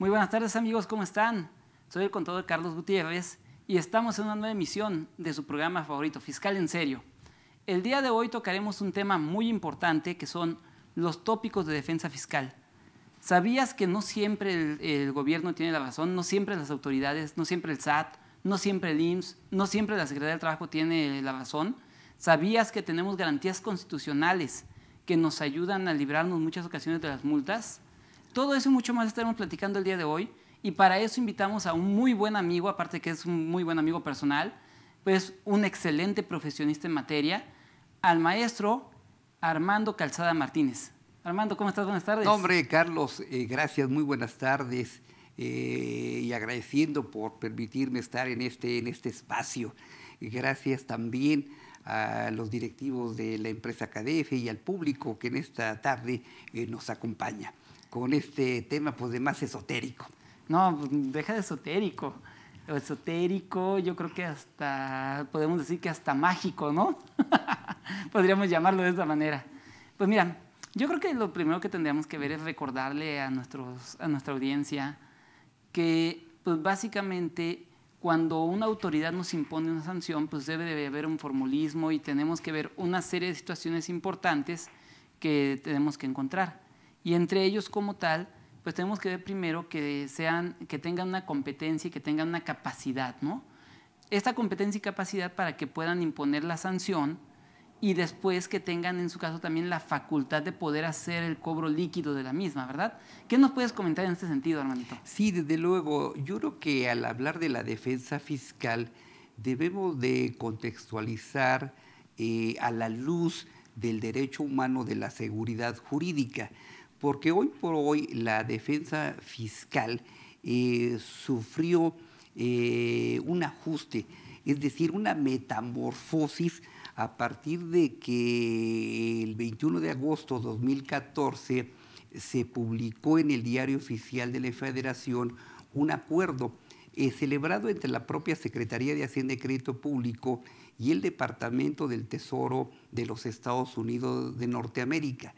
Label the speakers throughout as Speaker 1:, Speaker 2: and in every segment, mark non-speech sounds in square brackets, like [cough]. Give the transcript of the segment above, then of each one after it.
Speaker 1: Muy buenas tardes amigos, ¿cómo están? Soy el contador Carlos Gutiérrez y estamos en una nueva emisión de su programa favorito, Fiscal en Serio. El día de hoy tocaremos un tema muy importante que son los tópicos de defensa fiscal. ¿Sabías que no siempre el, gobierno tiene la razón? No siempre las autoridades, no siempre el SAT, no siempre el IMSS, no siempre la Secretaría del Trabajo tiene la razón. ¿Sabías que tenemos garantías constitucionales que nos ayudan a librarnos muchas ocasiones de las multas? Todo eso y mucho más estaremos platicando el día de hoy. Y para eso invitamos a un muy buen amigo, aparte que es un muy buen amigo personal, pues un excelente profesionista en materia, al maestro Armando Calzada Martínez. Armando, ¿cómo estás? Buenas tardes. hombre,
Speaker 2: Carlos, eh, gracias, muy buenas tardes. Eh, y agradeciendo por permitirme estar en este, en este espacio. Y gracias también a los directivos de la empresa KDF y al público que en esta tarde
Speaker 1: eh, nos acompaña con este tema, pues de más esotérico. No, pues, deja de esotérico. esotérico, yo creo que hasta, podemos decir que hasta mágico, ¿no? [laughs] Podríamos llamarlo de esa manera. Pues mira, yo creo que lo primero que tendríamos que ver es recordarle a, a nuestra audiencia que, pues básicamente, cuando una autoridad nos impone una sanción, pues debe de haber un formulismo y tenemos que ver una serie de situaciones importantes que tenemos que encontrar. Y entre ellos como tal, pues tenemos que ver primero que, sean, que tengan una competencia y que tengan una capacidad, ¿no? Esta competencia y capacidad para que puedan imponer la sanción y después que tengan en su caso también la facultad de poder hacer el cobro líquido de la misma, ¿verdad? ¿Qué nos puedes comentar en este sentido, Armando? Sí, desde luego, yo
Speaker 2: creo que al hablar de la defensa fiscal debemos de contextualizar eh, a la luz del derecho humano de la seguridad jurídica porque hoy por hoy la defensa fiscal eh, sufrió eh, un ajuste, es decir, una metamorfosis a partir de que el 21 de agosto de 2014 se publicó en el Diario Oficial de la Federación un acuerdo eh, celebrado entre la propia Secretaría de Hacienda y Crédito Público y el Departamento del Tesoro de los Estados Unidos de Norteamérica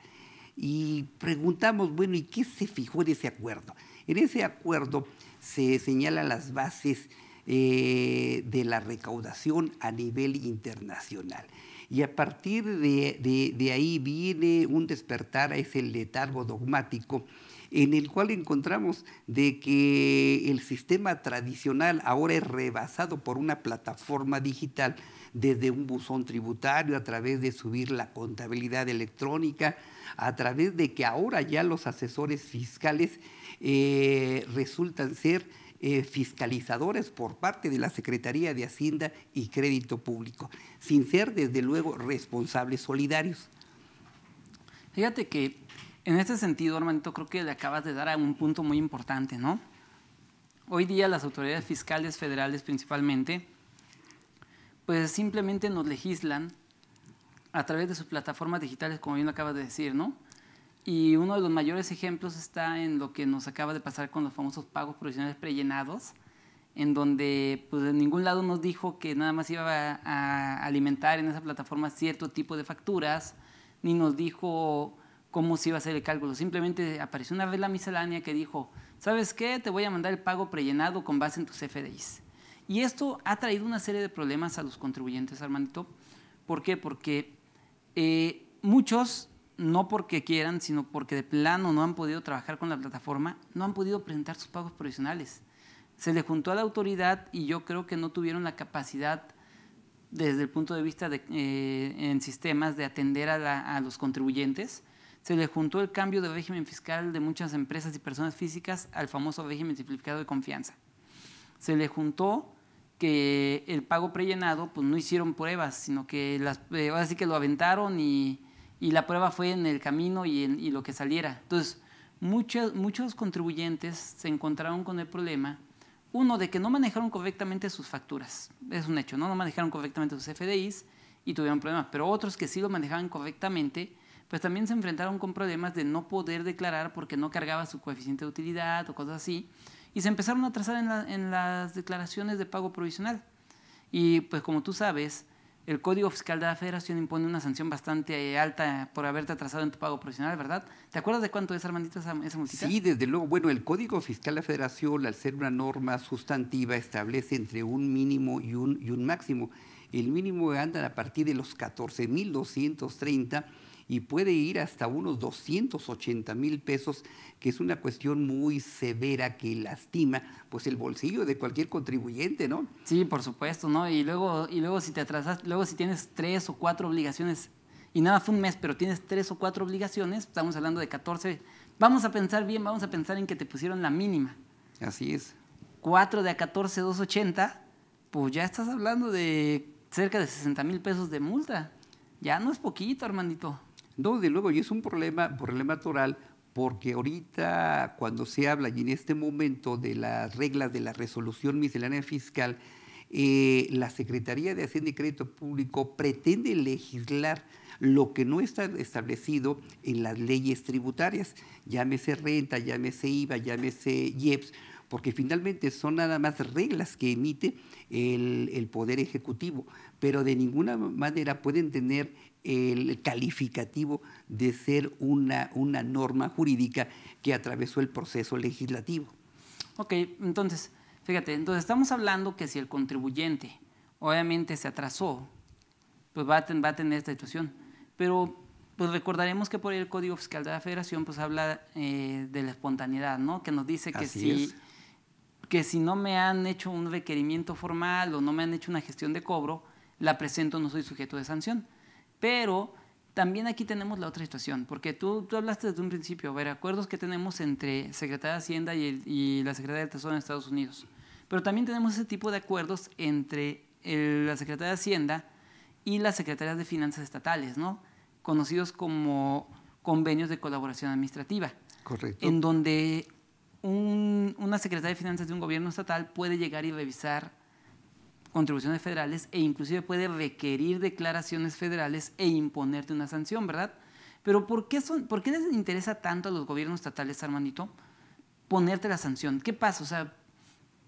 Speaker 2: y preguntamos, bueno, ¿y qué se fijó en ese acuerdo? En ese acuerdo se señalan las bases eh, de la recaudación a nivel internacional. Y a partir de, ahí viene un despertar, a ese letargo dogmático, en el cual encontramos de que el sistema tradicional ahora es rebasado por una plataforma digital desde un buzón tributario a través de subir la contabilidad electrónica, a través de que ahora ya los asesores fiscales eh, resultan ser eh, fiscalizadores por parte de la Secretaría de Hacienda y Crédito Público, sin
Speaker 1: ser desde luego responsables solidarios. Fíjate que en este sentido, hermanito, creo que le acabas de dar a un punto muy importante, ¿no? Hoy día las autoridades fiscales federales principalmente, pues simplemente nos legislan a través de sus plataformas digitales, como bien lo acabas de decir, ¿no? Y uno de los mayores ejemplos está en lo que nos acaba de pasar con los famosos pagos provisionales prellenados, en donde pues en ningún lado nos dijo que nada más iba a, alimentar en esa plataforma cierto tipo de facturas, ni nos dijo cómo se iba a hacer el cálculo. Simplemente apareció una la miscelánea que dijo, ¿sabes qué? Te voy a mandar el pago prellenado con base en tus FDIs. Y esto ha traído una serie de problemas a los contribuyentes, hermanito. ¿Por qué? Porque eh, muchos, no porque quieran, sino porque de plano no han podido trabajar con la plataforma, no han podido presentar sus pagos provisionales. Se le juntó a la autoridad y yo creo que no tuvieron la capacidad desde el punto de vista de, eh, en sistemas de atender a, los contribuyentes. Se le juntó el cambio de régimen fiscal de muchas empresas y personas físicas al famoso régimen simplificado de confianza. Se le juntó que el pago prellenado, pues no hicieron pruebas, sino que las, eh, ahora que lo aventaron y, y la prueba fue en el camino y, en, y lo que saliera. Entonces, muchos, muchos contribuyentes se encontraron con el problema, uno, de que no manejaron correctamente sus facturas, es un hecho, no, no manejaron correctamente sus FDIs y tuvieron problemas, pero otros que sí lo manejaban correctamente, pues también se enfrentaron con problemas de no poder declarar porque no cargaba su coeficiente de utilidad o cosas así y se empezaron a atrasar en, las declaraciones de pago provisional. Y pues como tú sabes, el Código Fiscal de la Federación impone una sanción bastante eh, alta por haberte atrasado en tu pago provisional, ¿verdad? ¿Te acuerdas de cuánto es, Armandito, esa, esa Sí,
Speaker 2: desde luego. Bueno, el Código Fiscal de la Federación, al ser una norma sustantiva, establece entre un mínimo y un, y un máximo. El mínimo anda a partir de los 14.230 y puede ir hasta unos 280 mil pesos, que es una cuestión muy severa que lastima pues el bolsillo
Speaker 1: de cualquier contribuyente, ¿no? Sí, por supuesto, ¿no? Y luego, y luego si te atrasas, luego si tienes tres o cuatro obligaciones, y nada fue un mes, pero tienes tres o cuatro obligaciones, estamos hablando de 14, vamos a pensar bien, vamos a pensar en que te pusieron la mínima. Así es. Cuatro de a 14, 280, pues ya estás hablando de cerca de 60 mil pesos de multa. Ya no es poquito, hermanito. No, de luego, y es un problema, problema toral
Speaker 2: porque ahorita cuando se habla y en este momento de las reglas de la resolución miscelánea fiscal, eh, la Secretaría de Hacienda y Crédito Público pretende legislar lo que no está establecido en las leyes tributarias, llámese renta, llámese IVA, llámese IEPS, porque finalmente son nada más reglas que emite el, Poder Ejecutivo, pero de ninguna manera pueden tener el calificativo de ser una, una norma jurídica que atravesó el proceso legislativo.
Speaker 1: Ok, entonces, fíjate, entonces estamos hablando que si el contribuyente obviamente se atrasó, pues va a, tener esta situación. Pero pues recordaremos que por el Código Fiscal de la Federación pues habla eh, de la espontaneidad, ¿no? Que nos dice que si, que si no me han hecho un requerimiento formal o no me han hecho una gestión de cobro, la presento, no soy sujeto de sanción. Pero también aquí tenemos la otra situación, porque tú, tú hablaste desde un principio, a ver, acuerdos que tenemos entre Secretaría de Hacienda y, la Secretaría de Tesoro en Estados Unidos. Pero también tenemos ese tipo de acuerdos entre la Secretaría de Hacienda y las Secretarías de Finanzas Estatales, ¿no? Conocidos como convenios de colaboración administrativa. Correcto. En donde una secretaria de Finanzas de un gobierno estatal puede llegar y revisar contribuciones federales e inclusive puede requerir declaraciones federales e imponerte una sanción, ¿verdad? Pero ¿por qué, son, ¿por qué les interesa tanto a los gobiernos estatales, Armandito, ponerte la sanción? ¿Qué pasa? O sea,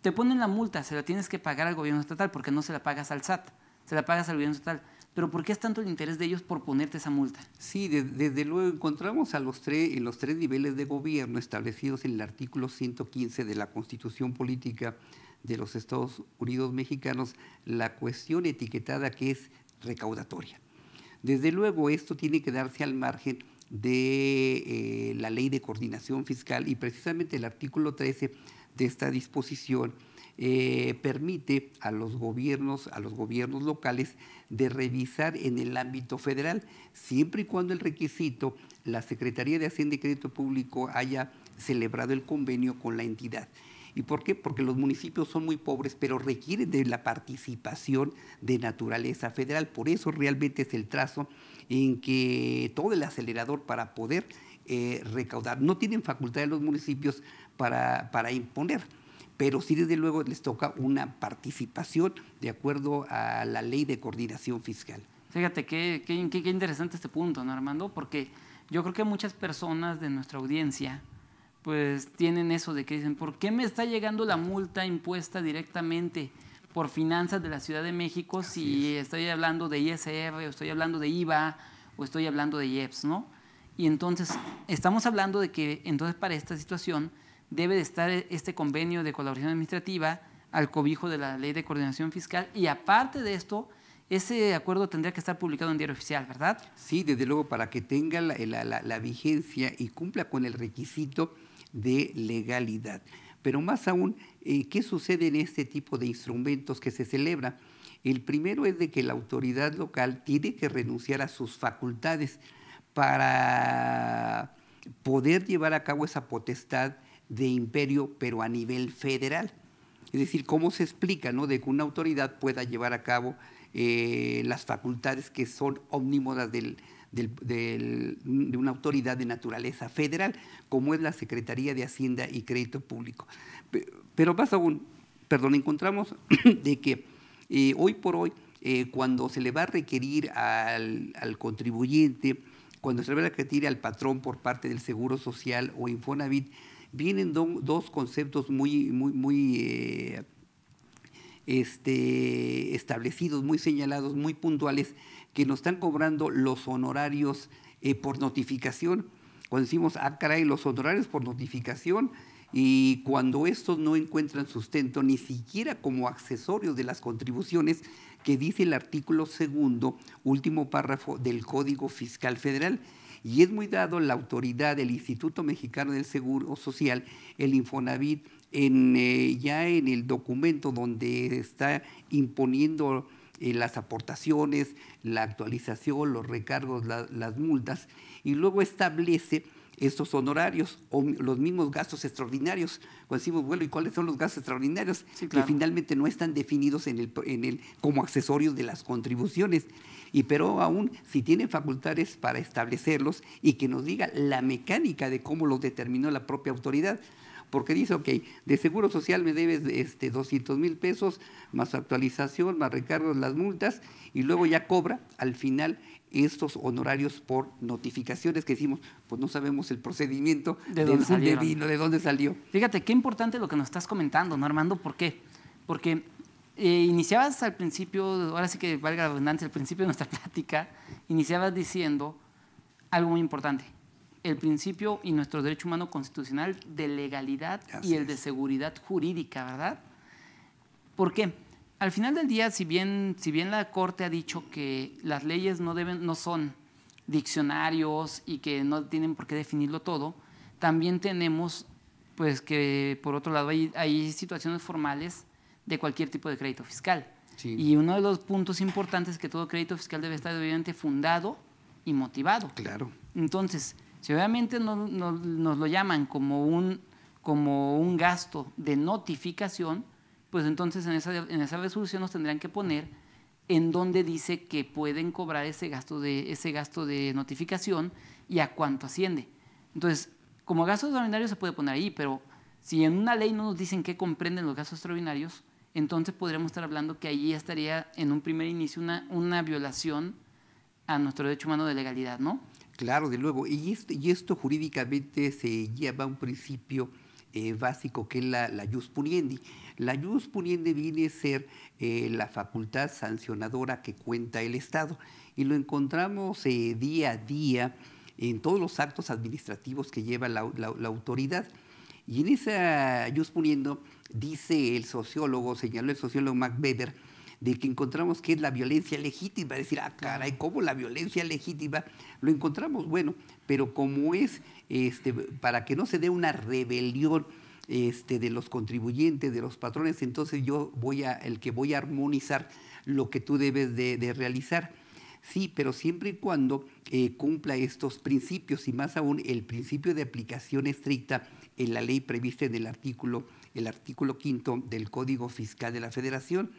Speaker 1: te ponen la multa, se la tienes que pagar al gobierno estatal porque no se la pagas al SAT, se la pagas al gobierno estatal. Pero ¿por qué es tanto el interés de ellos por ponerte esa multa? Sí, desde luego encontramos a los tres, en los
Speaker 2: tres niveles de gobierno establecidos en el artículo 115 de la Constitución Política de los Estados Unidos Mexicanos la cuestión etiquetada que es recaudatoria. Desde luego esto tiene que darse al margen de eh, la ley de coordinación fiscal y precisamente el artículo 13 de esta disposición eh, permite a los gobiernos, a los gobiernos locales, de revisar en el ámbito federal, siempre y cuando el requisito, la Secretaría de Hacienda y Crédito Público haya celebrado el convenio con la entidad. ¿Y por qué? Porque los municipios son muy pobres, pero requieren de la participación de naturaleza federal. Por eso realmente es el trazo en que todo el acelerador para poder eh, recaudar. No tienen facultad los municipios para imponer pero sí desde luego les toca una participación de acuerdo a la ley de coordinación fiscal.
Speaker 1: Fíjate qué, qué, qué interesante este punto, ¿no, Armando? Porque yo creo que muchas personas de nuestra audiencia pues tienen eso de que dicen, ¿por qué me está llegando la multa impuesta directamente por finanzas de la Ciudad de México si estoy hablando de ISR o estoy hablando de IVA o estoy hablando de IEPS, ¿no? Y entonces estamos hablando de que entonces para esta situación debe de estar e, este convenio de colaboración administrativa al cobijo de la ley de coordinación fiscal y aparte de esto, ese acuerdo tendría que estar publicado en diario oficial, ¿verdad? Sí, desde luego, para que tenga la, vigencia y cumpla
Speaker 2: con el requisito de legalidad. Pero más aún, eh, ¿qué sucede en este tipo de instrumentos que se celebra? El primero es de que la autoridad local tiene que renunciar a sus facultades para poder llevar a cabo esa potestad de imperio, pero a nivel federal. Es decir, cómo se explica ¿no? de que una autoridad pueda llevar a cabo eh, las facultades que son omnímodas del, de una autoridad de naturaleza federal, como es la Secretaría de Hacienda y Crédito Público. Pero más aún, perdón, encontramos [clears throat] de que eh, hoy por hoy, eh, cuando se le va a requerir al, al contribuyente, cuando se le va a requerir al patrón por parte del Seguro Social o Infonavit, vienen dos conceptos muy, muy, muy eh, este, establecidos, muy señalados, muy puntuales, que nos están cobrando los honorarios eh, por notificación. Cuando decimos, acrae ah, los honorarios por notificación, y cuando estos no encuentran sustento ni siquiera como accesorios de las contribuciones que dice el artículo segundo, último párrafo del Código Fiscal Federal y es muy dado la autoridad del Instituto Mexicano del Seguro Social, el Infonavit, en, eh, ya en el documento donde está imponiendo eh, las aportaciones, la actualización, los recargos, las multas, y luego establece estos honorarios o los mismos gastos extraordinarios. Cuando decimos, bueno, ¿y cuáles son los gastos extraordinarios? Que finalmente no están definidos en el, como accesorios de las contribuciones y pero aún si tiene facultades para establecerlos y que nos diga la mecánica de cómo lo determinó la propia autoridad. Porque dice, ok, de seguro social me debes este, 200 mil pesos, más actualización, más recargos, las multas, y luego ya cobra al final estos honorarios por notificaciones que hicimos, pues no sabemos el procedimiento
Speaker 1: de dónde, de dónde salió. Fíjate, qué importante lo que nos estás comentando, ¿no, Armando? ¿Por qué? Porque eh, iniciabas al principio, ahora sí que valga la redundancia, al principio de nuestra [laughs] plática, iniciabas diciendo algo muy importante, el principio y nuestro derecho humano constitucional de legalidad y el de seguridad jurídica, ¿verdad? ¿Por qué? Al final del día, si bien, si bien la Corte ha dicho que las leyes no, deben, no son diccionarios y que no tienen por qué definirlo todo, también tenemos pues que por otro lado hay situaciones formales de cualquier tipo de crédito fiscal. Y uno de los puntos importantes es que todo crédito fiscal debe estar debidamente fundado y motivado. Claro. Entonces, si obviamente no, nos lo llaman como un, como un gasto de notificación, pues entonces en esa, resolución nos tendrán que poner en donde dice que pueden cobrar ese gasto de, ese gasto de notificación y a cuánto asciende. Entonces, como gasto extraordinario se puede poner ahí, pero si en una ley no nos dicen qué comprenden los gastos extraordinarios, entonces podríamos estar hablando que allí estaría en un primer inicio una, una violación a nuestro derecho humano de legalidad, ¿no?
Speaker 2: Claro, de luego. Y esto, jurídicamente se lleva a un principio eh, básico que es la, la jus puniendi. La jus puniendi viene a ser eh, la facultad sancionadora que cuenta el Estado y lo encontramos eh, día a día en todos los actos administrativos que lleva la autoridad. Y en esa exponiendo dice el sociólogo, señaló el sociólogo Max de que encontramos que es la violencia legítima, decir, ah, caray, ¿cómo la violencia legítima? Lo encontramos, bueno, pero como es, este, para que no se dé una rebelión este, de los contribuyentes, de los patrones, entonces yo voy a, el que voy a armonizar lo que tú debes de, realizar. Sí, pero siempre y cuando eh, cumpla estos principios, y más aún el principio de aplicación estricta en la ley prevista en el artículo, el artículo quinto del Código Fiscal de la Federación,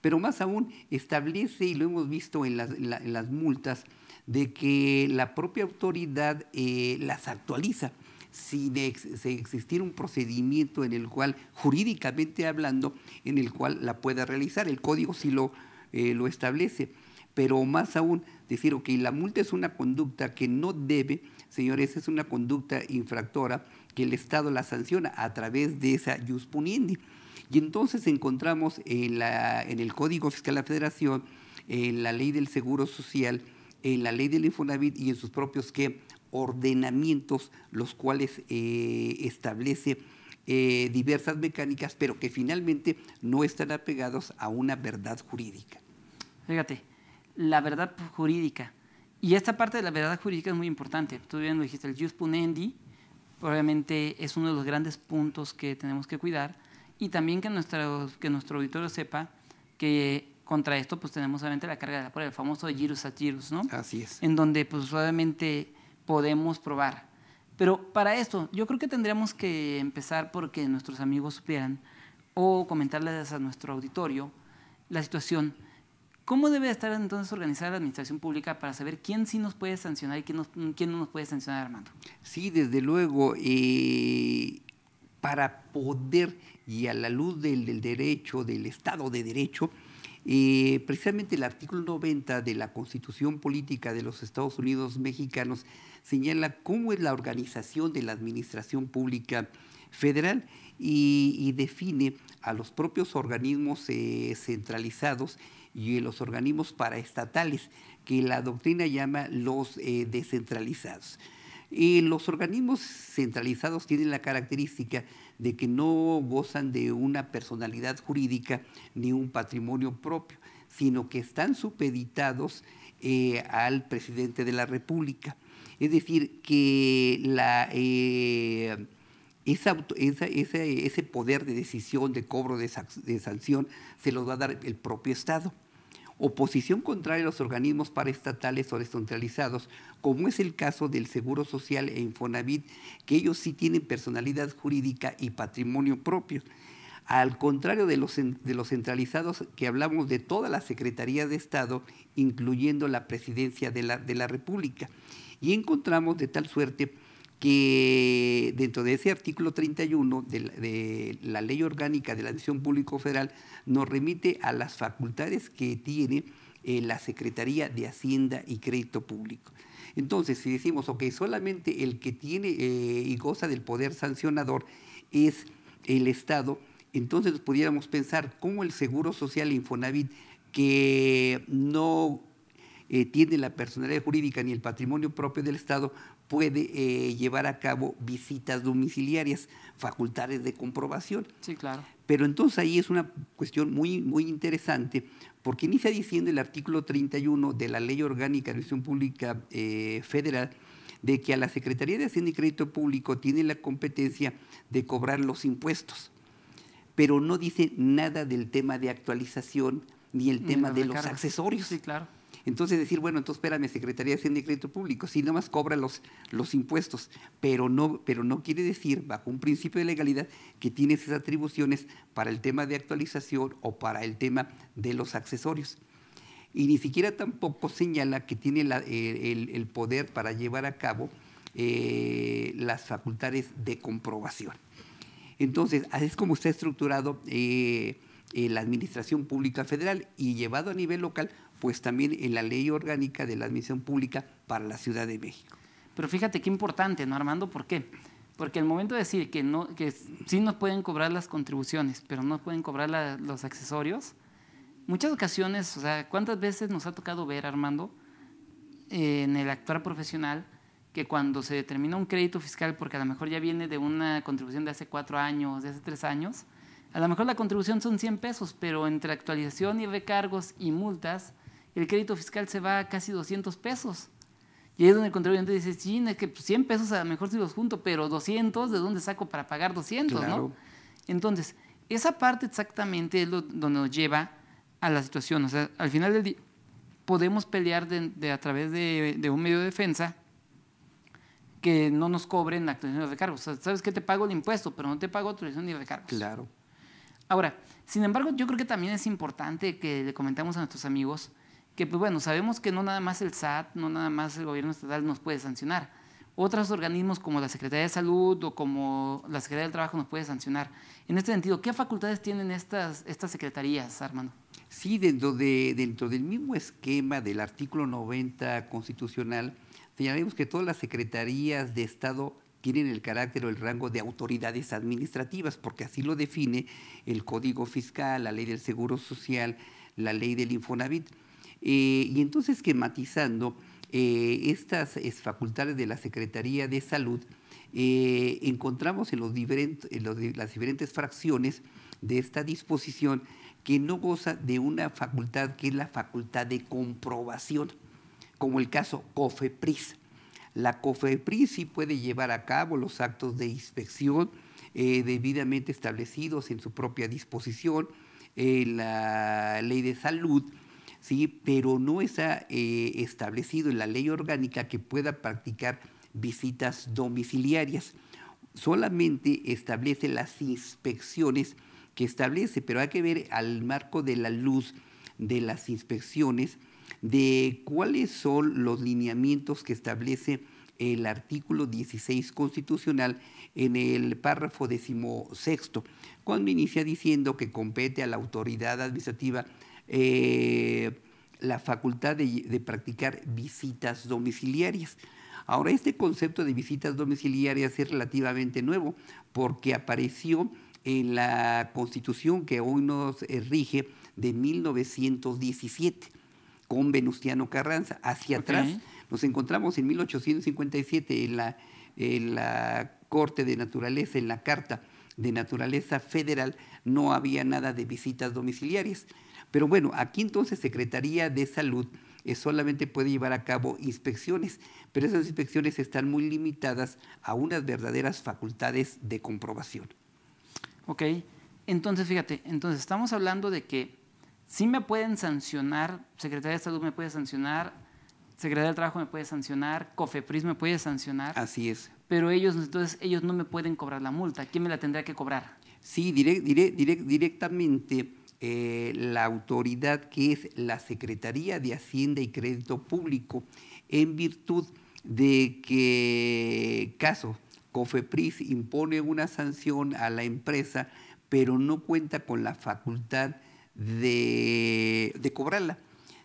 Speaker 2: pero más aún establece, y lo hemos visto en las, multas, de que la propia autoridad eh, las actualiza sin existir un procedimiento en el cual, jurídicamente hablando, en el cual la pueda realizar. El código sí lo, eh, lo establece. Pero más aún, decir, ok, la multa es una conducta que no debe, señores, es una conducta infractora que el Estado la sanciona a través de esa jus puniendi. Y entonces encontramos en, la, en el Código Fiscal de la Federación, en la ley del Seguro Social, en la ley del Infonavit y en sus propios ordenamientos, los cuales eh, establece eh, diversas mecánicas, pero que finalmente no están apegados a una verdad jurídica.
Speaker 1: Fíjate, la verdad jurídica. Y esta parte de la verdad jurídica es muy importante. Tú bien lo dijiste, el jus punendi probablemente es uno de los grandes puntos que tenemos que cuidar y también que nuestro, que nuestro auditorio sepa que contra esto pues tenemos obviamente la carga de la el famoso girus a girus, ¿no? Así es. En donde pues obviamente podemos probar. Pero para esto yo creo que tendríamos que empezar porque nuestros amigos supieran o comentarles a nuestro auditorio la situación ¿Cómo debe estar entonces organizada la administración pública para saber quién sí nos puede sancionar y quién, no nos puede sancionar, Armando? Sí, desde luego,
Speaker 2: eh, para poder, y a la luz del, derecho, del Estado de Derecho, eh, precisamente el artículo 90 de la Constitución Política de los Estados Unidos Mexicanos señala cómo es la organización de la administración pública federal y, define a los propios organismos eh, centralizados y los organismos paraestatales, que la doctrina llama los eh, descentralizados. Y los organismos centralizados tienen la característica de que no gozan de una personalidad jurídica ni un patrimonio propio, sino que están supeditados eh, al presidente de la República. Es decir, que la, eh, ese, poder de decisión, de cobro, de, sanción, se lo va a dar el propio Estado oposición contraria a los organismos paraestatales o descentralizados, como es el caso del Seguro Social e Infonavit, que ellos sí tienen personalidad jurídica y patrimonio propio. Al contrario de los, de los centralizados que hablamos de toda la Secretaría de Estado, incluyendo la Presidencia de la, de la República. Y encontramos de tal suerte que dentro de ese artículo 31 de la, Ley Orgánica de la Administración Público Federal nos remite a las facultades que tiene eh, la Secretaría de Hacienda y Crédito Público. Entonces, si decimos, ok, solamente el que tiene eh, y goza del poder sancionador es el Estado, entonces pudiéramos pensar cómo el Seguro Social Infonavit, que no eh, tiene la personalidad jurídica ni el patrimonio propio del Estado, puede eh, llevar a cabo visitas domiciliarias, facultades de comprobación. Sí, claro. Pero entonces ahí es una cuestión muy, muy interesante, porque inicia diciendo el artículo 31 de la Ley Orgánica de Administración Pública eh, Federal, de que a la Secretaría de Hacienda y Crédito Público tiene la competencia de cobrar los impuestos, pero no dice nada del tema de actualización ni el tema de, de los accesorios. Sí, claro. Entonces decir, bueno, entonces espérame, Secretaría de Hacienda y Crédito Público, si nomás cobra los, los impuestos, pero no, pero no quiere decir, bajo un principio de legalidad, que tiene esas atribuciones para el tema de actualización o para el tema de los accesorios. Y ni siquiera tampoco señala que tiene eh, el, poder para llevar a cabo eh, las facultades de comprobación. Entonces, así es como está estructurado eh, la Administración Pública Federal y llevado a nivel local, pues también en la ley orgánica
Speaker 1: de la admisión pública para la Ciudad de México. Pero fíjate qué importante, ¿no, Armando? ¿Por qué? Porque el momento de decir que, no, que sí nos pueden cobrar las contribuciones, pero no pueden cobrar los accesorios, muchas ocasiones, o sea, ¿cuántas veces nos ha tocado ver, Armando, en el actuar profesional, que cuando se determina un crédito fiscal, porque a lo mejor ya viene de una contribución de hace cuatro años, de hace tres años, a lo mejor la contribución son 100 pesos, pero entre actualización y recargos y multas, el crédito fiscal se va a casi 200 pesos. Y ahí es donde el contribuyente dice, sí, es que 100 pues, pesos a lo mejor si los junto, pero 200, ¿de dónde saco para pagar 200? Entonces, esa parte exactamente es donde nos lleva a la situación. O sea, al final del día, podemos pelear de, a través de, un medio de defensa que no nos cobren la actualización de cargos O sea, Sabes qué? te pago el impuesto, pero no te pago actualización ni recargos. Claro. Ahora, sin embargo, yo creo que también es importante que le comentemos a nuestros amigos que pues bueno, sabemos que no nada más el SAT, no nada más el gobierno estatal nos puede sancionar. Otros organismos como la Secretaría de Salud o como la Secretaría del Trabajo nos puede sancionar. En este sentido, ¿qué facultades tienen estas, estas secretarías, Armando?
Speaker 2: Sí, dentro, de, dentro del mismo esquema del artículo 90 constitucional, señalamos que todas las secretarías de Estado tienen el carácter o el rango de autoridades administrativas, porque así lo define el Código Fiscal, la Ley del Seguro Social, la Ley del Infonavit. Eh, y entonces esquematizando eh, estas facultades de la Secretaría de Salud, eh, encontramos en, los diferentes las diferentes fracciones de esta disposición que no goza de una facultad que es la facultad de comprobación, como el caso COFEPRIS. La COFEPRIS sí puede llevar a cabo los actos de inspección debidamente establecidos en su propia disposición, en la ley de salud, ¿sí? pero no está eh, establecido en la ley orgánica que pueda practicar visitas domiciliarias. Solamente establece las inspecciones que establece, pero hay que ver al marco de la luz de las inspecciones, de cuáles son los lineamientos que establece el artículo 16 constitucional en el párrafo decimosexto, cuando inicia diciendo que compete a la autoridad administrativa eh, la facultad de, practicar visitas domiciliarias. Ahora, este concepto de visitas domiciliarias es relativamente nuevo porque apareció en la constitución que hoy nos rige de 1917 con Venustiano Carranza. Hacia atrás nos encontramos en 1857 en la Corte de Naturaleza, en la Carta de Naturaleza Federal, no había nada de visitas domiciliarias. Pero bueno, aquí entonces Secretaría de Salud eh, solamente puede llevar a cabo inspecciones, pero esas inspecciones están muy limitadas a unas verdaderas facultades de comprobación.
Speaker 1: Ok, entonces fíjate, entonces estamos hablando de que sí me pueden sancionar, Secretaría de Salud me puede sancionar, Secretaría del Trabajo me puede sancionar, COFEPRIS me puede sancionar. Así es. Pero ellos, entonces, ellos no me pueden cobrar la multa. ¿Quién me la tendrá que cobrar? Sí, directamente
Speaker 2: eh, la autoridad que es la Secretaría de Hacienda y Crédito Público, en virtud de que caso COFEPRIS impone una sanción a la empresa, pero no cuenta con la facultad de, cobrarla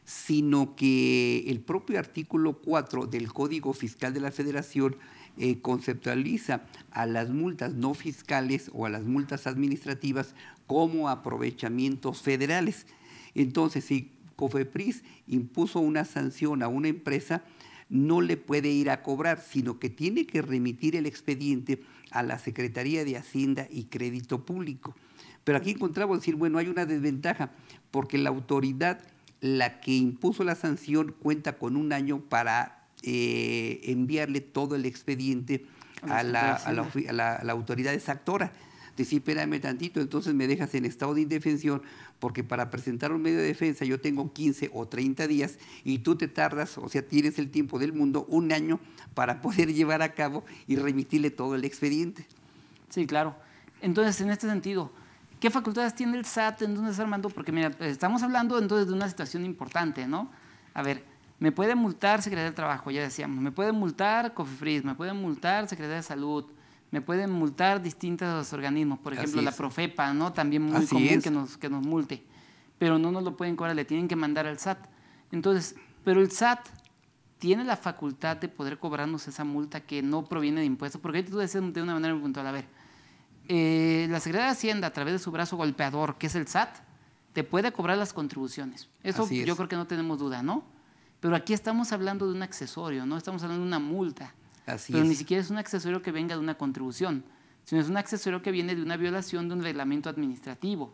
Speaker 2: sino que el propio artículo 4 del Código Fiscal de la Federación eh, conceptualiza a las multas no fiscales o a las multas administrativas como aprovechamientos federales. Entonces, si COFEPRIS impuso una sanción a una empresa, no le puede ir a cobrar, sino que tiene que remitir el expediente a la Secretaría de Hacienda y Crédito Público. Pero aquí encontramos decir, bueno, hay una desventaja, porque la autoridad, la que impuso la sanción, cuenta con un año para eh, enviarle todo el expediente a la, a la, autoridad exactora. Si sí, tantito, entonces me dejas en estado de indefensión, porque para presentar un medio de defensa yo tengo 15 o 30 días y tú te tardas, o sea, tienes el tiempo del mundo, un año, para [laughs] poder llevar a cabo y remitirle todo el
Speaker 1: expediente. Sí, claro. Entonces, en este sentido, ¿qué facultades tiene el SAT en se Armando? Porque mira, pues, estamos hablando entonces de una situación importante, ¿no? A ver, me puede multar Secretaría de Trabajo, ya decíamos, me puede multar COFIFRIS, me puede multar Secretaría de Salud, me pueden multar distintos organismos, por ejemplo la Profepa, ¿no? También muy común que nos, que nos multe, pero no nos lo pueden cobrar, le tienen que mandar al SAT. Entonces, pero el SAT tiene la facultad de poder cobrarnos esa multa que no proviene de impuestos, porque tú decías de una manera muy puntual, a ver, eh, la Secretaría de Hacienda a través de su brazo golpeador, que es el SAT, te puede cobrar las contribuciones. Eso yo creo que no tenemos duda, ¿no? Pero aquí estamos hablando de un accesorio, ¿no? Estamos hablando de una multa pero ni siquiera es un accesorio que venga de una contribución, sino es un accesorio que viene de una violación de un reglamento administrativo.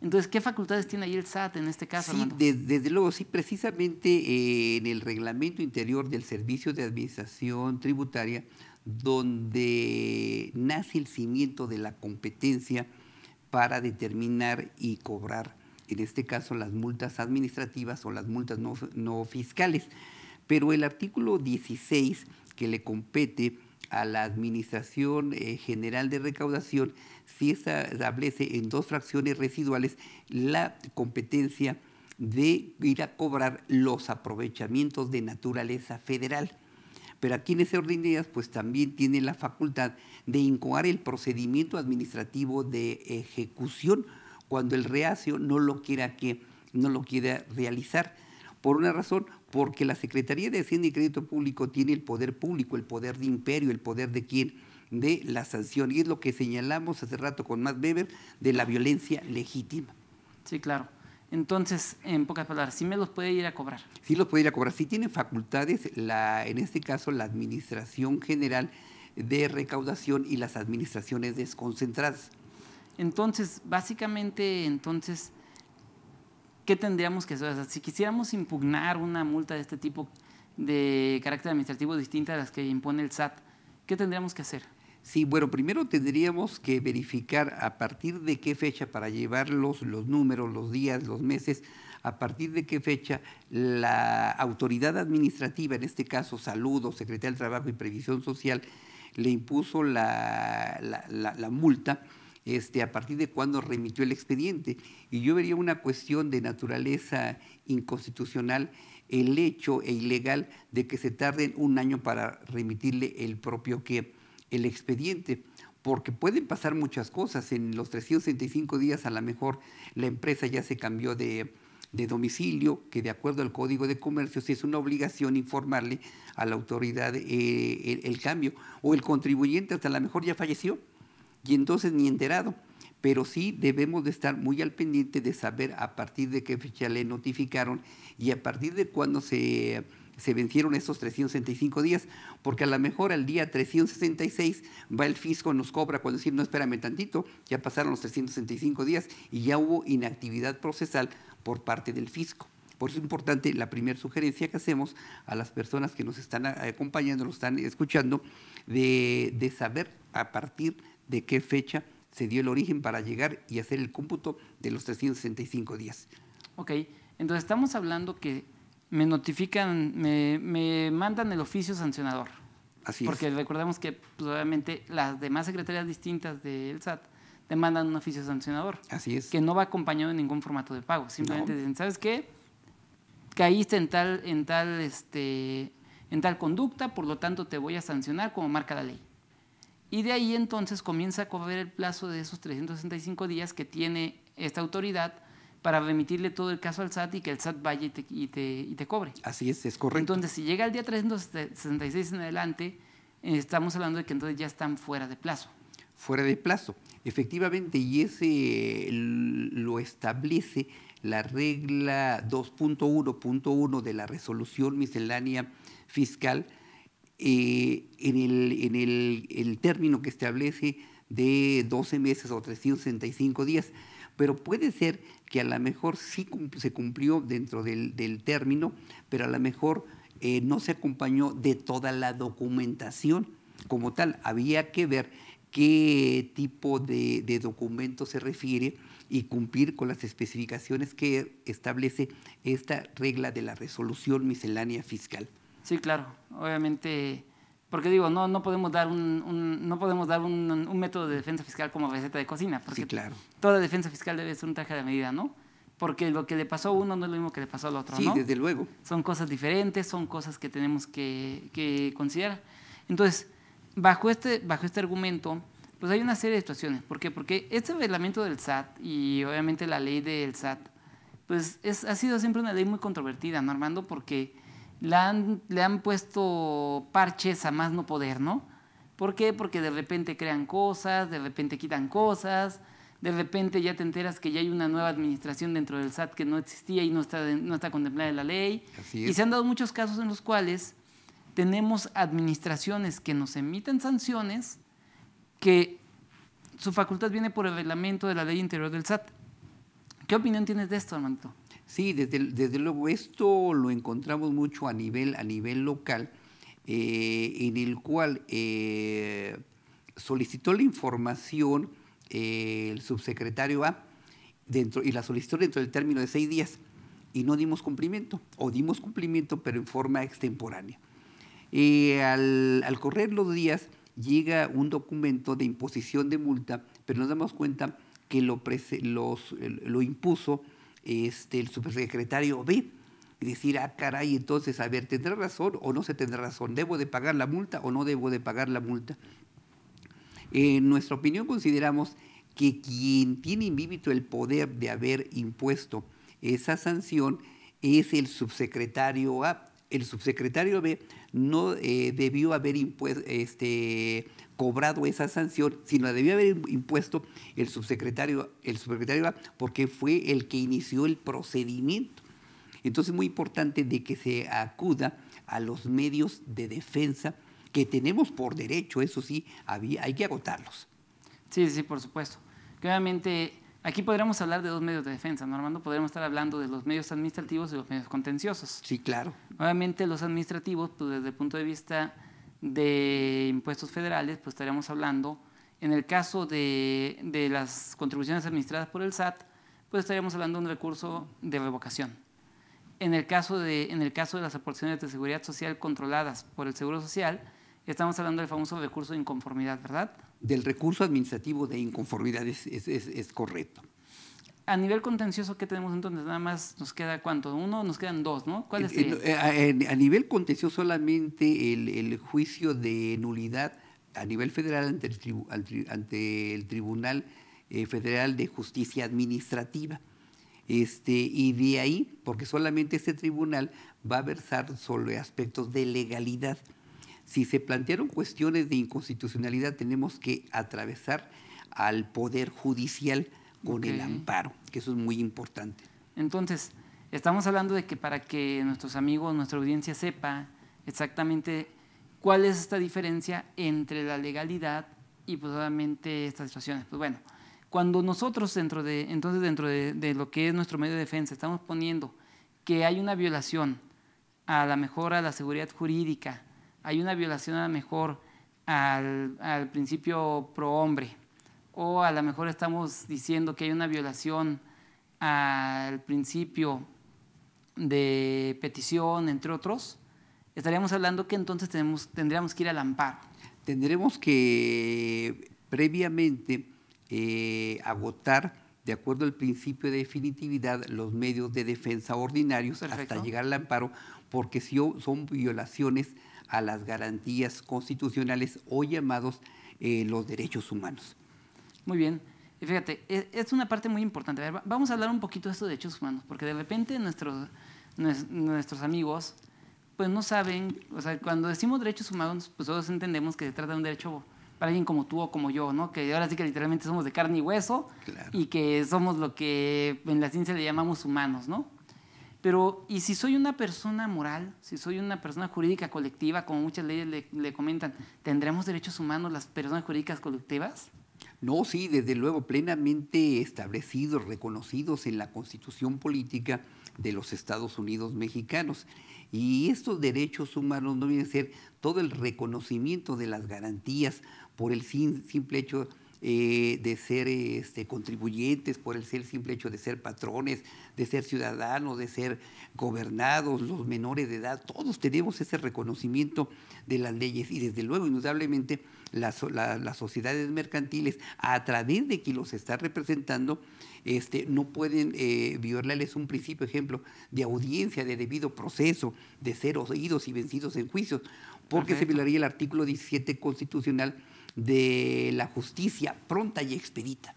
Speaker 1: Entonces, ¿qué facultades tiene ahí el SAT en este caso? Sí,
Speaker 2: desde, luego, sí, precisamente eh, en el reglamento interior del Servicio de Administración Tributaria, donde nace el cimiento de la competencia para determinar y cobrar, en este caso, las multas administrativas o las multas no, no fiscales. Pero el artículo 16 que le compete a la Administración eh, General de Recaudación si establece en dos fracciones residuales la competencia de ir a cobrar los aprovechamientos de naturaleza federal. Pero aquí en ese orden de ideas, pues también tiene la facultad de incoar el procedimiento administrativo de ejecución cuando el reacio no lo quiera que no lo quiera realizar por una razón porque la Secretaría de Hacienda y Crédito Público tiene el poder público, el poder de imperio, el poder de quién, de la sanción. Y es lo que señalamos hace rato con Matt Weber de la violencia legítima.
Speaker 1: Sí, claro. Entonces, en pocas palabras, ¿sí me los puede ir a cobrar?
Speaker 2: Sí los puede ir a cobrar. Sí tiene facultades, la, en este caso, la Administración General de Recaudación
Speaker 1: y las administraciones desconcentradas. Entonces, básicamente, entonces, ¿qué tendríamos que hacer? si quisiéramos impugnar una multa de este tipo de carácter administrativo distinta a las que impone el SAT, ¿qué tendríamos que hacer?
Speaker 2: Sí, bueno, primero tendríamos que verificar a partir de qué fecha, para llevar los, números, los días, los meses, a partir de qué fecha la autoridad administrativa, en este caso Salud o Secretaría del Trabajo y Previsión Social, le impuso la multa este, a partir de cuándo remitió el expediente. Y yo vería una cuestión de naturaleza inconstitucional el hecho e ilegal de que se tarden un año para remitirle el propio que el expediente porque pueden pasar muchas cosas. En los 365 días a lo mejor la empresa ya se cambió de, domicilio, que de acuerdo al Código de Comercio si es una obligación informarle a la autoridad eh, el, el, cambio. O el contribuyente hasta a lo mejor ya falleció y entonces ni enterado. Pero sí debemos de estar muy al pendiente de saber a partir de qué fecha le notificaron y a partir de cuándo se, se vencieron esos 365 días, porque a lo mejor al día 366 va el fisco, nos cobra cuando decir, no espérame tantito, ya pasaron los 365 días y ya hubo inactividad procesal por parte del fisco. Por eso es importante la primera sugerencia que hacemos a las personas que nos están acompañando, nos están escuchando, de, de saber a partir de qué fecha se dio el origen para llegar y hacer el cómputo de los
Speaker 1: 365 días. Ok, entonces estamos hablando que me notifican, me, mandan el oficio sancionador. Así porque recordemos que pues, obviamente las demás secretarías distintas del SAT te mandan un oficio sancionador. Así es. Que no va acompañado de ningún formato de pago. Simplemente dicen, ¿sabes qué? Caíste en tal, en tal, este, en tal conducta, por lo tanto te voy a sancionar como marca la ley. Y de ahí entonces comienza a correr el plazo de esos 365 días que tiene esta autoridad para remitirle todo el caso al SAT y que el SAT vaya y te, y te, cobre. Así es, es correcto. Entonces, si llega el día 366 en adelante, estamos hablando de que entonces ya están fuera de plazo.
Speaker 2: Fuera de plazo, efectivamente, y ese lo establece la regla 2.1.1 de la resolución miscelánea fiscal en, el, término que establece de 12 meses o 365 días. Pero puede ser que a lo mejor sí se cumplió dentro del, término, pero a lo mejor eh, no se acompañó de toda la documentación como tal. Había que ver qué tipo de documento se refiere y cumplir con las especificaciones que establece esta regla de la resolución miscelánea fiscal.
Speaker 1: Sí, claro, obviamente, porque digo, no, no podemos dar, un, no podemos dar un, método de defensa fiscal como receta de cocina, porque sí, claro. toda defensa fiscal debe ser un traje de medida, ¿no? Porque lo que le pasó a uno no es lo mismo que le pasó al otro, ¿no? Sí, desde luego. Son cosas diferentes, son cosas que tenemos que, considerar. Entonces, bajo este, bajo este argumento, pues hay una serie de situaciones. ¿Por qué? Porque este reglamento del SAT y obviamente la ley del SAT, pues es, ha sido siempre una ley muy controvertida, ¿no, Armando? Porque le han puesto parches a más no poder, ¿no? ¿Por qué? Porque de repente crean cosas, de repente quitan cosas, de repente ya te enteras que ya hay una nueva administración dentro del SAT que no existía y no está, no está contemplada en la ley. Y se han dado muchos casos en los cuales tenemos administraciones que nos emiten sanciones que su facultad viene por el reglamento de la ley interior del SAT. ¿Qué opinión tienes de esto, Armando?
Speaker 2: Sí, desde, luego esto lo encontramos mucho a nivel, a nivel local, eh, en el cual eh, solicitó la información eh, el subsecretario A dentro, y la solicitó dentro del término de seis días y no dimos cumplimiento, o dimos cumplimiento pero en forma extemporánea. Al, correr los días llega un documento de imposición de multa, pero nos damos cuenta que lo, lo impuso este, el subsecretario B y decir, ah, caray, entonces, a ver, ¿tendrá razón o no se tendrá razón? ¿Debo de pagar la multa o no debo de pagar la multa? En nuestra opinión consideramos que quien tiene invívito el poder de haber impuesto esa sanción es el subsecretario A. El subsecretario B no eh, debió haber impuesto, este, cobrado esa sanción, sino la debió haber impuesto el subsecretario, el subsecretario porque fue el que inició el procedimiento. Entonces es muy importante de que se acuda a los medios de defensa que tenemos por derecho, eso sí, hay que
Speaker 1: agotarlos. Sí, sí, por supuesto. Que obviamente aquí podríamos hablar de dos medios de defensa, ¿no, Armando? Podríamos estar hablando de los medios administrativos y los medios contenciosos. Sí, claro. Obviamente los administrativos, pues desde el punto de vista de impuestos federales, pues estaríamos hablando, en el caso de, las contribuciones administradas por el SAT, pues estaríamos hablando de un recurso de revocación. En el, caso de, en el caso de las aportaciones de seguridad social controladas por el Seguro Social, estamos hablando del famoso recurso de inconformidad, ¿verdad? Del recurso administrativo de inconformidad es correcto a nivel contencioso, ¿qué tenemos entonces? Nada más nos queda cuánto, uno, nos quedan dos, ¿no? ¿Cuál es? Eh, el...
Speaker 2: Eh, eh, a nivel contencioso solamente el, el, juicio de nulidad a nivel federal ante el, ante el Tribunal Federal de Justicia Administrativa. Este, y de ahí, porque solamente este tribunal va a versar sobre aspectos de legalidad. Si se plantearon cuestiones de inconstitucionalidad, tenemos que
Speaker 1: atravesar al Poder Judicial con el amparo, que eso es muy importante. Entonces, estamos hablando de que para que nuestros amigos, nuestra audiencia sepa exactamente cuál es esta diferencia entre la legalidad y pues estas situaciones. Pues bueno, cuando nosotros dentro de, entonces dentro de, lo que es nuestro medio de defensa estamos poniendo que hay una violación a la mejor a la seguridad jurídica, hay una violación a la mejor al principio pro hombre, o a lo mejor estamos diciendo que hay una violación al principio de petición, entre otros, estaríamos hablando que entonces tenemos, tendríamos que ir al amparo. Tendremos
Speaker 2: que previamente eh, agotar, de acuerdo al principio de definitividad, los medios de defensa ordinarios hasta llegar al amparo, porque si son violaciones a las garantías constitucionales o llamados eh, los derechos humanos.
Speaker 1: Muy bien. Y fíjate, e, es una parte muy importante. vamos a hablar un poquito de esto de derechos humanos, porque de repente nuestros, nuestros amigos pues no saben, o sea, cuando decimos derechos humanos, pues todos entendemos que se trata de un derecho para alguien como tú o como yo, ¿no? Que ahora sí que literalmente somos de carne y hueso y que somos lo que en la ciencia le llamamos humanos, ¿no? Pero, ¿y si soy una persona moral, si soy una persona jurídica colectiva, como muchas leyes le comentan, ¿tendremos derechos humanos las personas jurídicas colectivas?
Speaker 2: No, sí, desde luego, plenamente establecidos, reconocidos en la constitución política de los Estados Unidos mexicanos. Y estos derechos humanos no vienen a ser todo el reconocimiento de las garantías por el simple hecho eh, de ser este, contribuyentes, por el simple hecho de ser patrones, de ser ciudadanos, de ser gobernados, los menores de edad, todos tenemos ese reconocimiento de las leyes y desde luego, indudablemente, las, sociedades mercantiles, a través de quien los está representando, este, no pueden eh, violarles un principio, ejemplo, de audiencia, de debido proceso, de ser oídos y vencidos en juicios, porque se violaría el artículo 17 constitucional de
Speaker 1: la justicia pronta y expedita.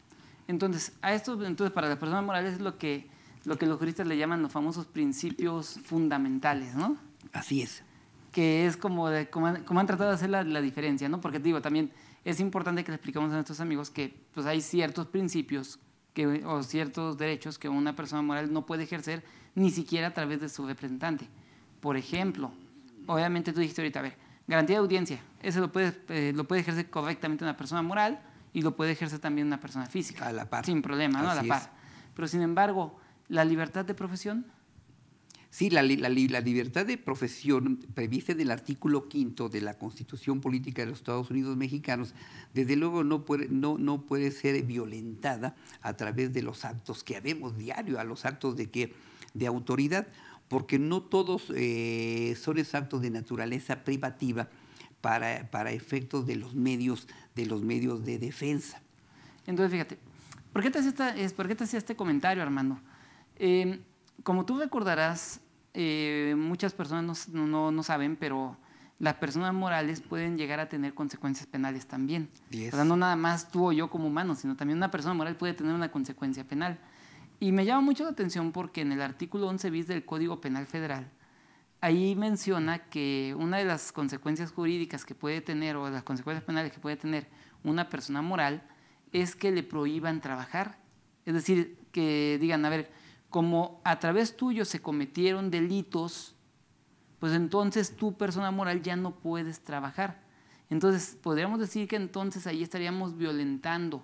Speaker 1: Entonces, a esto, entonces para las personas morales es lo que, lo que los juristas le llaman los famosos principios fundamentales, ¿no? Así es que es como, han, tratado de hacer la, diferencia, ¿no? Porque digo, también es importante que le expliquemos a nuestros amigos que pues, hay ciertos principios que, o ciertos derechos que una persona moral no puede ejercer ni siquiera a través de su representante. Por ejemplo, obviamente tú dijiste ahorita, a ver, garantía de audiencia, eso lo puede, eh, lo puede ejercer correctamente una persona moral y lo puede ejercer también una persona física. A la par. Sin problema, ¿no? a la par. Pero sin embargo, la libertad de profesión Sí, la, libertad de profesión
Speaker 2: prevista en el artículo quinto de la Constitución Política de los Estados Unidos Mexicanos, desde luego no puede, no, no puede ser violentada a través de los actos que habemos diario, a los actos de, que, de autoridad, porque no todos eh, son actos de naturaleza privativa para, efectos de los medios, de los medios
Speaker 1: de defensa. Entonces, fíjate, ¿por qué te hacía este, comentario, Armando? Eh, como tú recordarás, eh, muchas personas no, saben, pero las personas morales pueden llegar a tener consecuencias penales también. O sea, no nada más tú o yo como humano sino también una persona moral puede tener una consecuencia penal. Y me llama mucho la atención porque en el artículo 11 bis del Código Penal Federal, ahí menciona que una de las consecuencias jurídicas que puede tener o las consecuencias penales que puede tener una persona moral es que le prohíban trabajar. Es decir, que digan, a ver, como a través tuyo se cometieron delitos, pues entonces tu persona moral, ya no puedes trabajar. Entonces, podríamos decir que entonces ahí estaríamos violentando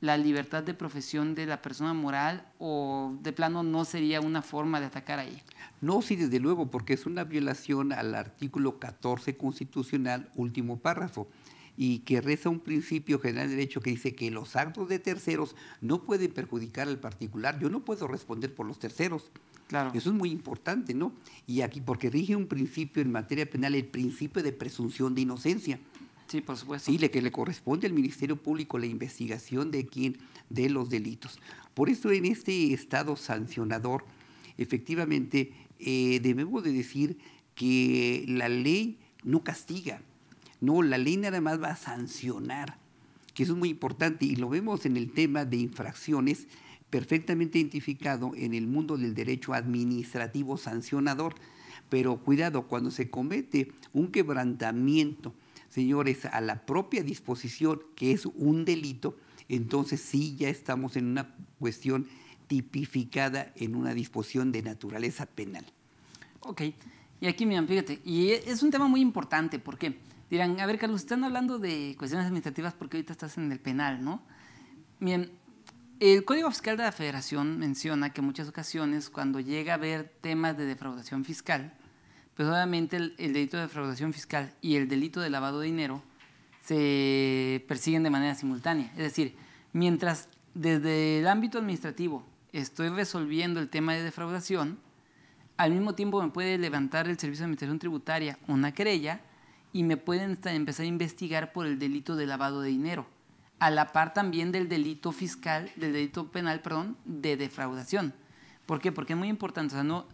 Speaker 1: la libertad de profesión de la persona moral o de plano no sería una forma de atacar ahí?
Speaker 2: No, sí, desde luego, porque es una violación al artículo 14 constitucional, último párrafo y que reza un principio general de derecho que dice que los actos de terceros no pueden perjudicar al particular. Yo no puedo responder por los terceros. Claro. Eso es muy importante, ¿no? Y aquí, porque rige un principio en materia penal, el principio de presunción de inocencia. Sí, por supuesto. Y le, que le corresponde al Ministerio Público la investigación de quién, de los delitos. Por eso en este estado sancionador, efectivamente, eh, debemos de decir que la ley no castiga, no, la ley nada más va a sancionar, que eso es muy importante y lo vemos en el tema de infracciones perfectamente identificado en el mundo del derecho administrativo sancionador. Pero cuidado, cuando se comete un quebrantamiento, señores, a la propia disposición, que es un delito, entonces sí ya estamos en una cuestión tipificada en una disposición de naturaleza penal.
Speaker 1: Ok, y aquí miren, fíjate, y es un tema muy importante porque Dirán, a ver, Carlos, están hablando de cuestiones administrativas porque ahorita estás en el penal, ¿no? Bien, el Código Fiscal de la Federación menciona que en muchas ocasiones cuando llega a haber temas de defraudación fiscal, pues obviamente el, el delito de defraudación fiscal y el delito de lavado de dinero se persiguen de manera simultánea. Es decir, mientras desde el ámbito administrativo estoy resolviendo el tema de defraudación, al mismo tiempo me puede levantar el Servicio de Administración Tributaria una querella y me pueden empezar a investigar por el delito de lavado de dinero, a la par también del delito fiscal, del delito penal, perdón, de defraudación. ¿Por qué? Porque es muy importante. O sea, no,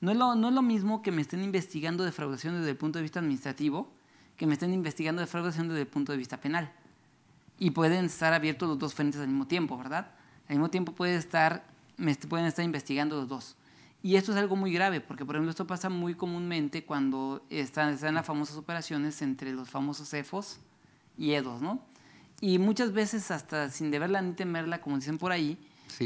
Speaker 1: no, es lo, no es lo mismo que me estén investigando defraudación desde el punto de vista administrativo que me estén investigando defraudación desde el punto de vista penal. Y pueden estar abiertos los dos frentes al mismo tiempo, ¿verdad? Al mismo tiempo puede estar, me pueden estar investigando los dos. Y esto es algo muy grave, porque por ejemplo esto pasa muy comúnmente cuando están, las famosas operaciones entre los famosos EFOS y EDOS, ¿no? Y muchas veces hasta sin deberla ni temerla, como dicen por ahí,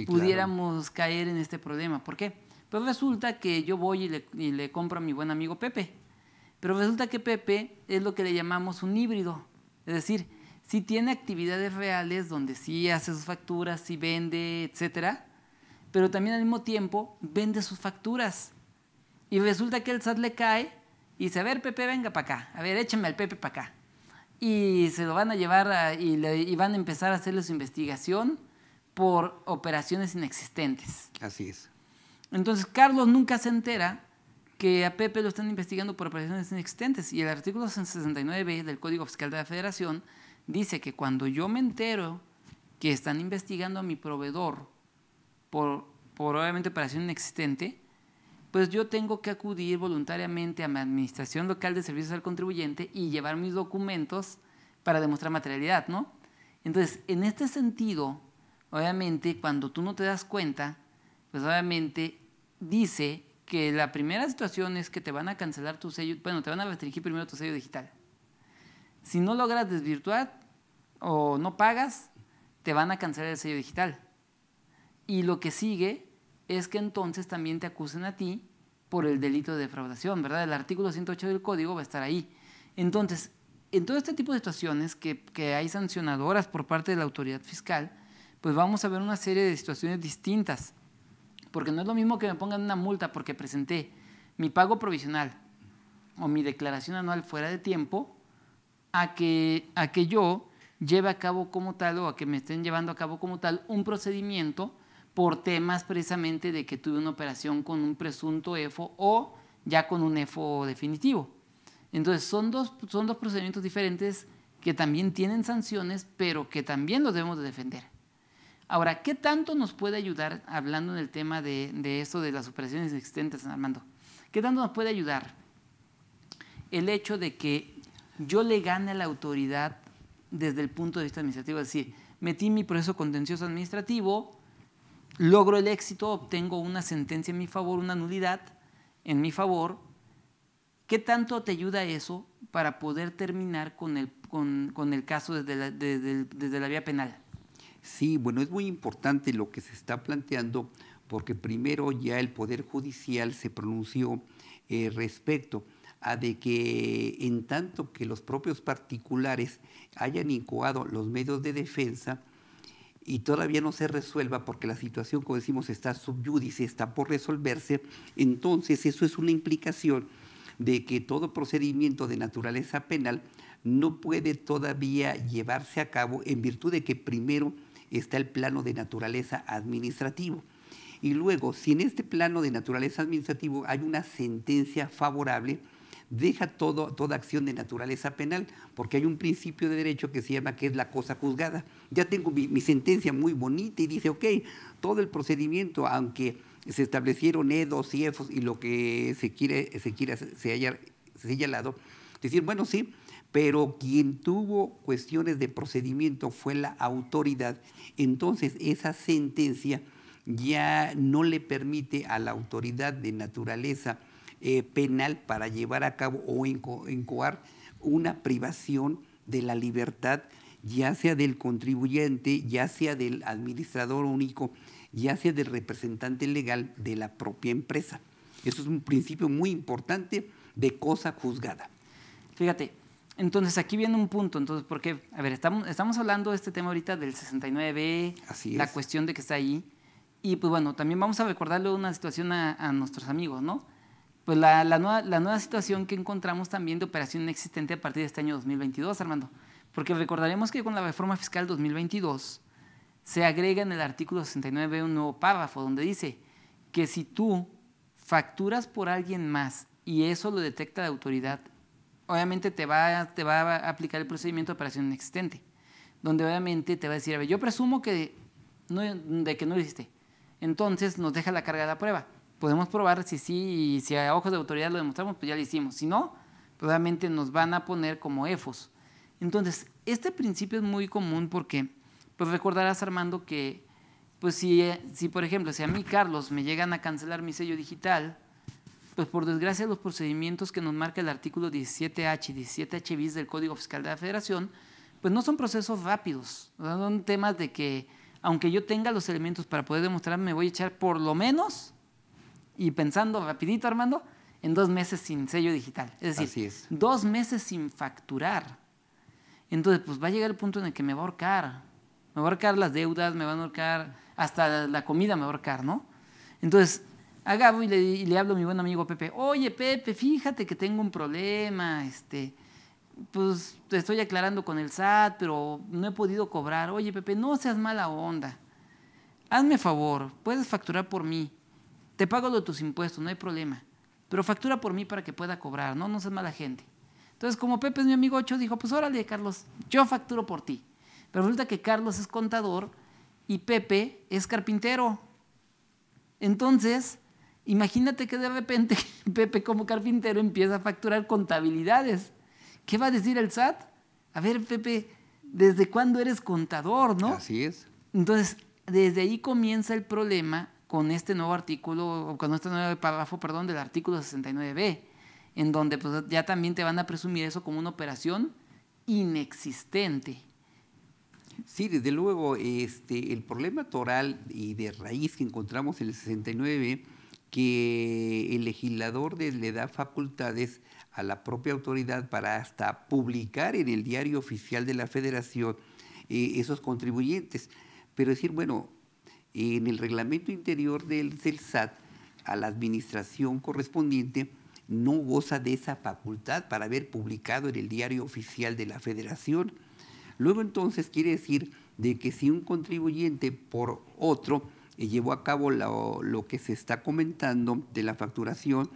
Speaker 2: pudiéramos
Speaker 1: caer en este problema. ¿Por qué? Pues resulta que yo voy y le, compro a mi buen amigo Pepe, pero resulta que Pepe es lo que le llamamos un híbrido, es decir, si tiene actividades reales donde sí hace sus facturas, sí vende, etcétera, pero también al mismo tiempo vende sus facturas. Y resulta que el SAT le cae y dice, a ver, Pepe, venga para acá, a ver, échame al Pepe para acá. Y se lo van a llevar y, van a empezar a hacerle su investigación por operaciones inexistentes. Así es. Entonces, Carlos nunca se entera que a Pepe lo están investigando por operaciones inexistentes. Y el artículo 169 del Código Fiscal de la Federación dice que cuando yo me entero que están investigando a mi proveedor por, obviamente operación inexistente, pues yo tengo que acudir voluntariamente a mi administración local de servicios al contribuyente y llevar mis documentos para demostrar materialidad, ¿no? Entonces, en este sentido, obviamente, cuando tú no te das cuenta, pues obviamente dice que la primera situación es que te van a cancelar tu sello, bueno, te van a restringir primero tu sello digital. Si no logras desvirtuar o no pagas, te van a cancelar el sello digital. Y lo que sigue es que entonces también te acusen a ti por el delito de defraudación, ¿verdad? El artículo 108 del código va a estar ahí. Entonces, en todo este tipo de situaciones que, que hay sancionadoras por parte de la autoridad fiscal, pues vamos a ver una serie de situaciones distintas, porque no es lo mismo que me pongan una multa porque presenté mi pago provisional o mi declaración anual fuera de tiempo, a que, a que yo lleve a cabo como tal o a que me estén llevando a cabo como tal un procedimiento por temas precisamente de que tuve una operación con un presunto EFO o ya con un EFO definitivo. Entonces, son dos, son dos procedimientos diferentes que también tienen sanciones, pero que también los debemos de defender. Ahora, ¿qué tanto nos puede ayudar, hablando en el tema de, de esto de las operaciones existentes, Armando? ¿Qué tanto nos puede ayudar el hecho de que yo le gane la autoridad desde el punto de vista administrativo? Es decir, metí mi proceso contencioso administrativo, logro el éxito, obtengo una sentencia en mi favor, una nulidad en mi favor. ¿Qué tanto te ayuda eso para poder terminar con el, caso desde la, vía penal?
Speaker 2: Sí, bueno, es muy importante lo que se está planteando porque primero ya el Poder Judicial se pronunció eh, respecto a de que en tanto que los propios particulares hayan incoado los medios de defensa, y todavía no se resuelva porque la situación, como decimos, está subyúdice, está por resolverse, entonces eso es una implicación de que todo procedimiento de naturaleza penal no puede todavía llevarse a cabo en virtud de que primero está el plano de naturaleza administrativo. Y luego, si en este plano de naturaleza administrativo hay una sentencia favorable, deja todo, toda acción de naturaleza penal, porque hay un principio de derecho que se llama que es la cosa juzgada. Ya tengo mi, sentencia muy bonita y dice, ok, todo el procedimiento, aunque se establecieron EDOS y EFOS y lo que se quiere, se, quiere, se haya señalado, decir, bueno, sí, pero quien tuvo cuestiones de procedimiento fue la autoridad, entonces esa sentencia ya no le permite a la autoridad de naturaleza eh, penal para llevar a cabo o encoar una privación de la libertad, ya sea del contribuyente, ya sea del administrador único, ya sea del representante
Speaker 1: legal de la propia empresa. Eso es un principio muy importante de cosa juzgada. Fíjate, entonces aquí viene un punto, entonces, porque, a ver, estamos, hablando de este tema ahorita del 69 la cuestión de que está ahí, y pues bueno, también vamos a recordarle una situación a nuestros amigos, ¿no? pues la, nueva, situación que encontramos también de operación inexistente a partir de este año 2022, Armando. Porque recordaremos que con la reforma fiscal 2022 se agrega en el artículo 69 un nuevo párrafo donde dice que si tú facturas por alguien más y eso lo detecta la autoridad, obviamente te va, te va a aplicar el procedimiento de operación inexistente, donde obviamente te va a decir, a ver, yo presumo que de que no lo hiciste. Entonces nos deja la carga de la prueba podemos probar si sí y si a ojos de autoridad lo demostramos, pues ya lo hicimos. Si no, probablemente pues nos van a poner como EFOS. Entonces, este principio es muy común porque, pues recordarás Armando que, pues si, eh, si por ejemplo, si a mí Carlos me llegan a cancelar mi sello digital, pues por desgracia los procedimientos que nos marca el artículo 17H y 17H bis del Código Fiscal de la Federación, pues no son procesos rápidos, son temas de que aunque yo tenga los elementos para poder demostrar, me voy a echar por lo menos y pensando rapidito, Armando, en dos meses sin sello digital. Es decir, dos meses sin facturar. Entonces, pues va a llegar el punto en el que me va a ahorcar. Me va a ahorcar las deudas, me va a ahorcar, hasta la comida me va a ahorcar, ¿no? Entonces, agarro y le, y le, hablo a mi buen amigo Pepe, oye Pepe, fíjate que tengo un problema, este, pues te estoy aclarando con el SAT, pero no he podido cobrar. Oye Pepe, no seas mala onda. Hazme favor, puedes facturar por mí. Te pago de tus impuestos, no hay problema. Pero factura por mí para que pueda cobrar, ¿no? No seas mala gente. Entonces, como Pepe es mi amigo Ocho dijo, pues órale, Carlos, yo facturo por ti. Pero resulta que Carlos es contador y Pepe es carpintero. Entonces, imagínate que de repente [laughs] Pepe como carpintero empieza a facturar contabilidades. ¿Qué va a decir el SAT? A ver, Pepe, ¿desde cuándo eres contador, no? Así es. Entonces, desde ahí comienza el problema con este nuevo artículo, con este nuevo párrafo, perdón, del artículo 69b, en donde pues, ya también te van a presumir eso como una operación inexistente.
Speaker 2: Sí, desde luego, este, el problema toral y de raíz que encontramos en el 69, que el legislador le da facultades a la propia autoridad para hasta publicar en el diario oficial de la federación eh, esos contribuyentes. Pero decir, bueno, en el reglamento interior del, CELSAT a la administración correspondiente no goza de esa facultad para haber publicado en el diario oficial de la federación. Luego entonces quiere decir de que si un contribuyente por otro eh, llevó a cabo lo, que se está comentando de la facturación,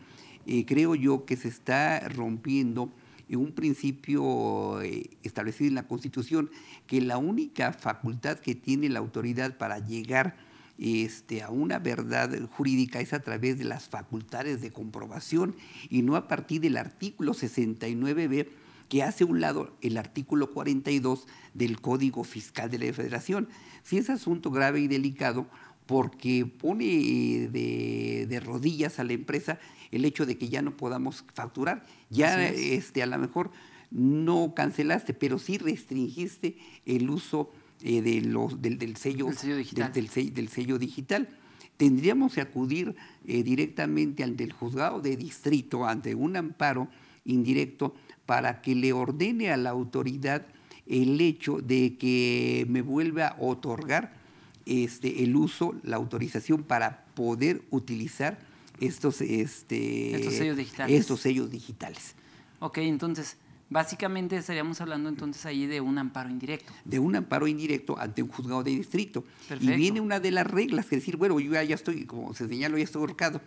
Speaker 2: eh, creo yo que se está rompiendo un principio eh, establecido en la Constitución, que la única facultad que tiene la autoridad para llegar este, a una verdad jurídica es a través de las facultades de comprobación y no a partir del artículo 69b que hace un lado el artículo 42 del Código Fiscal de la Federación. Si es asunto grave y delicado, porque pone eh, de, rodillas a la empresa el hecho de que ya no podamos facturar. Ya este, a lo mejor no cancelaste, pero sí restringiste el uso eh, de los, del, sello, digital. Del, sello, digital. Tendríamos que acudir eh, directamente ante el juzgado de distrito, ante un amparo indirecto, para que le ordene a la autoridad el hecho de que me vuelva a otorgar este, el uso, la autorización para poder utilizar estos, este, estos sellos digitales. Estos sellos digitales.
Speaker 1: Ok, entonces Básicamente estaríamos hablando entonces ahí de un amparo indirecto. De un amparo
Speaker 2: indirecto ante un juzgado de distrito. Y viene una de las reglas, que decir, bueno, yo ya, estoy, como se señaló, ya estoy ahorcado.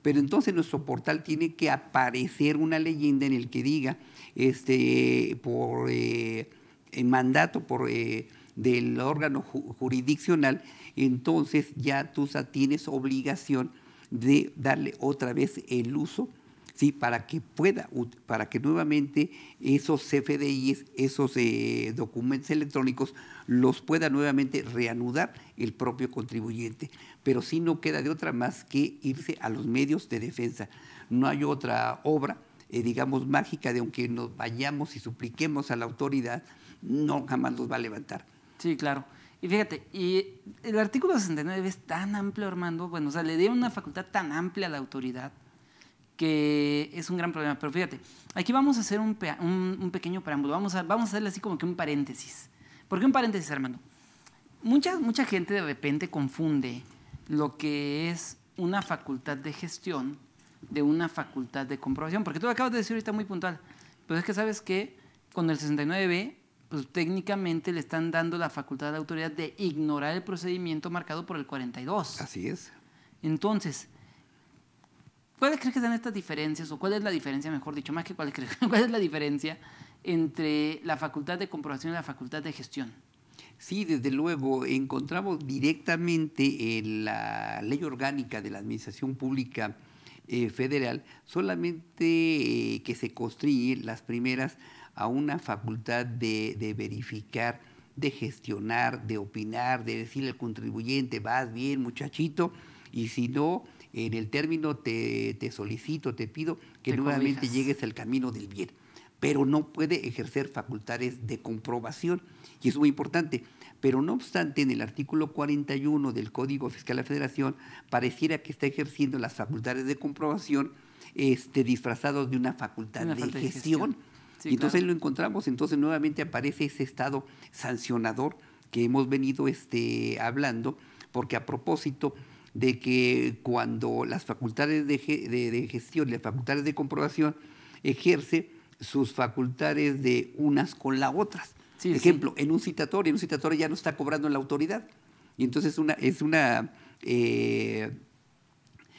Speaker 2: Pero entonces nuestro portal tiene que aparecer una leyenda en el que diga, este, por el eh, mandato por, eh, del órgano jurisdiccional, entonces ya tú tienes obligación de darle otra vez el uso ¿sí? para que pueda, para que nuevamente esos CFDIs, esos eh, documentos electrónicos, los pueda nuevamente reanudar el propio contribuyente. Pero sí no queda de otra más que irse a los medios de defensa. No hay otra obra, eh, digamos, mágica de aunque nos vayamos y supliquemos a la autoridad, no jamás nos va a levantar. Sí,
Speaker 1: claro. Y fíjate, y el artículo 69 es tan amplio, Armando, bueno, o sea, le dio una facultad tan amplia a la autoridad que es un gran problema. Pero fíjate, aquí vamos a hacer un, pequeño preámbulo, vamos a, vamos a hacerle así como que un paréntesis. ¿Por qué un paréntesis, Armando? Mucha, mucha gente de repente confunde lo que es una facultad de gestión de una facultad de comprobación, porque tú lo acabas de decir ahorita muy puntual, pero es que sabes que con el 69B, pues técnicamente le están dando la facultad a la autoridad de ignorar el procedimiento marcado por el 42. Así es. Entonces, ¿Cuáles crees que son estas diferencias, o cuál es la diferencia, mejor dicho, más que cuáles crees, [laughs] cuál es la diferencia entre la facultad de comprobación y la facultad de gestión? Sí,
Speaker 2: desde luego, encontramos directamente en la ley orgánica de la Administración Pública eh, Federal solamente eh, que se construyen las primeras a una facultad de, de verificar, de gestionar, de opinar, de decirle al contribuyente, vas bien muchachito, y si no, en el término te, solicito, te pido que nuevamente llegues al camino del bien, pero no puede ejercer facultades de comprobación, y es muy importante. Pero no obstante, en el artículo 41 del Código Fiscal de la Federación, pareciera que está ejerciendo las facultades de comprobación este, disfrazados de una facultad, de, gestión. y entonces lo encontramos, entonces nuevamente aparece ese estado sancionador que hemos venido este, hablando, porque a propósito, de que cuando las facultades de, de, de gestión, las facultades de comprobación, ejerce sus facultades de unas con las otras. Por Ejemplo, en un citatorio, en un citatorio ya no está cobrando la autoridad. Y entonces una, es una, eh,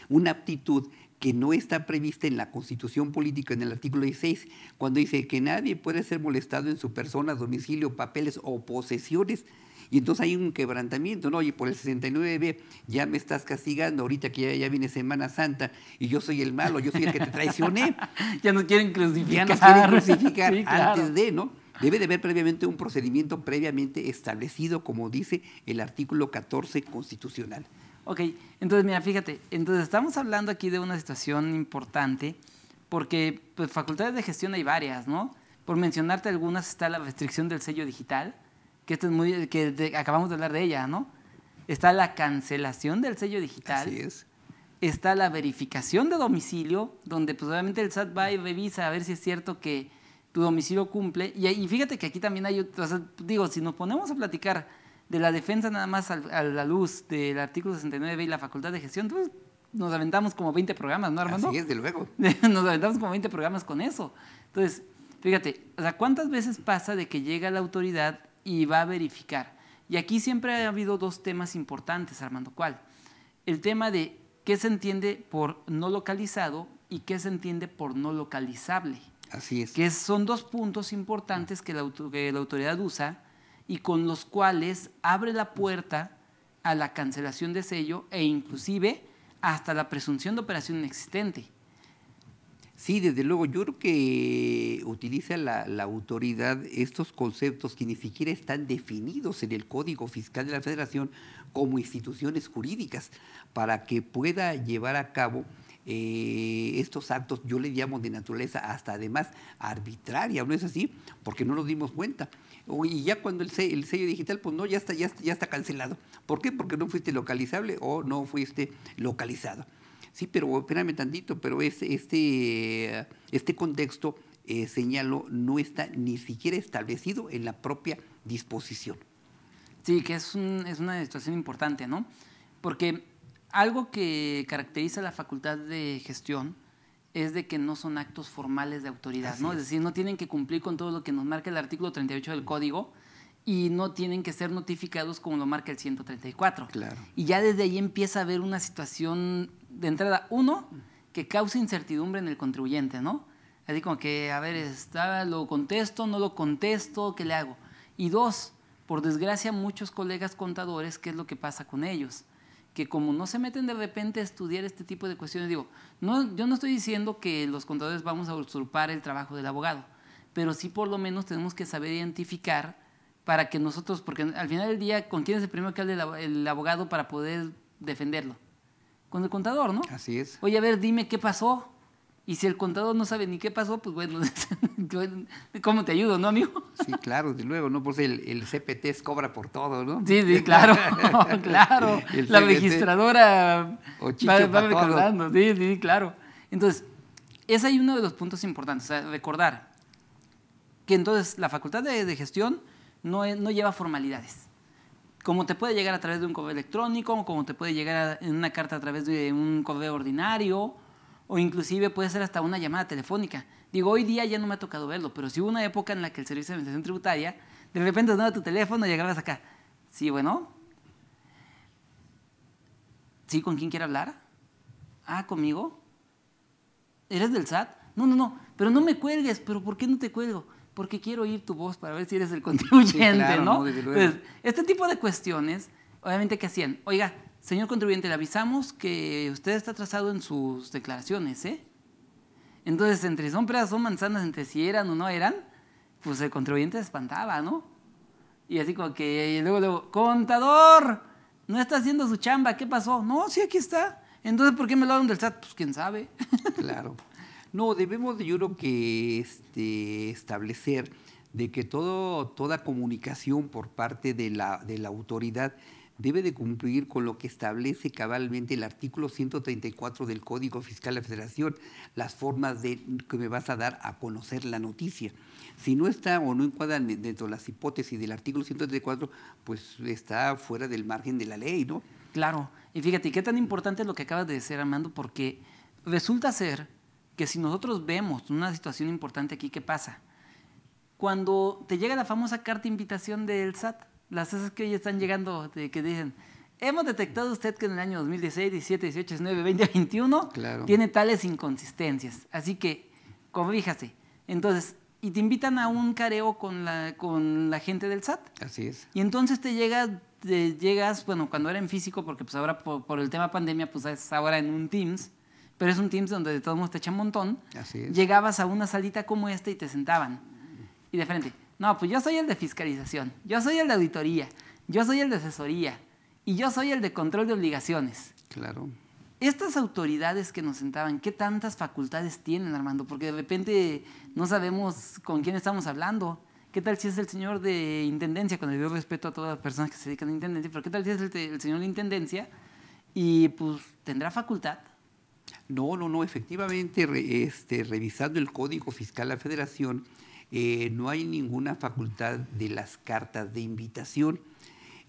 Speaker 2: una aptitud que no está prevista en la Constitución Política, en el artículo 16, cuando dice que nadie puede ser molestado en su persona, domicilio, papeles o posesiones y entonces hay un quebrantamiento, ¿no? y por el 69B ya me estás castigando, ahorita que ya, viene Semana Santa y yo soy el malo, yo soy el que te traicioné. [laughs] ya no quieren crucificar. Ya quieren crucificar [laughs] antes de, ¿no? Debe de haber previamente un procedimiento previamente establecido,
Speaker 1: como dice el artículo 14 constitucional. Ok, entonces mira, fíjate, entonces estamos hablando aquí de una situación importante porque pues, facultades de gestión hay varias, ¿no? Por mencionarte algunas está la restricción del sello digital, que, este es muy, que acabamos de hablar de ella, ¿no? Está la cancelación del sello digital. Así es. Está la verificación de domicilio, donde pues obviamente el SAT va y revisa a ver si es cierto que tu domicilio cumple. Y, fíjate que aquí también hay, digo, si nos ponemos a platicar de la defensa nada más a la luz del artículo 69 y la facultad de gestión, entonces pues, nos aventamos como 20 programas, ¿no, Armando? sí es, de luego. [laughs] nos aventamos como 20 programas con eso. Entonces, fíjate, o ¿cuántas veces pasa de que llega la autoridad y va a verificar. Y aquí siempre ha habido dos temas importantes, Armando. ¿Cuál? El tema de qué se entiende por no localizado y qué se entiende por no localizable. Así es. Que son dos puntos importantes que la, que la autoridad usa y con los cuales abre la puerta a la cancelación de sello e inclusive hasta la presunción de operación inexistente.
Speaker 2: Sí, desde luego, yo creo que utiliza la, autoridad estos conceptos que ni siquiera están definidos en el Código Fiscal de la Federación como instituciones jurídicas para que pueda llevar a cabo eh, estos actos, yo le llamo de naturaleza hasta además arbitraria, ¿no es así? Porque no nos dimos cuenta. Y ya cuando el, sello, digital, pues no, ya está, ya está, ya está cancelado. ¿Por qué? Porque no fuiste localizable o no fuiste localizado. Sí, pero espérame tantito, pero es, este, este contexto, eh, señalo, no está ni siquiera establecido en la propia disposición.
Speaker 1: Sí, que es, es una situación importante, ¿no? Porque algo que caracteriza la facultad de gestión es de que no son actos formales de autoridad, ¿no? Es. decir, no tienen que cumplir con todo lo que nos marca el artículo 38 del código, y no tienen que ser notificados como lo marca el 134. Claro. Y ya desde ahí empieza a haber una situación de entrada, uno, que causa incertidumbre en el contribuyente, ¿no? Así como que, a ver, está, lo contesto, no lo contesto, ¿qué le hago? Y dos, por desgracia, muchos colegas contadores, ¿qué es lo que pasa con ellos? Que como no se meten de repente a estudiar este tipo de cuestiones, digo, no, yo no estoy diciendo que los contadores vamos a usurpar el trabajo del abogado, pero sí por lo menos tenemos que saber identificar para que nosotros, porque al final del día, ¿con quién es el primero que el abogado para poder defenderlo? Con el contador, ¿no? Así es. Oye, a ver, dime qué pasó. Y si el contador no sabe ni qué pasó, pues bueno, [laughs] ¿cómo te ayudo, no, amigo?
Speaker 2: Sí, claro, de nuevo, ¿no? Pues el, el CPT cobra por todo, ¿no? Sí, sí, claro, [laughs] [laughs] claro. la registradora va, recordando, sí,
Speaker 1: sí, claro. Entonces, ese es uno de los puntos importantes, recordar que entonces la facultad de gestión no, lleva formalidades. Como te puede llegar a través de un correo electrónico, como te puede llegar en una carta a través de un correo ordinario, o inclusive puede ser hasta una llamada telefónica. Digo, hoy día ya no me ha tocado verlo, pero si hubo una época en la que el Servicio de Administración Tributaria, de repente sonaba tu teléfono y llegabas acá. Sí, bueno. ¿Sí? ¿Con quién quiere hablar? Ah, ¿conmigo? ¿Eres del SAT? No, no, no, pero no me cuelgues, pero ¿por qué no te cuelgo? porque quiero oír tu voz para ver si eres el [laughs] contribuyente, ¿no? este tipo de cuestiones, obviamente, ¿qué hacían? Oiga, señor contribuyente, le avisamos que usted está atrasado en sus declaraciones, ¿eh? Entonces, entre son peras, son manzanas, entre si eran o no eran, pues el contribuyente se espantaba, ¿no? Y así como que y luego, luego, contador, no está haciendo su chamba, ¿qué pasó? No, sí, aquí está. Entonces, ¿por qué me lo dan del SAT? Pues quién sabe. [laughs]
Speaker 2: Claro. No, debemos yo creo que este, establecer de que todo, toda comunicación por parte de la, de la autoridad debe de cumplir con lo que establece cabalmente el artículo 134 del Código Fiscal de la Federación, las formas de que me vas a dar a conocer la noticia. Si no está o no encuadra dentro de las hipótesis del artículo 134, pues
Speaker 1: está fuera del margen de la ley, ¿no? Claro. Y fíjate, qué tan importante es lo que acabas de decir, Armando, porque resulta ser que si nosotros vemos una situación importante aquí, ¿qué pasa? Cuando te llega la famosa carta de invitación del SAT, las esas que hoy están llegando, que dicen, hemos detectado usted que en el año 2016, 17, 18, 19, 20, 21, tiene tales inconsistencias. Así que, corríjase. Entonces, y te invitan a un careo con la, con la gente del SAT. Así es. Y entonces te llegas, llegas bueno, cuando era en físico, porque pues ahora por, el tema pandemia, pues ahora en un Teams, pero es un Teams donde de todos modos te echan un montón. Llegabas a una salita como esta y te sentaban. Y de frente, no, pues yo soy el de fiscalización, yo soy el de auditoría, yo soy el de asesoría y yo soy el de control de obligaciones. Claro. Estas autoridades que nos sentaban, ¿qué tantas facultades tienen, Armando? Porque de repente no sabemos con quién estamos hablando. ¿Qué tal si es el señor de intendencia? Con el debido respeto a todas las personas que se dedican a intendencia, pero ¿qué tal si es el señor de intendencia? Y pues, ¿tendrá facultad?
Speaker 2: No, no, no, efectivamente, este, revisando el Código Fiscal de la Federación, eh, no hay ninguna facultad de las cartas de invitación.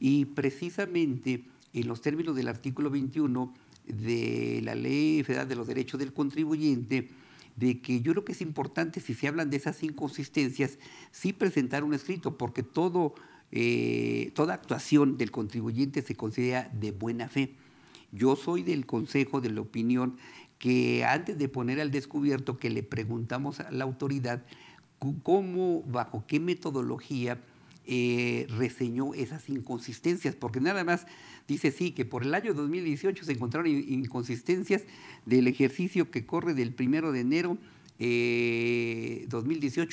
Speaker 2: Y precisamente en los términos del artículo 21 de la Ley Federal de los Derechos del Contribuyente, de que yo creo que es importante, si se hablan de esas inconsistencias, sí presentar un escrito, porque todo, eh, toda actuación del contribuyente se considera de buena fe. Yo soy del consejo de la opinión que antes de poner al descubierto que le preguntamos a la autoridad cómo, bajo qué metodología eh, reseñó esas inconsistencias, porque nada más dice sí, que por el año 2018 se encontraron inconsistencias del ejercicio que corre del 1 de enero 2018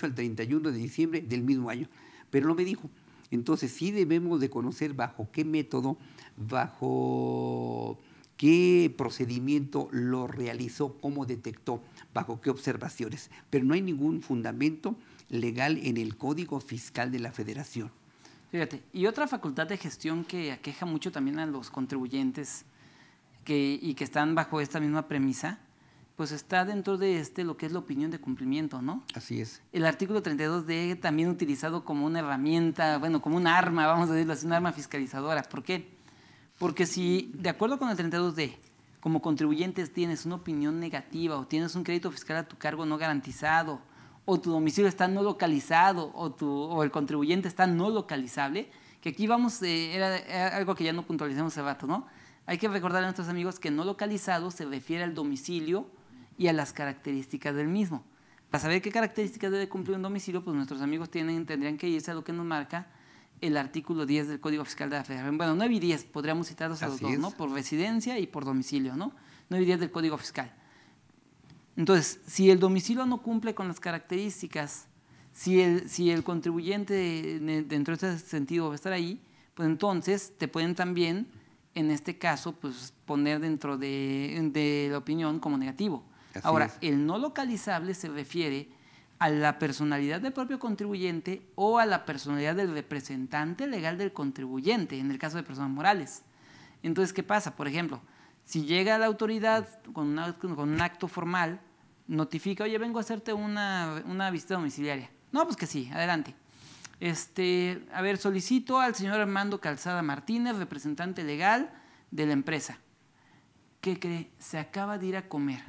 Speaker 2: eh, al 31 de diciembre del mismo año, pero no me dijo. Entonces sí debemos de conocer bajo qué método, bajo qué procedimiento lo realizó, cómo detectó, bajo qué observaciones. Pero no hay ningún fundamento legal en el Código Fiscal de la Federación.
Speaker 1: Fíjate, y otra facultad de gestión que aqueja mucho también a los contribuyentes y que están bajo esta misma premisa, pues está dentro de este lo que es la opinión de cumplimiento, ¿no? Así es. El artículo 32D también utilizado como una herramienta, bueno, como un arma, vamos a decirlo así, un arma fiscalizadora. ¿Por qué? Porque si, de acuerdo con el 32D, como contribuyentes tienes una opinión negativa o tienes un crédito fiscal a tu cargo no garantizado, o tu domicilio está no localizado, o, o el contribuyente está no localizable, que aquí vamos, eh, era, algo que ya no puntualizamos hace rato, ¿no? Hay que recordar a nuestros amigos que no localizado se refiere al domicilio y a las características del mismo. Para saber qué características debe cumplir un domicilio, pues nuestros amigos tienen, tendrían que irse a lo que nos marca el artículo 10 del Código Fiscal de la Federación. Bueno, 9 y 10, podríamos citarlos a los dos, ¿no? Por residencia y por domicilio, ¿no? No y 10 del Código Fiscal. Entonces, si el domicilio no cumple con las características, si el, si el contribuyente dentro de ese sentido va a estar ahí, pues entonces te pueden también, en este caso, pues poner dentro de, la opinión como negativo. Ahora, el no localizable se refiere a la personalidad del propio contribuyente o a la personalidad del representante legal del contribuyente, en el caso de personas morales. Entonces, ¿qué pasa? Por ejemplo, si llega la autoridad con, un acto formal, notifica, oye, vengo a hacerte una, una, visita domiciliaria. No, pues que sí, adelante. Este, a ver, solicito al señor Armando Calzada Martínez, representante legal de la empresa. ¿Qué cree? Se acaba de ir a comer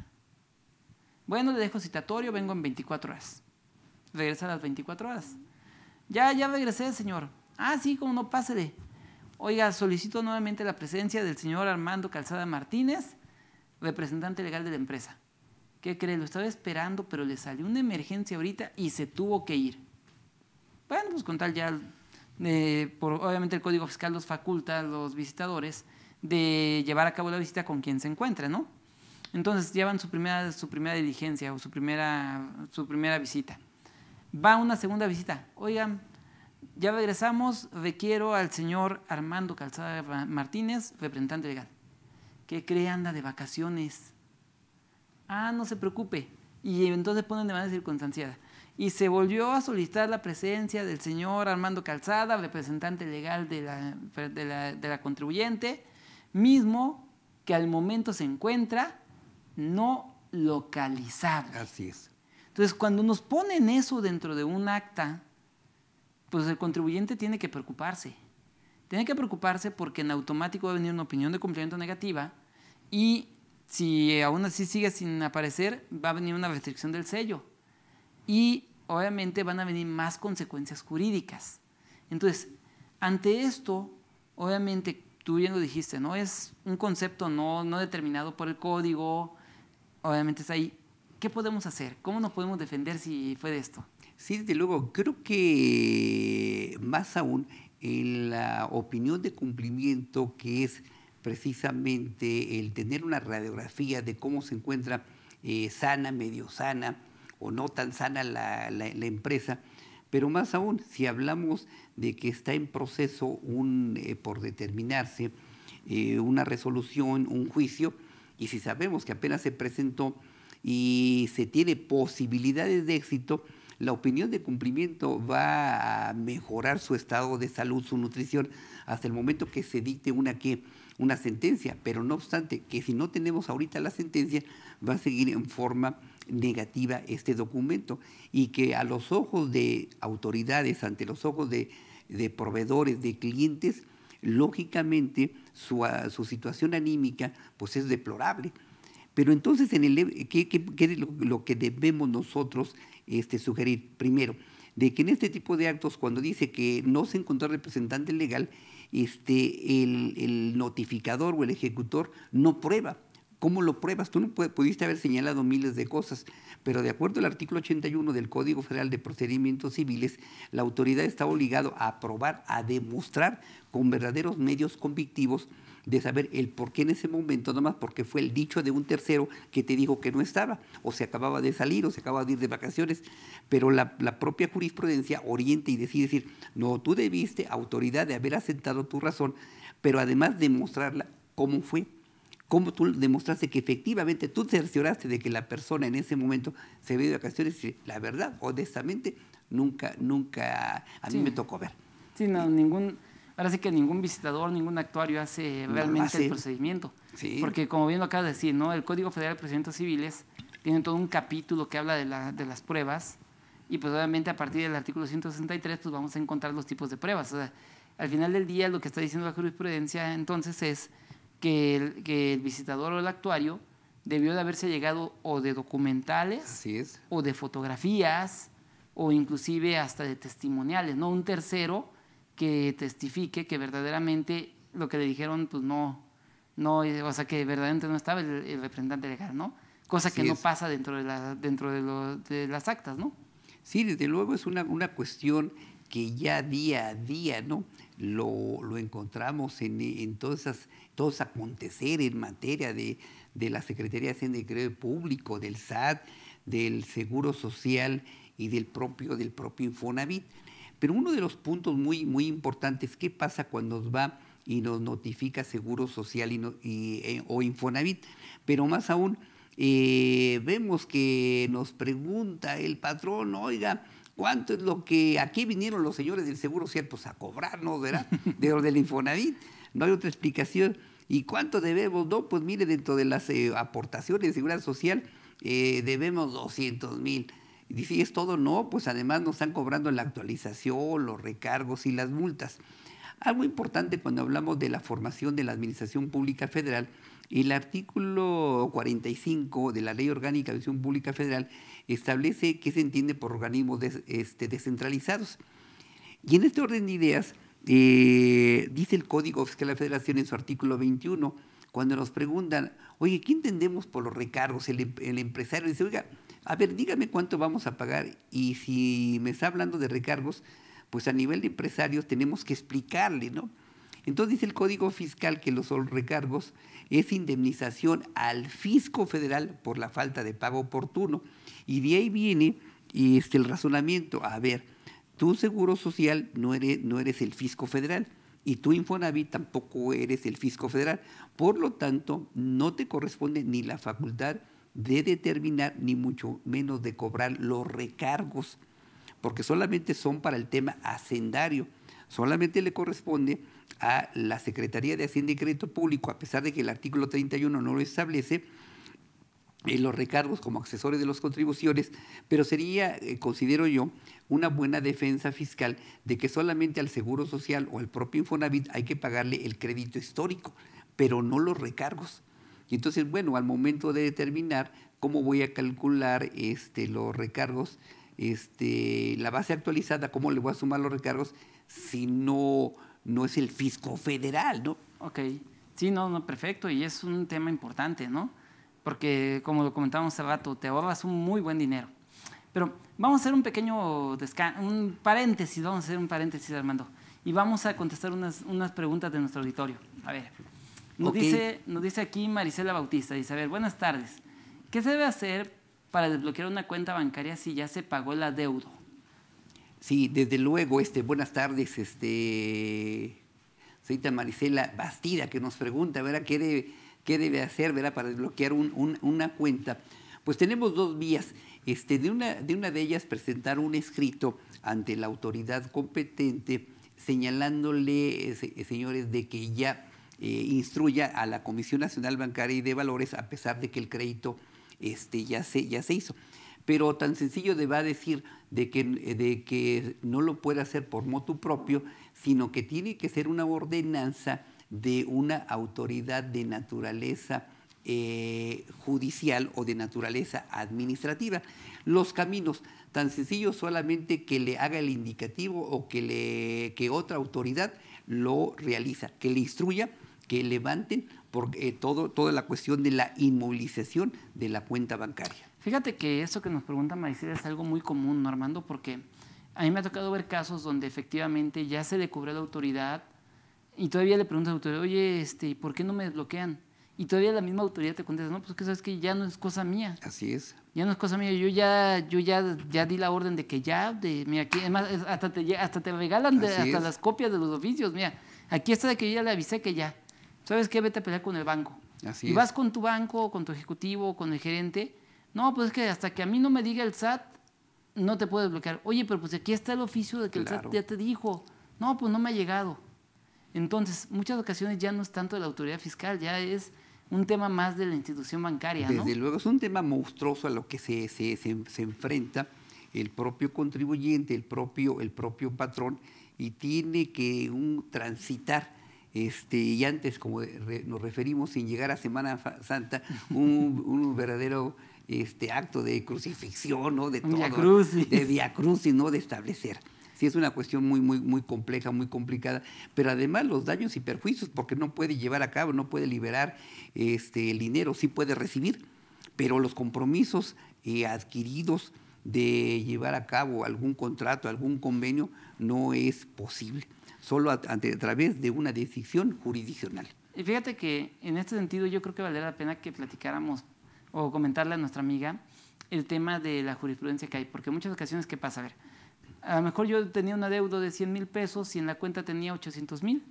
Speaker 1: bueno, le dejo citatorio, vengo en 24 horas. Regresa a las 24 horas. Ya, ya regresé, señor. Ah, sí, como no, pásele. Oiga, solicito nuevamente la presencia del señor Armando Calzada Martínez, representante legal de la empresa. ¿Qué cree? Lo estaba esperando, pero le salió una emergencia ahorita y se tuvo que ir. Bueno, pues con tal ya, eh, por, obviamente el Código Fiscal los faculta a los visitadores de llevar a cabo la visita con quien se encuentra, ¿no? Entonces llevan su primera, su primera diligencia o su primera, su primera visita. Va una segunda visita. Oigan, ya regresamos, requiero al señor Armando Calzada Martínez, representante legal. Que cree anda de vacaciones. Ah, no se preocupe. Y entonces ponen de manera circunstanciada. Y se volvió a solicitar la presencia del señor Armando Calzada, representante legal de de la, de la contribuyente, mismo que al momento se encuentra no localizado. Así es. Entonces, cuando nos ponen eso dentro de un acta, pues el contribuyente tiene que preocuparse. Tiene que preocuparse porque en automático va a venir una opinión de cumplimiento negativa y si aún así sigue sin aparecer, va a venir una restricción del sello. Y obviamente van a venir más consecuencias jurídicas. Entonces, ante esto, obviamente tú bien lo dijiste, ¿no? Es un concepto no, no determinado por el código, obviamente está ahí. ¿Qué podemos hacer? ¿Cómo nos podemos defender si fue de esto?
Speaker 2: Sí, desde luego, creo que más aún en la opinión de cumplimiento que es precisamente el tener una radiografía de cómo se encuentra eh, sana, medio sana o no tan sana la, empresa. Pero más aún, si hablamos de que está en proceso un, eh, por determinarse eh, una resolución, un juicio, y si sabemos que apenas se presentó y se tiene posibilidades de éxito, la opinión de cumplimiento va a mejorar su estado de salud, su nutrición, hasta el momento que se dicte una, que, una sentencia. Pero no obstante, que si no tenemos ahorita la sentencia, va a seguir en forma negativa este documento y que a los ojos de autoridades, ante los ojos de, de proveedores, de clientes, lógicamente Ah, su, situación anímica pues es deplorable. Pero entonces, en el, e, ¿qué, es lo, que debemos nosotros este, sugerir? Primero, de que en este tipo de actos, cuando dice que no se encontró representante legal, este, el notificador o el ejecutor no prueba ¿Cómo lo pruebas? Tú no pudiste haber señalado miles de cosas, pero de acuerdo al artículo 81 del Código Federal de Procedimientos Civiles, la autoridad está obligada a probar, a demostrar con verdaderos medios convictivos de saber el por qué en ese momento, nomás porque fue el dicho de un tercero que te dijo que no estaba, o se acababa de salir, o se acababa de ir de vacaciones, pero la, propia jurisprudencia orienta y decide decir, no, tú debiste autoridad de haber asentado tu razón, pero además demostrarla cómo fue cómo tú demostraste que efectivamente tú cercioraste de que la persona en ese momento se había de vacaciones y la verdad, honestamente, nunca, nunca a mí me tocó ver.
Speaker 1: Sí, ningún, ahora sí que ningún visitador, ningún actuario hace realmente el procedimiento. Sí. Porque como bien lo acabas de decir, ¿no? el Código Federal de Procedimientos Civiles tiene todo un capítulo que habla de, de las pruebas y pues obviamente a partir del artículo 163 pues vamos a encontrar los tipos de pruebas. O sea, al final del día lo que está diciendo la jurisprudencia entonces es que el, visitador o el actuario debió de haberse llegado o de documentales o de fotografías o inclusive hasta de testimoniales, ¿no? Un tercero que testifique que verdaderamente lo que le dijeron, pues no, no, o sea, que verdaderamente no estaba el, representante legal, ¿no? Cosa que no pasa dentro, de, la, dentro las actas, ¿no? Sí, desde luego
Speaker 2: es una, una cuestión que ya día a día, ¿no? lo, encontramos en, en todos, acontecer en materia de, la Secretaría de Hacienda y Crédito Público, del SAT, del Seguro Social y del propio, del propio Infonavit. Pero uno de los puntos muy, muy importantes, ¿qué pasa cuando nos va y nos notifica Seguro Social eh, o Infonavit? Pero más aún, eh, vemos que nos pregunta el patrón, oiga, cuánto es lo que aquí vinieron los señores del Seguro Social pues, a cobrarnos, ¿verdad? [laughs] De los del Infonavit. No hay otra explicación. ¿Y cuánto debemos? No, pues mire, dentro de las eh, aportaciones de seguridad social eh, debemos 200 mil. Y si ¿es todo? No, pues además nos están cobrando la actualización, los recargos y las multas. Algo importante cuando hablamos de la formación de la Administración Pública Federal, el artículo 45 de la Ley Orgánica de Administración Pública Federal establece que se entiende por organismos este, descentralizados. Y en este orden de ideas, eh, dice el Código Fiscal de la Federación en su artículo 21, cuando nos preguntan, oye, ¿qué entendemos por los recargos? el, empresario dice, oiga, a ver, dígame cuánto vamos a pagar. Y si me está hablando de recargos, pues a nivel de empresarios tenemos que explicarle, ¿no? Entonces el Código Fiscal que los recargos es indemnización al fisco federal por la falta de pago oportuno. Y de ahí viene este, el razonamiento. A ver, tu seguro social no eres, no eres el fisco federal y tú, Infonavit tampoco eres el fisco federal. Por lo tanto, no te corresponde ni la facultad de determinar, ni mucho menos de cobrar los recargos porque solamente son para el tema hacendario, solamente le corresponde a la Secretaría de Hacienda y Crédito Público, a pesar de que el artículo 31 no lo establece, eh, los recargos como accesorios de las contribuciones, pero sería, eh, considero yo, una buena defensa fiscal de que solamente al Seguro Social o al propio Infonavit hay que pagarle el crédito histórico, pero no los recargos. Y entonces, bueno, al momento de determinar cómo voy a calcular este, los recargos, este, la base actualizada, ¿cómo le voy a sumar los recargos si no, no es el fisco
Speaker 1: federal, no? Ok, sí, no, no, perfecto, y es un tema importante, ¿no? Porque como lo comentábamos hace rato, te ahorras un muy buen dinero. Pero vamos a hacer un pequeño un paréntesis, vamos a hacer un paréntesis, Armando, y vamos a contestar unas, unas preguntas de nuestro auditorio. A ver, nos, dice, nos dice aquí Marisela Bautista, dice, a ver, buenas tardes. ¿Qué se debe hacer para desbloquear una cuenta bancaria si ya se pagó la deuda?
Speaker 2: Sí, desde luego, este, buenas tardes, este, señorita Marisela Bastida, que nos pregunta, ¿verdad? ¿Qué debe, debe hacer, verá, Para desbloquear una cuenta. Pues tenemos dos vías. Este, de, una, de ellas, presentar un escrito ante la autoridad competente señalándole, señores, de que ya eh, instruya a la Comisión Nacional Bancaria y de Valores, a pesar de que el crédito este, ya, se, ya se hizo. Pero tan sencillo de va a decir de que, de que no lo puede hacer por motu propio, sino que tiene que ser una ordenanza de una autoridad de naturaleza eh, judicial o de naturaleza administrativa. Los caminos, tan sencillos solamente que le haga el indicativo o que, le, que otra autoridad lo realiza, que le instruya, que levanten por eh, todo, toda la cuestión de la inmovilización de la cuenta bancaria.
Speaker 1: Fíjate que eso que nos pregunta Maricela es algo muy común, ¿no, Armando? Porque a mí me ha tocado ver casos donde efectivamente ya se le cubrió la autoridad y todavía le preguntas a la autoridad, oye, este, ¿por qué no me desbloquean? Y todavía la misma autoridad te contesta, no, pues que sabes que ya no es cosa mía. Así es. Ya no es cosa mía. Yo ya, yo ya, ya di la orden de que ya, de, mira, aquí, además, hasta te, hasta te regalan hasta las copias de los oficios. Mira, aquí está de que yo ya le avisé que ya. ¿Sabes qué? Vete a pelear con el banco. y vas con tu banco, con tu ejecutivo, con el gerente. No, pues es que hasta que a mí no me diga el SAT, no te puedes bloquear. Oye, pero pues aquí está el oficio de que el SAT ya te dijo. No, pues no me ha llegado. Entonces, muchas ocasiones ya no es tanto de la autoridad fiscal, ya es un tema más de la institución bancaria. Desde
Speaker 2: luego, es un tema monstruoso a lo que se, enfrenta el propio contribuyente, el propio, el propio patrón, y tiene que un, transitar este, y antes, como nos referimos, sin llegar a Semana Santa, un, verdadero este, acto de crucifixión, ¿no? De todo, de viacrucis, ¿no? De establecer. Sí, es una cuestión muy, muy, muy compleja, muy complicada, pero además los daños y perjuicios, porque no puede llevar a cabo, no puede liberar este, el dinero, sí puede recibir, pero los compromisos eh, adquiridos de llevar a cabo algún contrato, algún convenio, no es posible solo a, través de una decisión jurisdiccional.
Speaker 1: Y fíjate que en este sentido yo creo que valdría la pena que platicáramos o comentarle a nuestra amiga el tema de la jurisprudencia que hay, porque muchas ocasiones, ¿qué pasa? A ver, a lo mejor yo tenía una deuda de 100 mil pesos y en la cuenta tenía 800 mil.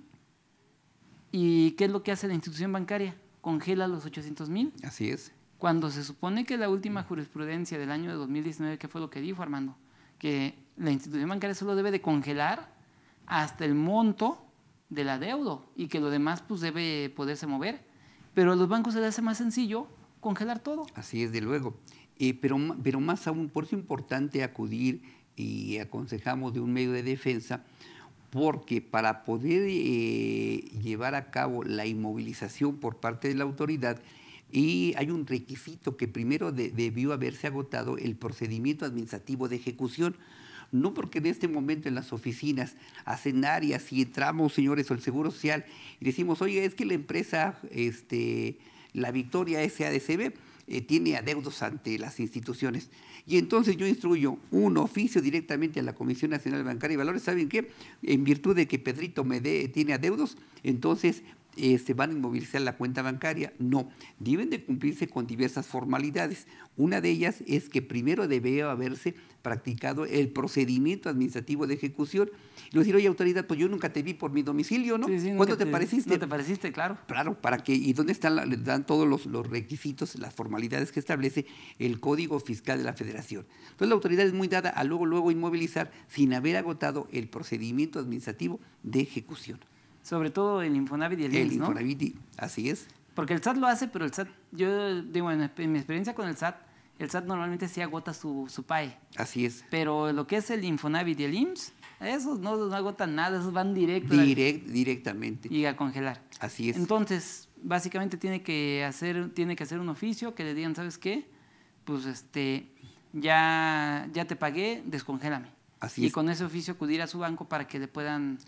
Speaker 1: ¿Y qué es lo que hace la institución bancaria? Congela los 800 mil. Así es. Cuando se supone que la última jurisprudencia del año de 2019, ¿qué fue lo que dijo Armando? Que la institución bancaria solo debe de congelar hasta el monto de la deuda y que lo demás pues debe poderse mover. Pero a los bancos se les hace más sencillo congelar todo.
Speaker 2: Así es, de luego. Eh, pero, pero más aún, por eso es importante acudir y aconsejamos de un medio de defensa, porque para poder eh, llevar a cabo la inmovilización por parte de la autoridad, y hay un requisito que primero debió haberse agotado el procedimiento administrativo de ejecución, no porque en este momento en las oficinas hacen áreas y entramos, señores, al Seguro Social y decimos, oye, es que la empresa, este, la Victoria SADCB, eh, tiene adeudos ante las instituciones. Y entonces yo instruyo un oficio directamente a la Comisión Nacional Bancaria y Valores. ¿Saben qué? En virtud de que Pedrito me tiene adeudos, entonces ¿Se este, van a inmovilizar la cuenta bancaria. No, deben de cumplirse con diversas formalidades. Una de ellas es que primero debe haberse practicado el procedimiento administrativo de ejecución. Y decir, oye, autoridad, pues yo nunca te vi por mi domicilio, ¿no? ¿Cuándo te, pareciste? te pareciste, claro. Claro, para que, ¿y dónde están dan todos los, los, requisitos, las formalidades que establece el Código Fiscal de la Federación? Entonces la autoridad es muy dada a luego, luego inmovilizar sin haber agotado el procedimiento administrativo de ejecución. Sobre
Speaker 1: todo el Infonavit y el, IMSS, ¿no? Infonavit, así es. Porque el SAT lo hace, pero el SAT, yo digo, en, mi experiencia con el SAT, el SAT normalmente sí agota su, su PAE. Así es. Pero lo que es el Infonavit y el IMSS, esos no, agotan nada, esos van directo.
Speaker 2: directamente.
Speaker 1: Y a congelar. Así es. Entonces, básicamente tiene que hacer, tiene que hacer un oficio que le digan, ¿sabes qué? Pues este, ya, ya te pagué, descongélame. Así y con ese oficio acudir a su banco para que le puedan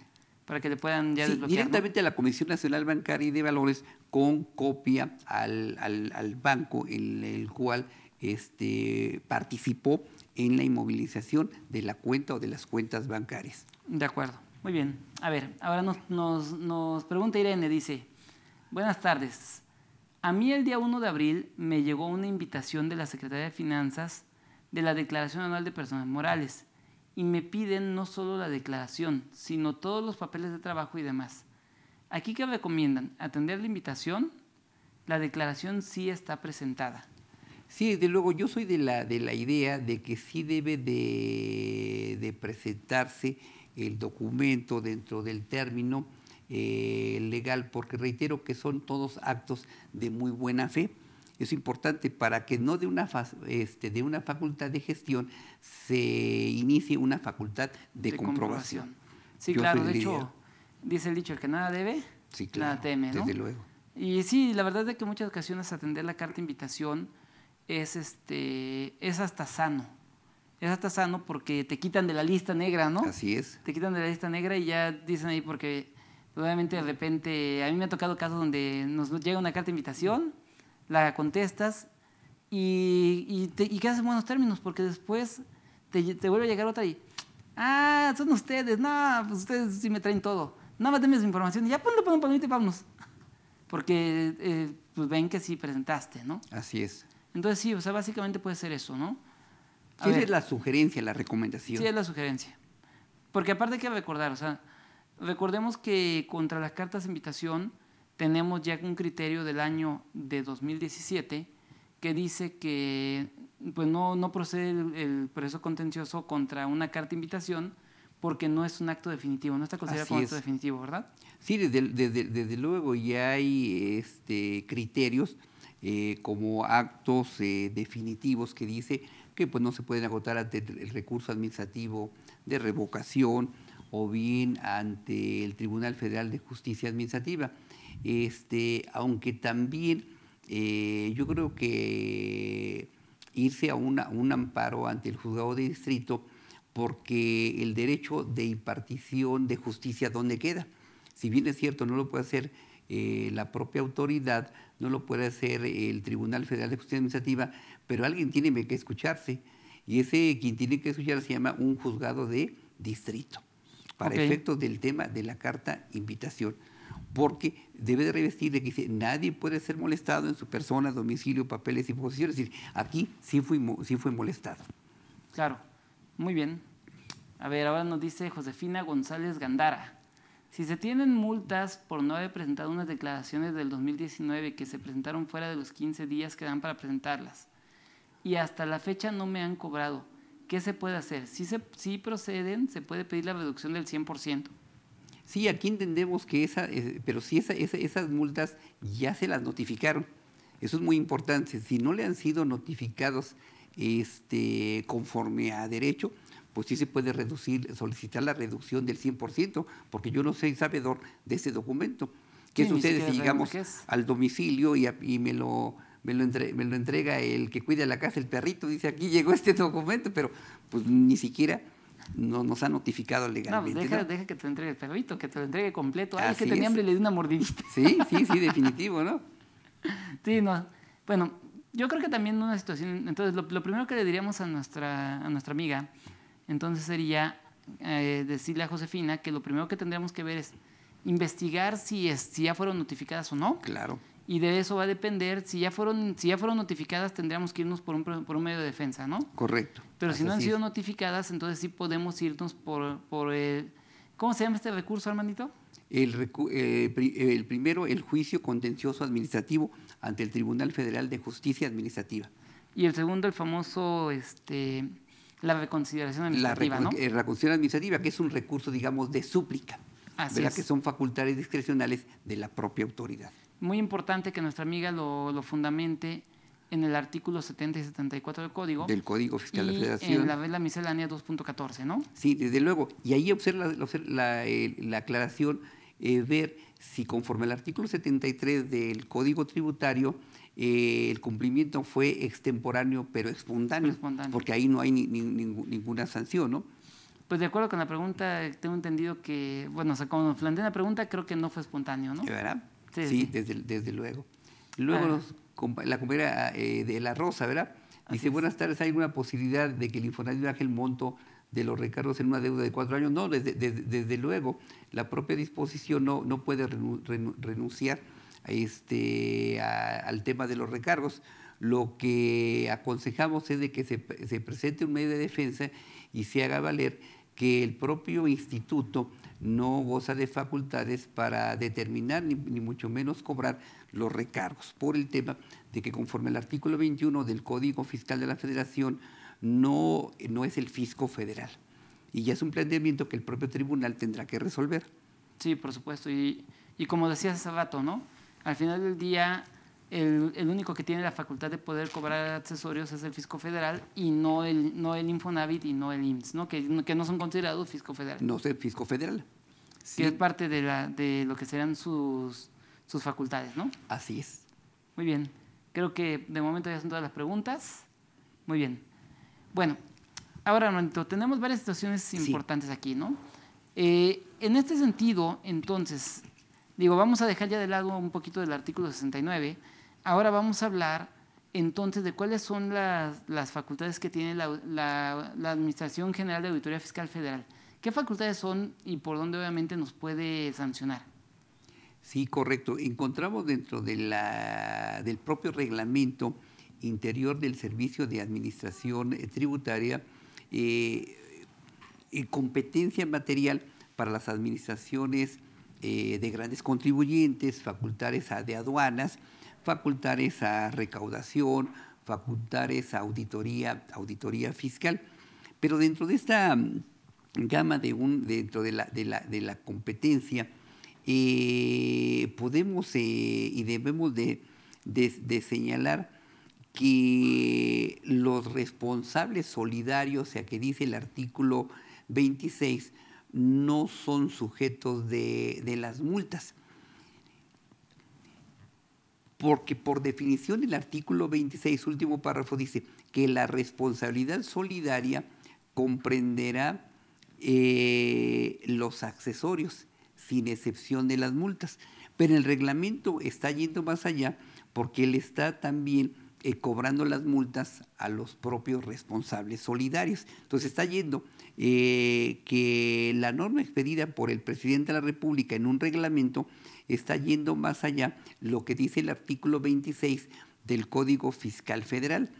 Speaker 1: para que le puedan ya desbloquear. Directamente
Speaker 2: a la Comisión Nacional Bancaria y de Valores con copia al, al, banco en el cual este, participó en la inmovilización de la cuenta o de las cuentas bancarias.
Speaker 1: De acuerdo. Muy bien. A ver, ahora nos, nos, nos pregunta Irene, dice, buenas tardes. A mí el día 1 de abril me llegó una invitación de la Secretaría de Finanzas de la Declaración Anual de Personas Morales y me piden no solo la declaración, sino todos los papeles de trabajo y demás. Aquí qué recomiendan atender la invitación, la declaración sí está presentada.
Speaker 2: Sí, desde luego yo soy de la, de la idea de que sí debe de, presentarse el documento dentro del término eh, legal, porque reitero que son todos actos de muy buena fe es importante para que no de una, este, de una facultad de gestión se inicie una facultad de, comprobación.
Speaker 1: Sí, claro, de hecho, dice el dicho, el que nada debe,
Speaker 2: nada teme, ¿no? Desde luego.
Speaker 1: Y sí, la verdad es que muchas ocasiones atender la carta de invitación es, este, es hasta sano. Es hasta sano porque te quitan de la lista negra, ¿no? Así es. Te quitan de la lista negra y ya dicen ahí porque pues, obviamente de repente, a mí me ha tocado casos donde nos llega una carta de invitación la contestas y, y, quedas en buenos términos, porque después te, te, vuelve a llegar otra y, ah, son ustedes, no, pues ustedes sí me traen todo, nada más denme su información y ya ponlo, ponlo, ponlo y te vámonos. Porque eh, pues ven que sí presentaste, ¿no? Así es. Entonces sí, o sea, básicamente puede ser eso, ¿no? sí, es
Speaker 2: la sugerencia, la recomendación. Sí, es
Speaker 1: la sugerencia. Porque aparte hay que recordar, o sea, recordemos que contra las cartas de invitación, tenemos ya un criterio del año de 2017 que dice que pues no, no procede el, proceso contencioso contra una carta de invitación porque no es un acto definitivo, no está considerado como acto definitivo, ¿verdad?
Speaker 2: Sí, desde, luego ya hay este, criterios eh, como actos eh, definitivos que dice que pues, no se pueden agotar ante el recurso administrativo de revocación o bien ante el Tribunal Federal de Justicia Administrativa este, aunque también eh, yo creo que irse a una, un amparo ante el juzgado de distrito porque el derecho de impartición de justicia, ¿dónde queda? Si bien es cierto, no lo puede hacer eh, la propia autoridad, no lo puede hacer el Tribunal Federal de Justicia Administrativa, pero alguien tiene que escucharse. Y ese quien tiene que escuchar se llama un juzgado de distrito,
Speaker 1: para efectos
Speaker 2: del tema de la carta invitación porque debe de revestir de que dice, nadie puede ser molestado en su persona, domicilio, papeles y posiciones. Es decir, aquí sí fue sí molestado.
Speaker 1: Claro, muy bien. A ver, ahora nos dice Josefina González Gandara. Si se tienen multas por no haber presentado unas declaraciones del 2019 que se presentaron fuera de los 15 días que dan para presentarlas y hasta la fecha no me han cobrado, ¿qué se puede hacer? Si, se, si proceden, se puede pedir la reducción del 100%.
Speaker 2: Sí, aquí entendemos que esa, eh, pero si esa, esas multas ya se las notificaron. Eso es muy importante. Si no le han sido notificados este, conforme a derecho, pues sí se puede reducir, solicitar la reducción del 100%, porque yo no soy sabedor de ese documento. ¿Qué sucede si llegamos al domicilio y, me lo me lo, entrega el que cuida la casa, el perrito, dice, aquí llegó este [laughs] documento, pero pues ni siquiera no nos ha notificado legalmente. No, pues deja, deja
Speaker 1: que te lo entregue el perrito, que te lo entregue completo. Ay, que tenía hambre y le di una mordidita.
Speaker 2: Sí, sí, sí,
Speaker 1: definitivo, ¿no? [laughs] sí, no. Bueno, yo creo que también una situación, entonces lo, primero que le diríamos a nuestra, a nuestra amiga, entonces sería eh, decirle a Josefina que lo primero que tendríamos que ver es investigar si, es, si ya fueron notificadas o no. Claro. Y de eso va a depender. Si ya fueron, si ya fueron notificadas, tendríamos que irnos por un, por un medio de defensa, ¿no?
Speaker 2: Correcto. Pero si no han sido
Speaker 1: notificadas, entonces sí podemos irnos por, el, eh, ¿Cómo se llama este recurso, hermanito?
Speaker 2: Eh, eh, el, primero, el juicio contencioso administrativo ante el Tribunal Federal de Justicia Administrativa.
Speaker 1: Y el segundo, el famoso, este, la reconsideración administrativa, ¿no? la
Speaker 2: reconsideración administrativa, que es un recurso, digamos, de súplica, Así que son facultades discrecionales de la propia autoridad.
Speaker 1: Muy importante que nuestra amiga lo, lo fundamente en el artículo 70 y 74 del Código. Del
Speaker 2: Código Fiscal de la Federación.
Speaker 1: En la miscelánea 2.14, ¿no?
Speaker 2: Sí, desde luego. Y ahí observa eh, la, aclaración, eh, ver si conforme al artículo 73 del Código Tributario, eh, el cumplimiento fue extemporáneo pero espontáneo, espontáneo. porque ahí no hay ninguna sanción, ¿no?
Speaker 1: Pues de acuerdo con la pregunta, tengo entendido que, bueno, o sea, planteé la pregunta, creo que no fue espontáneo, ¿no? ¿De
Speaker 2: verdad? Sí, Desde, desde, luego. Luego los, ah la compañera eh, de La Rosa, ¿verdad? Dice, buenas tardes, ¿hay alguna posibilidad de que el Infonavit baje el monto de los recargos en una deuda de cuatro años? No, desde, luego, la propia disposición no, no puede renunciar este, al tema de los recargos. Lo que aconsejamos es de que se, presente un medio de defensa y se haga valer que el propio instituto no goza de facultades para determinar ni mucho menos cobrar los recargos, por el tema de que conforme al artículo 21 del Código Fiscal de la Federación no, no es el fisco federal. Y ya es un
Speaker 1: planteamiento que el propio tribunal tendrá que resolver. Sí, por supuesto. Y, como decías hace rato, ¿no? Al final del día, el, único que tiene la facultad de poder cobrar accesorios es el fisco federal y no el, no el Infonavit y no el IMSS, ¿no? Que, que no son considerados fisco federal. No es el fisco federal. Sí. Que es parte de, la, de lo que serán sus sus facultades, ¿no? Así es. Muy bien. Creo que de momento ya son todas las preguntas. Muy bien. Bueno, ahora, Armando, tenemos varias situaciones importantes aquí, ¿no? Eh, en este sentido, entonces, digo, vamos a dejar ya de lado un poquito del artículo 69. Ahora vamos a hablar entonces de cuáles son las, facultades que tiene la, Administración General de Auditoría Fiscal Federal. ¿Qué facultades son y por dónde obviamente nos puede sancionar?
Speaker 2: Sí, correcto. Encontramos dentro del propio reglamento interior del Servicio de Administración eh, Tributaria eh, eh, competencia material para las administraciones de grandes contribuyentes, facultades a, de aduanas, facultades a recaudación, facultades a auditoría, auditoría fiscal. Pero dentro de esta mm, gama de un, dentro de la, de la, de la competencia podemos eh, y debemos de, señalar que los responsables solidarios, o sea, que dice el artículo 26, no son sujetos de, las multas. Porque por definición el artículo 26, último párrafo, dice que la responsabilidad solidaria comprenderá eh, los accesorios sin excepción de las multas. Pero el reglamento está yendo más allá porque él está también eh, cobrando las multas a los propios responsables solidarios. Entonces está yendo eh, que la norma expedida por el presidente de la República en un reglamento está yendo más allá lo que dice el artículo 26 del Código Fiscal Federal.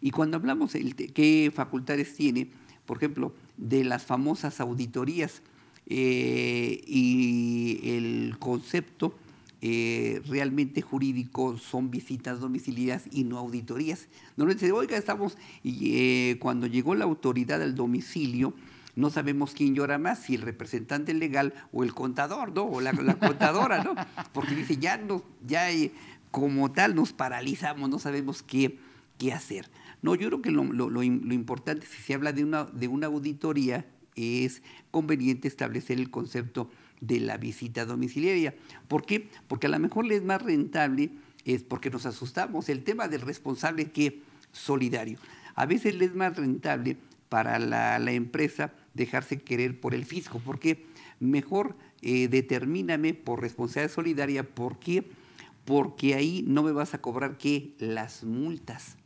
Speaker 2: Y cuando hablamos de qué facultades tiene, por ejemplo, de las famosas auditorías, eh, y el concepto eh, realmente jurídico son visitas domiciliarias y no auditorías. dice oiga, estamos, eh, cuando llegó la autoridad al domicilio, no sabemos quién llora más, si el representante legal o el contador, ¿no? O la, contadora, ¿no? Porque dice, ya, no, ya eh, como tal nos paralizamos, no sabemos qué, qué hacer. No, yo creo que lo, lo importante, si se habla de una, de una auditoría, es conveniente establecer el concepto de la visita domiciliaria. ¿Por qué? Porque a lo mejor le es más rentable, es porque nos asustamos, el tema del responsable que solidario. A veces le es más rentable para la, empresa dejarse querer por el fisco, porque mejor eh, determíname por responsabilidad solidaria, ¿por qué? Porque ahí no me vas a cobrar que Las multas.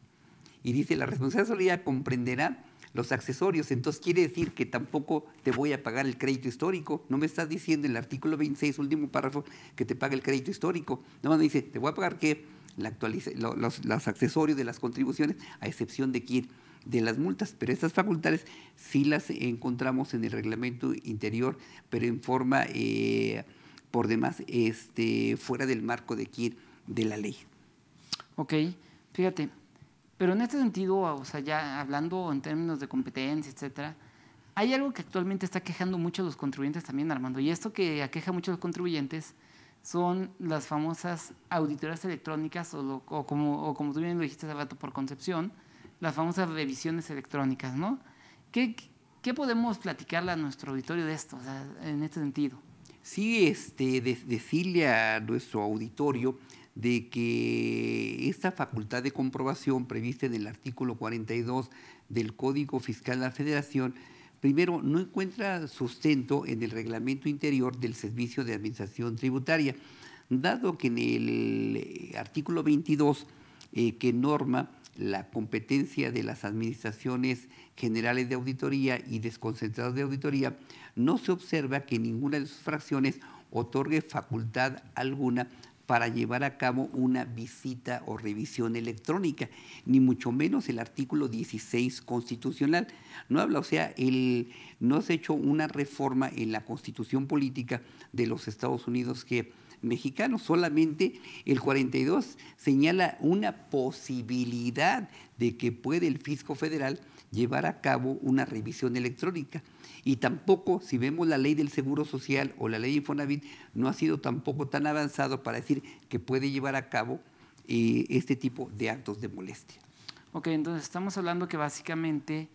Speaker 2: Y dice, la responsabilidad solidaria comprenderá los accesorios. Entonces quiere decir que tampoco te voy a pagar el crédito histórico. No me estás diciendo en el artículo 26, último párrafo, que te pague el crédito histórico. No, me dice, te voy a pagar qué? La los, los, accesorios de las contribuciones, a excepción de quién? de las multas, pero estas facultades sí las encontramos en el reglamento interior, pero en forma eh, por demás este, fuera del marco de quién de la ley.
Speaker 1: Ok, fíjate, pero en este sentido, o sea, ya hablando en términos de competencia, etcétera, hay algo que actualmente está quejando mucho a los contribuyentes también, Armando, y esto que aqueja mucho a los contribuyentes son las famosas auditorías electrónicas o, o, como, como tú bien lo dijiste hace rato por concepción, las famosas revisiones electrónicas, ¿no? ¿Qué, qué podemos platicarle a nuestro auditorio de esto, o sea, en este sentido? Sí, este, decirle a nuestro
Speaker 2: auditorio de que esta facultad de comprobación prevista en el artículo 42 del Código Fiscal de la Federación, primero, no encuentra sustento en el reglamento interior del Servicio de Administración Tributaria, dado que en el eh, artículo 22 eh, que norma la competencia de las administraciones generales de auditoría y desconcentradas de auditoría, no se observa que ninguna de sus fracciones otorgue facultad alguna para llevar a cabo una visita o revisión electrónica, ni mucho menos el artículo 16 constitucional. No habla, o sea, el, no se ha hecho una reforma en la constitución política de los Estados Unidos que mexicanos, solamente el 42 señala una posibilidad de que puede el fisco federal llevar a cabo una revisión electrónica. Y tampoco, si vemos la ley del Seguro Social o la ley Infonavit, no ha sido tampoco tan avanzado para decir que puede llevar a cabo eh, este tipo de actos de molestia.
Speaker 1: Ok, entonces estamos hablando que básicamente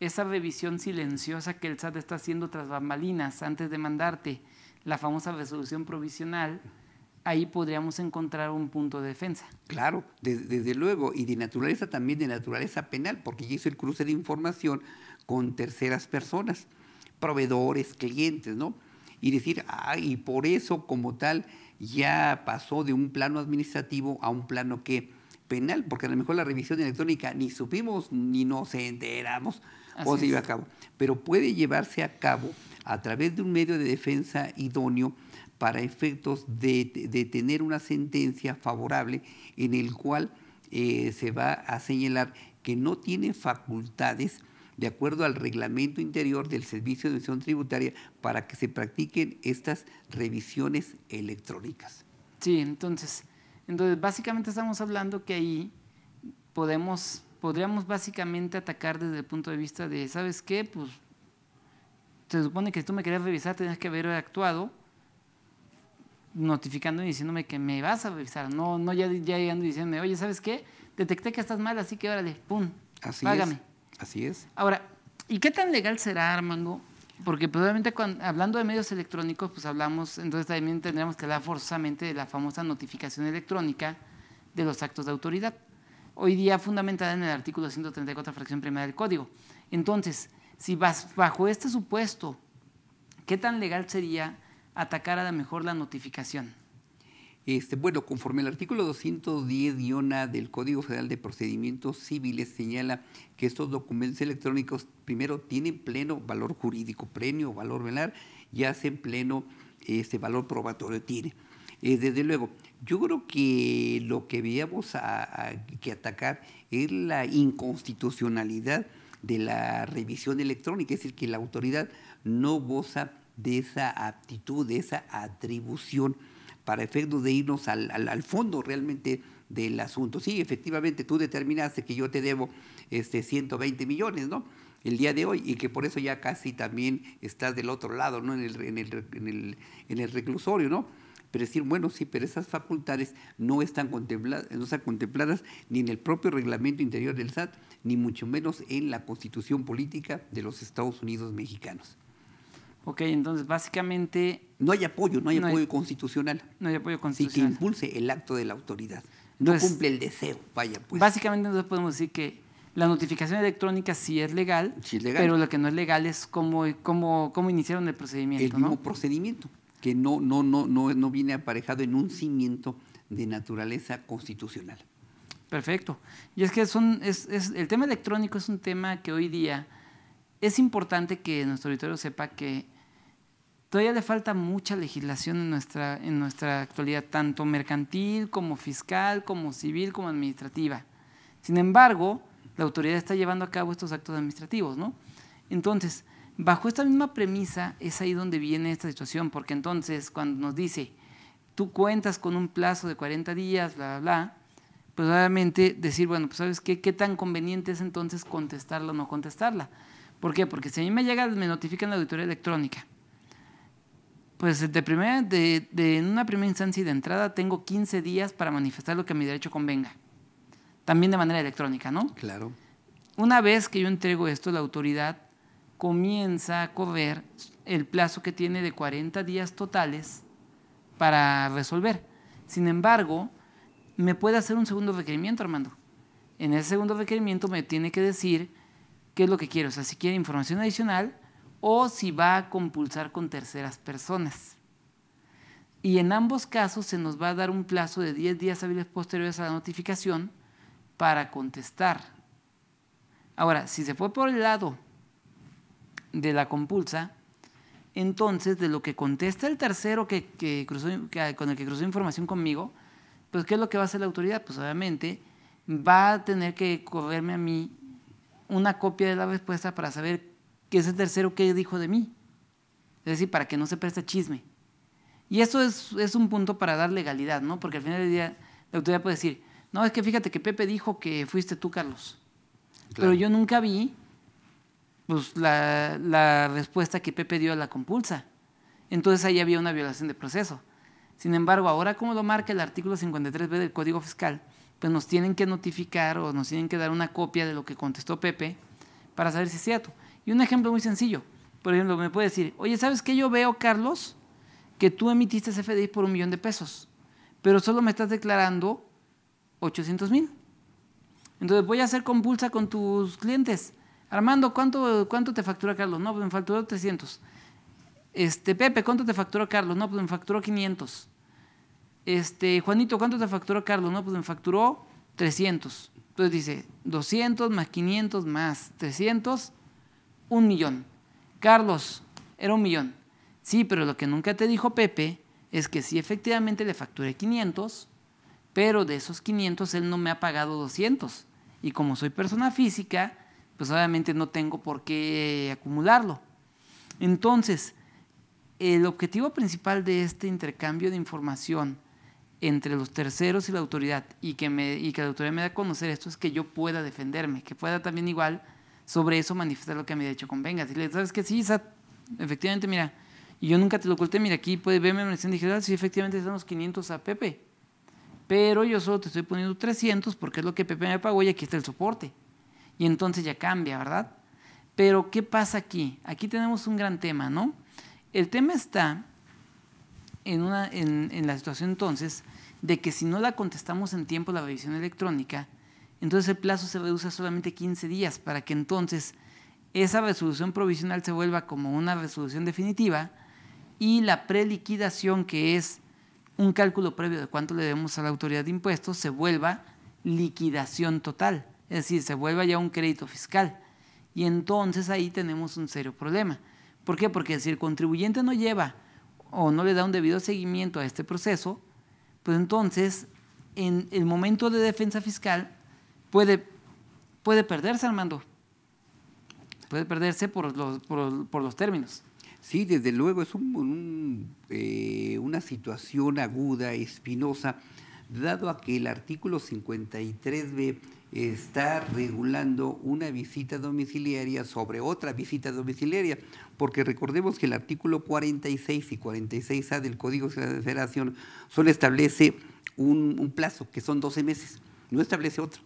Speaker 1: esa revisión silenciosa que el SAT está haciendo tras bambalinas antes de mandarte la famosa resolución provisional, ahí podríamos encontrar un punto de defensa. Claro,
Speaker 2: desde, luego, y de naturaleza también, de naturaleza penal, porque hizo el cruce de información con terceras personas proveedores, clientes, ¿no? Y decir, ah, y por eso como tal ya pasó de un plano administrativo a un plano que penal, porque a lo mejor la revisión electrónica ni supimos ni nos enteramos o se a cabo. Pero puede llevarse a cabo a través de un medio de defensa idóneo para efectos de, tener una sentencia favorable en el cual eh, se va a señalar que no tiene facultades de acuerdo al reglamento interior del Servicio de Administración Tributaria para que se practiquen estas revisiones electrónicas.
Speaker 1: Sí, entonces, entonces básicamente estamos hablando que ahí podemos, podríamos básicamente atacar desde el punto de vista de, ¿sabes qué? Pues se supone que si tú me querías revisar tenías que haber actuado notificando y diciéndome que me vas a revisar, no, no ya, llegando y diciéndome, oye, ¿sabes qué? Detecté que estás mal, así que órale, pum, así págame. Así es. Ahora, ¿y qué tan legal será, Armando? Porque probablemente pues, cuando, hablando de medios electrónicos, pues hablamos, entonces también tendríamos que hablar forzosamente de la famosa notificación electrónica de los actos de autoridad. Hoy día fundamentada en el artículo 134, fracción primera del Código. Entonces, si bajo este supuesto, ¿qué tan legal sería atacar a lo mejor la notificación?
Speaker 2: Este, bueno, conforme el artículo 210-A del Código Federal de Procedimientos Civiles señala que estos documentos electrónicos primero tienen pleno valor jurídico, premio, valor velar, y hacen pleno este valor probatorio tiene. Eh, desde luego, yo creo que lo que veíamos que atacar es la inconstitucionalidad de la revisión electrónica, es decir, que la autoridad no goza de esa aptitud, de esa atribución para efectos de irnos al, fondo realmente del asunto. Sí, efectivamente, tú determinaste que yo te debo este, 120 millones, ¿no? El día de hoy, y que por eso ya casi también estás del otro lado, ¿no? En el, reclusorio, ¿no? Pero decir, bueno, sí, pero esas facultades no están, contempladas, no están contempladas ni en el propio reglamento interior del SAT, ni mucho menos en la constitución política de los Estados Unidos mexicanos.
Speaker 1: Ok, entonces básicamente...
Speaker 2: No hay apoyo, no hay apoyo constitucional. No hay apoyo constitucional. Y que impulse el acto
Speaker 1: de la autoridad. No cumple el deseo, vaya pues. Básicamente nosotros podemos decir que la notificación electrónica sí es legal, pero lo que no es legal es cómo, cómo, cómo iniciaron el procedimiento. El mismo
Speaker 2: procedimiento, que no, no, no, no, viene aparejado en un cimiento
Speaker 1: de naturaleza constitucional. Perfecto. Y es que son, el tema electrónico es un tema que hoy día es importante que nuestro auditorio sepa que Todavía le falta mucha legislación en nuestra, en nuestra actualidad, tanto mercantil como fiscal, como civil, como administrativa. Sin embargo, la autoridad está llevando a cabo estos actos administrativos, ¿no? Entonces, bajo esta misma premisa es ahí donde viene esta situación, porque entonces cuando nos dice, tú cuentas con un plazo de 40 días, bla, bla, bla, pues obviamente decir, bueno, pues sabes qué, qué tan conveniente es entonces contestarla o no contestarla. ¿Por qué? Porque si a mí me llega, me notifican la auditoría electrónica pues de, primera, de, en una primera instancia y de entrada tengo 15 días para manifestar lo que a mi derecho convenga. También de manera electrónica, ¿no? Claro. Una vez que yo entrego esto, la autoridad comienza a correr el plazo que tiene de 40 días totales para resolver. Sin embargo, me puede hacer un segundo requerimiento, Armando. En ese segundo requerimiento me tiene que decir qué es lo que quiero. O sea, si quiere información adicional, o si va a compulsar con terceras personas. Y en ambos casos se nos va a dar un plazo de 10 días hábiles posteriores a la notificación para contestar. Ahora, si se fue por el lado de la compulsa, entonces de lo que contesta el tercero que, cruzó, con el que cruzó información conmigo, pues ¿qué es lo que va a hacer la autoridad? Pues obviamente va a tener que correrme a mí una copia de la respuesta para saber que el tercero que dijo de mí. Es decir, para que no se preste chisme. Y eso es, un punto para dar legalidad, ¿no? Porque al final del día la autoridad puede decir, no, es que fíjate que Pepe dijo que fuiste tú, Carlos. Pero yo nunca vi pues, la, la, respuesta que Pepe dio a la compulsa. Entonces ahí había una violación de proceso. Sin embargo, ahora como lo marca el artículo 53b del Código Fiscal, pues nos tienen que notificar o nos tienen que dar una copia de lo que contestó Pepe para saber si es cierto. Y un ejemplo muy sencillo. Por ejemplo, me puede decir, oye, ¿sabes qué? Yo veo, Carlos, que tú emitiste ese FDI por un millón de pesos, pero solo me estás declarando 800 mil. Entonces voy a hacer compulsa con tus clientes. Armando, ¿cuánto, cuánto te factura Carlos? No, pues me facturó 300. Este, Pepe, ¿cuánto te facturó Carlos? No, pues me facturó 500. Este, Juanito, ¿cuánto te facturó Carlos? No, pues me facturó 300. Entonces dice, 200 más 500 más 300 un millón. Carlos, era un millón. Sí, pero lo que nunca te dijo Pepe es que sí, efectivamente le facturé 500, pero de esos 500 él no me ha pagado 200. Y como soy persona física, pues obviamente no tengo por qué acumularlo. Entonces, el objetivo principal de este intercambio de información entre los terceros y la autoridad y que, me, y que la autoridad me da a conocer esto es que yo pueda defenderme, que pueda también igual sobre eso manifestar lo que a dicho Vengas convenga. digo, ¿sabes qué? Sí, efectivamente, mira, y yo nunca te lo oculté, mira, aquí puede verme en la dije, sí, efectivamente son los 500 a Pepe, pero yo solo te estoy poniendo 300 porque es lo que Pepe me pagó y aquí está el soporte. Y entonces ya cambia, ¿verdad? Pero, ¿qué pasa aquí? Aquí tenemos un gran tema, ¿no? El tema está en, una, en la situación entonces de que si no la contestamos en tiempo la revisión electrónica, entonces el plazo se reduce a solamente 15 días para que entonces esa resolución provisional se vuelva como una resolución definitiva y la preliquidación, que es un cálculo previo de cuánto le debemos a la autoridad de impuestos, se vuelva liquidación total, es decir, se vuelva ya un crédito fiscal. Y entonces ahí tenemos un serio problema. ¿Por qué? Porque si el contribuyente no lleva o no le da un debido seguimiento a este proceso, pues entonces en el momento de defensa fiscal puede, puede perderse, Armando. Puede perderse por los, por, los términos.
Speaker 2: Sí, desde luego es un, eh, una situación aguda, espinosa, dado a que el artículo 53b está regulando una visita domiciliaria sobre otra visita domiciliaria, porque recordemos que el artículo 46 y 46a del Código de la Federación solo establece un, un plazo, que son 12 meses, no establece otro.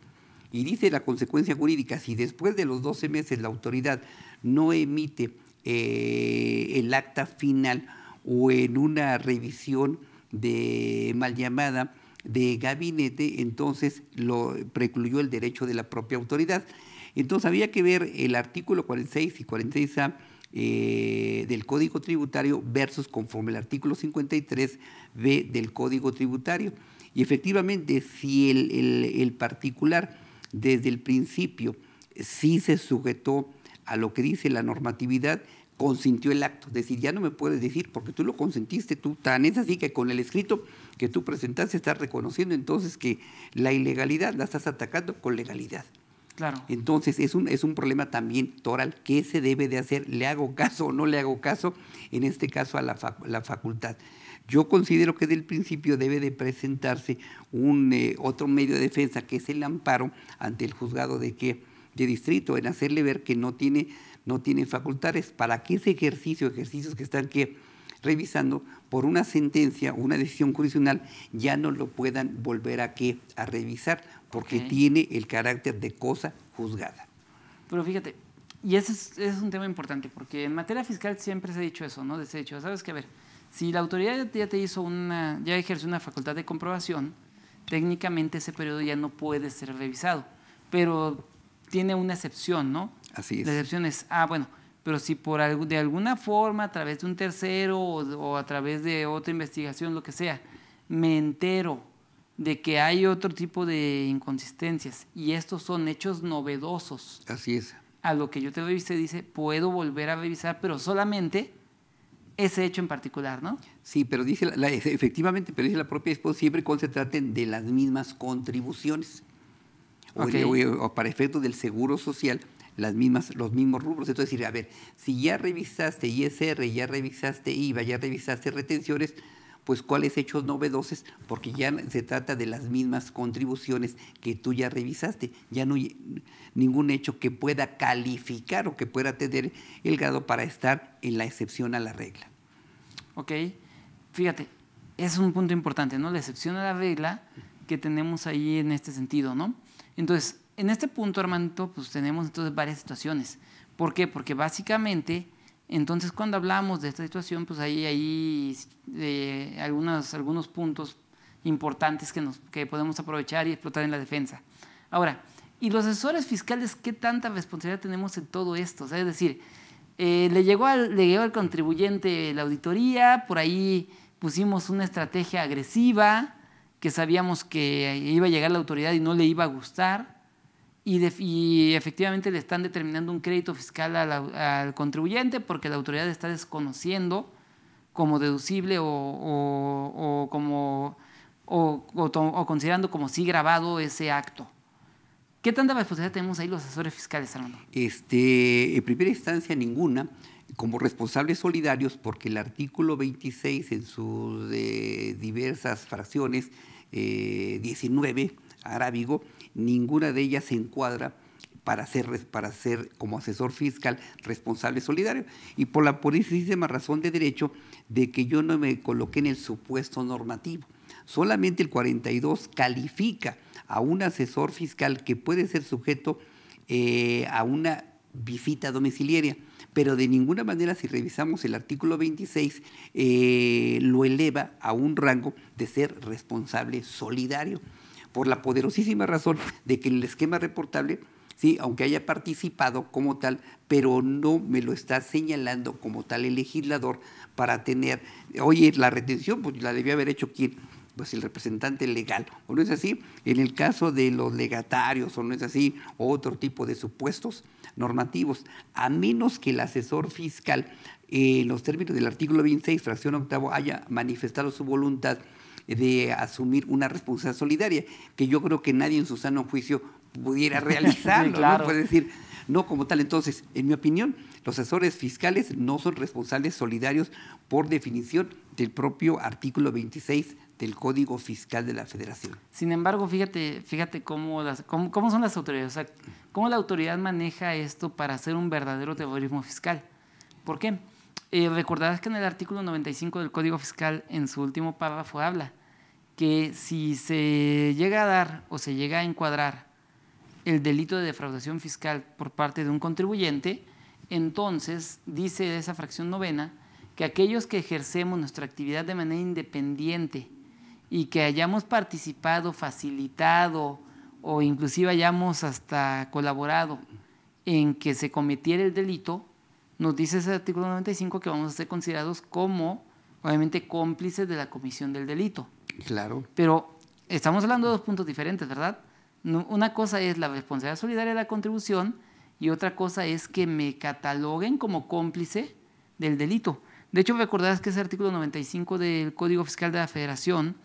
Speaker 2: Y dice la consecuencia jurídica, si después de los 12 meses la autoridad no emite eh, el acta final o en una revisión de mal llamada de gabinete, entonces lo precluyó el derecho de la propia autoridad. Entonces había que ver el artículo 46 y 46A eh, del Código Tributario versus conforme el artículo 53B del Código Tributario. Y efectivamente, si el particular desde el principio sí se sujetó a lo que dice la normatividad, consintió el acto. Es decir, ya no me puedes decir porque tú lo consentiste, tú tan es así que con el escrito que tú presentaste estás reconociendo entonces que la ilegalidad la estás atacando con legalidad. Claro. Entonces es un, problema también toral. ¿Qué se debe de hacer? ¿Le hago caso o no le hago caso? En este caso a la facultad. Yo considero que del principio debe de presentarse un eh, otro medio de defensa, que es el amparo ante el juzgado de qué de distrito, en hacerle ver que no tiene, no tiene facultades para que ese ejercicio, ejercicios que están que revisando por una sentencia, una decisión jurisdiccional, ya no lo puedan volver a que a revisar, porque tiene el carácter de cosa juzgada.
Speaker 1: Pero fíjate, y ese es, un tema importante, porque en materia fiscal siempre se ha dicho eso, ¿no? Se ha dicho, ¿sabes qué? A ver, si la autoridad ya te hizo una, ya ejerció una facultad de comprobación, técnicamente ese periodo ya no puede ser revisado, pero tiene una excepción, ¿no? Así es. La excepción es, ah, bueno, pero si por de alguna forma, a través de un tercero o, a través de otra investigación, lo que sea, me entero de que hay otro tipo de inconsistencias y estos son hechos novedosos. Así es. A lo que yo te revisé dice, puedo volver a revisar, pero solamente ese hecho en particular, ¿no?
Speaker 2: Sí, pero dice, la, efectivamente, pero dice la propia esposa siempre cuando se traten de las mismas contribuciones o, para efectos del seguro social, las mismas, los mismos rubros. Entonces, a ver, si ya revisaste ISR, ya revisaste IVA, ya revisaste retenciones, pues cuáles hechos novedosos, porque ya se trata de las mismas contribuciones que tú ya revisaste, ya no hay ningún hecho que pueda calificar o que pueda tener el grado para estar en la excepción a
Speaker 1: la regla. Ok, fíjate, es un punto importante, ¿no? La excepción a la regla que tenemos ahí en este sentido, ¿no? Entonces, en este punto, hermanito pues tenemos entonces varias situaciones. ¿Por qué? Porque básicamente entonces, cuando hablamos de esta situación, pues ahí hay eh, algunos, algunos puntos importantes que, nos, podemos aprovechar y explotar en la defensa. Ahora, ¿y los asesores fiscales qué tanta responsabilidad tenemos en todo esto? es decir, eh, le, llegó le llegó al contribuyente la auditoría, por ahí pusimos una estrategia agresiva que sabíamos que iba a llegar la autoridad y no le iba a gustar y, efectivamente le están determinando un crédito fiscal al contribuyente porque la autoridad está desconociendo como deducible o, como, o, considerando como sí grabado ese acto. ¿Qué tanta responsabilidad tenemos ahí los asesores fiscales, Armando?
Speaker 2: Este, en primera instancia, ninguna como responsables solidarios porque el artículo 26 en sus eh, diversas fracciones, 19, eh, arábigo, ninguna de ellas se encuadra para ser, para ser como asesor fiscal responsable solidario. Y por la purísima razón de derecho de que yo no me coloqué en el supuesto normativo. Solamente el 42 califica a un asesor fiscal que puede ser sujeto eh, a una visita domiciliaria, pero de ninguna manera si revisamos el artículo 26 eh, lo eleva a un rango de ser responsable solidario por la poderosísima razón de que el esquema reportable, sí, aunque haya participado como tal, pero no me lo está señalando como tal el legislador para tener, oye, la retención, pues la debía haber hecho quien pues el representante legal, o no es así, en el caso de los legatarios, o no es así, otro tipo de supuestos normativos, a menos que el asesor fiscal, eh, en los términos del artículo 26, fracción octavo, haya manifestado su voluntad de asumir una responsabilidad solidaria, que yo creo que nadie en su sano juicio pudiera [laughs] realizarlo. ¿no? Puede decir, no como tal. Entonces, en mi opinión, los asesores fiscales no son responsables solidarios por definición del propio artículo 26 del Código Fiscal de la Federación.
Speaker 1: Sin embargo, fíjate, fíjate cómo, las, son las autoridades, o sea, cómo la autoridad maneja esto para hacer un verdadero terrorismo fiscal. ¿Por qué? Eh, recordarás que en el artículo 95 del Código Fiscal, en su último párrafo, habla que si se llega a dar o se llega a encuadrar el delito de defraudación fiscal por parte de un contribuyente, entonces dice esa fracción novena que aquellos que ejercemos nuestra actividad de manera independiente y que hayamos participado, facilitado o inclusive hayamos hasta colaborado en que se cometiera el delito, nos dice ese artículo 95 que vamos a ser considerados como, obviamente, cómplices de la comisión del delito. Claro. Pero estamos hablando de dos puntos diferentes, ¿verdad? una cosa es la responsabilidad solidaria de la contribución y otra cosa es que me cataloguen como cómplice del delito. De hecho, recordarás que ese artículo 95 del Código Fiscal de la Federación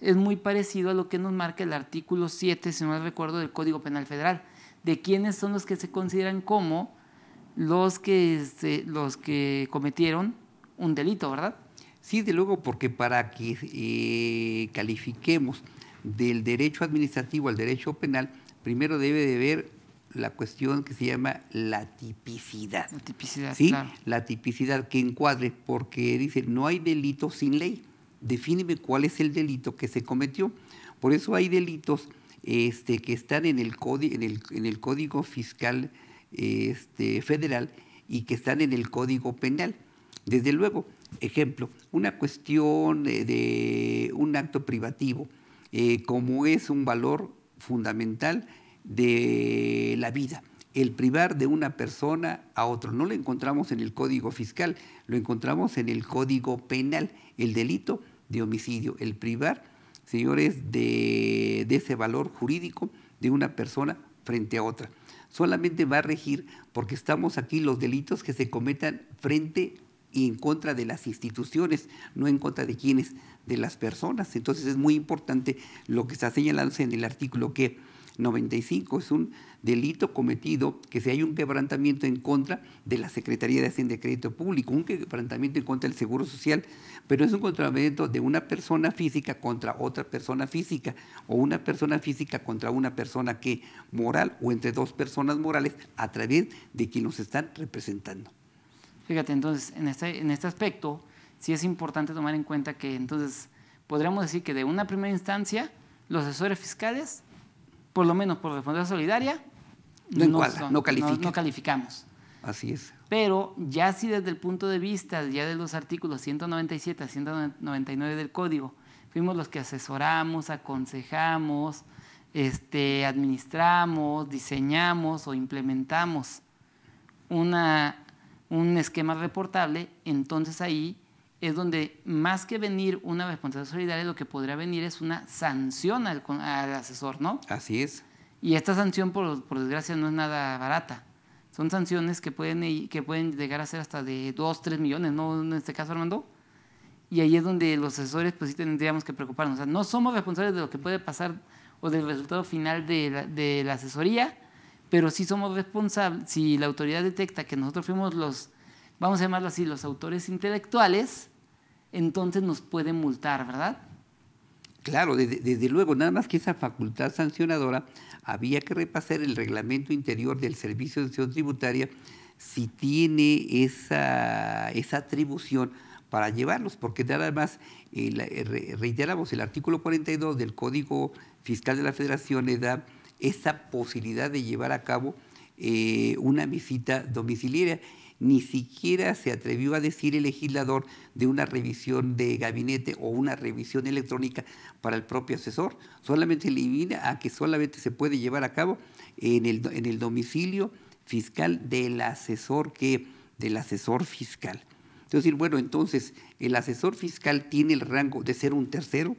Speaker 1: es muy parecido a lo que nos marca el artículo 7, si no recuerdo, del Código Penal Federal, de quiénes son los que se consideran como los que, este, los que cometieron un delito, ¿verdad? Sí, de luego, porque para que eh, califiquemos
Speaker 2: del derecho administrativo al derecho penal, primero debe de ver la cuestión que se llama la tipicidad. La tipicidad, ¿sí? La tipicidad que encuadre, porque dice, no hay delito sin ley. Defíneme cuál es el delito que se cometió. Por eso hay delitos este, que están en el, en el, en el Código Fiscal este, Federal y que están en el Código Penal. Desde luego, Ejemplo, una cuestión de, un acto privativo, eh, como es un valor fundamental de la vida, el privar de una persona a otro. No lo encontramos en el Código Fiscal, lo encontramos en el Código Penal, el delito de homicidio, el privar, señores, de, de ese valor jurídico de una persona frente a otra. Solamente va a regir porque estamos aquí los delitos que se cometan frente a y en contra de las instituciones, no en contra de quienes, de las personas. Entonces es muy importante lo que está señalándose en el artículo que 95 es un delito cometido que si hay un quebrantamiento en contra de la Secretaría de Hacienda y Crédito Público, un quebrantamiento en contra del Seguro Social, pero es un quebrantamiento de una persona física contra otra persona física o una persona física contra una persona que moral o entre dos personas morales a través de quien nos están representando.
Speaker 1: Fíjate, entonces, en este, en este aspecto, sí es importante tomar en cuenta que entonces podríamos decir que de una primera instancia, los asesores fiscales, por lo menos por responsabilidad solidaria,
Speaker 2: no, no,
Speaker 1: calificamos. Así es. Pero ya si desde el punto de vista ya de los artículos 197 a 199 del código, fuimos los que asesoramos, aconsejamos, este, administramos, diseñamos o implementamos una un esquema reportable, entonces ahí es donde más que venir una responsabilidad solidaria, lo que podría venir es una sanción al, asesor, ¿no? Así es. Y esta sanción, por, desgracia, no es nada barata. Son sanciones que pueden, que pueden llegar a ser hasta de 2, 3 millones, ¿no? En este caso, Armando. Y ahí es donde los asesores, pues sí tendríamos que preocuparnos. O sea, no somos responsables de lo que puede pasar o del resultado final de la, de la asesoría, pero si somos responsables, si la autoridad detecta que nosotros fuimos los, vamos a llamarlo así, los autores intelectuales, entonces nos puede multar, ¿verdad?
Speaker 2: Claro, desde, luego, nada más que esa facultad sancionadora había que repasar el reglamento interior del Servicio de Acción Tributaria si tiene esa, esa atribución para llevarlos, porque nada más, eh, eh, reiteramos, el artículo 42 del Código Fiscal de la Federación le da esa posibilidad de llevar a cabo eh, una visita domiciliaria. Ni siquiera se atrevió a decir el legislador de una revisión de gabinete o una revisión electrónica para el propio asesor. Solamente elimina a que solamente se puede llevar a cabo en el, en el domicilio fiscal del asesor que del asesor fiscal. entonces bueno, entonces el asesor fiscal tiene el rango de ser un tercero,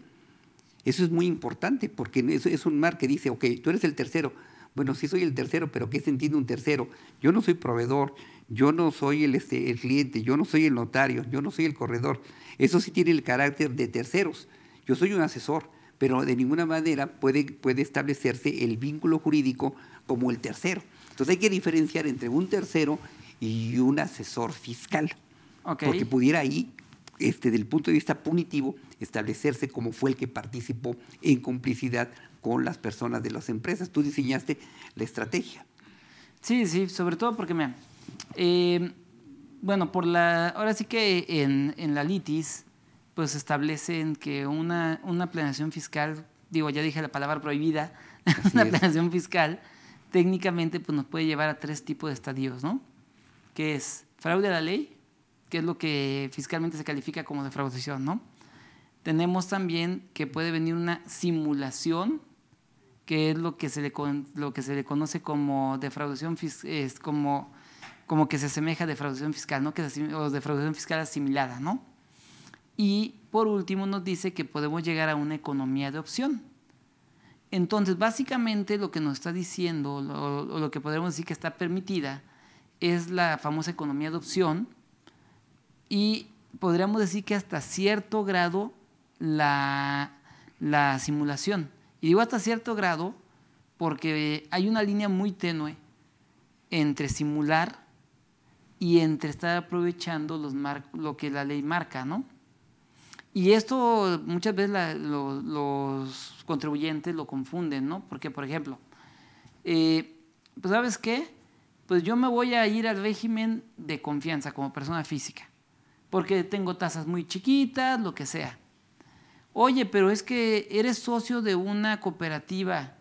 Speaker 2: eso es muy importante porque es un mar que dice, ok, tú eres el tercero. Bueno, sí soy el tercero, pero ¿qué se entiende un tercero? Yo no soy proveedor, yo no soy este, el, cliente, yo no soy el notario, yo no soy el corredor. Eso sí tiene el carácter de terceros. Yo soy un asesor, pero de ninguna manera puede, establecerse el vínculo jurídico como el tercero. Entonces hay que diferenciar entre un tercero y un asesor fiscal. Porque pudiera ahí, este, el punto de vista punitivo, establecerse como fue el que participó en complicidad con las personas de las empresas. Tú diseñaste la estrategia.
Speaker 1: Sí, sí, sobre todo porque me... Eh, bueno, por la, ahora sí que en, la litis, pues establecen que una, una planeación fiscal, digo, ya dije la palabra prohibida, [laughs] una planeación fiscal, técnicamente pues nos puede llevar a tres tipos de estadios, ¿no? Que es fraude a la ley, que es lo que fiscalmente se califica como defraudación, ¿no? tenemos también que puede venir una simulación, que es lo que se le, lo que se le conoce como defraudación fiscal, como, como que se asemeja a defraudación fiscal, ¿no? que o defraudación fiscal asimilada, ¿no? Y por último nos dice que podemos llegar a una economía de opción. Entonces, básicamente lo que nos está diciendo, o lo, que podemos decir que está permitida, es la famosa economía de opción y podríamos decir que hasta cierto grado la, simulación. Y digo hasta cierto grado porque hay una línea muy tenue entre simular y entre estar aprovechando los lo que la ley marca, ¿no? Y esto muchas veces los contribuyentes lo confunden, ¿no? Porque, por ejemplo, eh, pues ¿sabes qué? Pues yo me voy a ir al régimen de confianza como persona física, porque tengo tasas muy chiquitas, lo que sea oye, pero es que eres socio de una cooperativa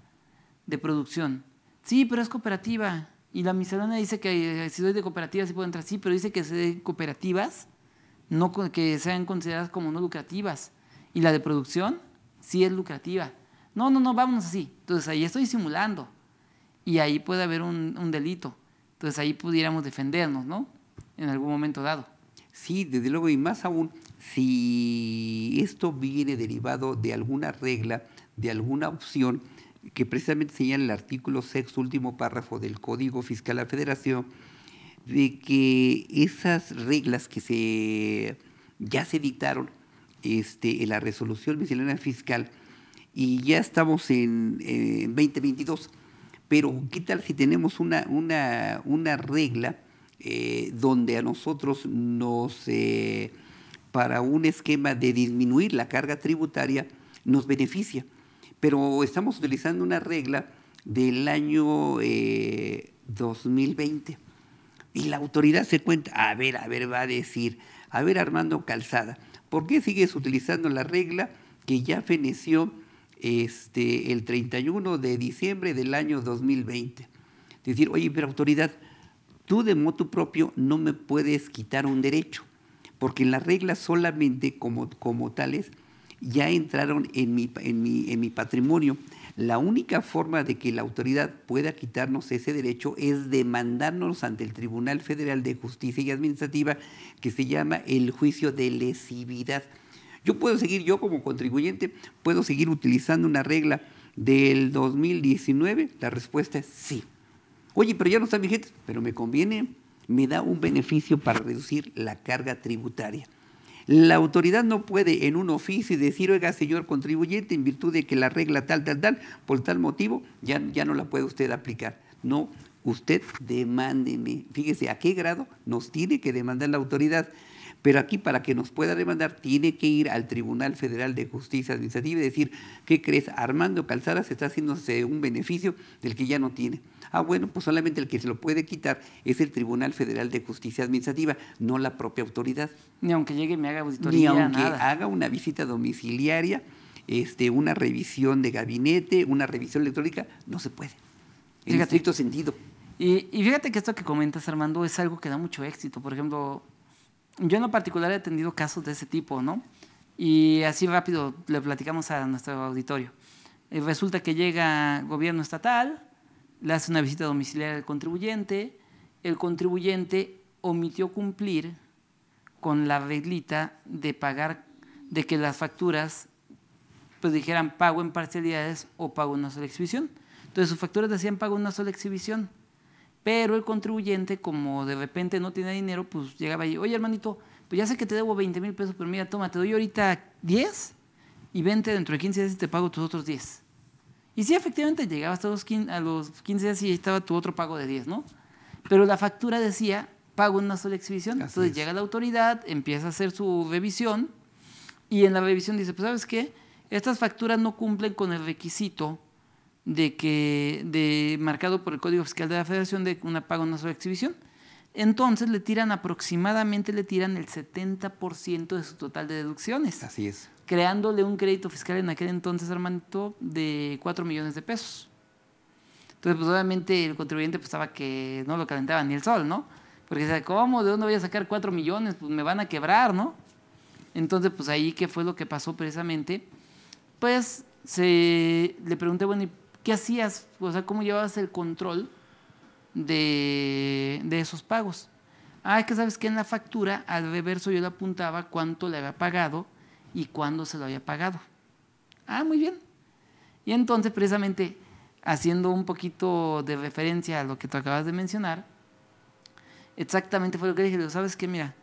Speaker 1: de producción. Sí, pero es cooperativa. Y la miscelánea dice que eh, si soy de cooperativas sí puedo entrar. Sí, pero dice que sean cooperativas, no que sean consideradas como no lucrativas. Y la de producción sí es lucrativa. No, no, no, vamos así. Entonces ahí estoy simulando. Y ahí puede haber un, un delito. Entonces ahí pudiéramos defendernos, ¿no? En algún momento dado. Sí, desde luego, y
Speaker 2: más aún si esto viene derivado de alguna regla, de alguna opción que precisamente señala el artículo sexto último párrafo del Código Fiscal de la Federación, de que esas reglas que se, ya se dictaron este, en la resolución miscelánea fiscal y ya estamos en, 2022, pero ¿qué tal si tenemos una, una, una regla eh, donde a nosotros nos... Eh, para un esquema de disminuir la carga tributaria nos beneficia. Pero estamos utilizando una regla del año 2020 eh, y la autoridad se cuenta, a ver, a ver, va a decir, a ver Armando Calzada, ¿por qué sigues utilizando la regla que ya feneció este, el 31 de diciembre del año 2020? Decir, oye, pero autoridad, tú de moto propio no me puedes quitar un derecho porque en las reglas solamente como, como tales ya entraron en mi, en, en mi patrimonio. La única forma de que la autoridad pueda quitarnos ese derecho es demandarnos ante el Tribunal Federal de Justicia y Administrativa, que se llama el juicio de lesividad. Yo puedo seguir, yo como contribuyente, puedo seguir utilizando una regla del 2019. La respuesta es sí. Oye, pero ya no están vigentes, pero me conviene me da un beneficio para reducir la carga tributaria. La autoridad no puede en un oficio decir, oiga, señor contribuyente, en virtud de que la regla tal, tal, tal, por tal motivo, ya, ya no la puede usted aplicar. No, usted demándeme. Fíjese a qué grado nos tiene que demandar la autoridad. Pero aquí para que nos pueda demandar tiene que ir al Tribunal Federal de Justicia Administrativa y decir, ¿qué crees? Armando Calzada se está haciéndose un beneficio del que ya no tiene. Ah, bueno, pues solamente el que se lo puede quitar es el Tribunal Federal de Justicia Administrativa, no la propia autoridad.
Speaker 1: Ni aunque llegue y me haga auditoría. Ni aunque haga una
Speaker 2: visita domiciliaria, este, una revisión de
Speaker 1: gabinete, una revisión electrónica, no se puede. En estricto sentido. y fíjate que esto que comentas, Armando, es algo que da mucho éxito. Por ejemplo, yo en lo particular he atendido casos de ese tipo, ¿no? Y así rápido le platicamos a nuestro auditorio. Eh, resulta que llega gobierno estatal, le hace una visita domiciliaria al contribuyente, el contribuyente omitió cumplir con la reglita de pagar, de que las facturas pues dijeran pago en parcialidades o pago en una sola exhibición. Entonces sus facturas decían pago en una sola exhibición pero el contribuyente, como de repente no tiene dinero, pues llegaba y, oye hermanito, pues ya sé que te debo 20 mil pesos, pero mira, toma, te doy ahorita 10 y vente dentro de 15 días y te pago tus otros 10. Y sí, efectivamente llegaba hasta los 15, a los 15 días y ahí estaba tu otro pago de 10, ¿no? Pero la factura decía, pago una sola exhibición. Entonces llega la autoridad, empieza a hacer su revisión y en la revisión dice, pues sabes qué, estas facturas no cumplen con el requisito de que de, marcado por el Código Fiscal de la Federación de una paga una sola exhibición. Entonces le tiran aproximadamente le tiran el 70% de su total de deducciones. Así es. Creándole un crédito fiscal en aquel entonces, Armando, de 4 millones de pesos. Entonces, pues obviamente el contribuyente pues, estaba que no lo calentaba ni el sol, ¿no? Porque decía, ¿cómo? ¿De dónde voy a sacar 4 millones? Pues me van a quebrar, ¿no? Entonces, pues ahí, ¿qué fue lo que pasó precisamente? Pues se le pregunté, bueno, ¿y ¿Qué hacías? O sea, ¿cómo llevabas el control de, esos pagos? Ah, es que sabes que en la factura al reverso yo le apuntaba cuánto le había pagado y cuándo se lo había pagado. Ah, muy bien. Y entonces, precisamente, haciendo un poquito de referencia a lo que tú acabas de mencionar, exactamente fue lo que dije. ¿Sabes qué? Mira,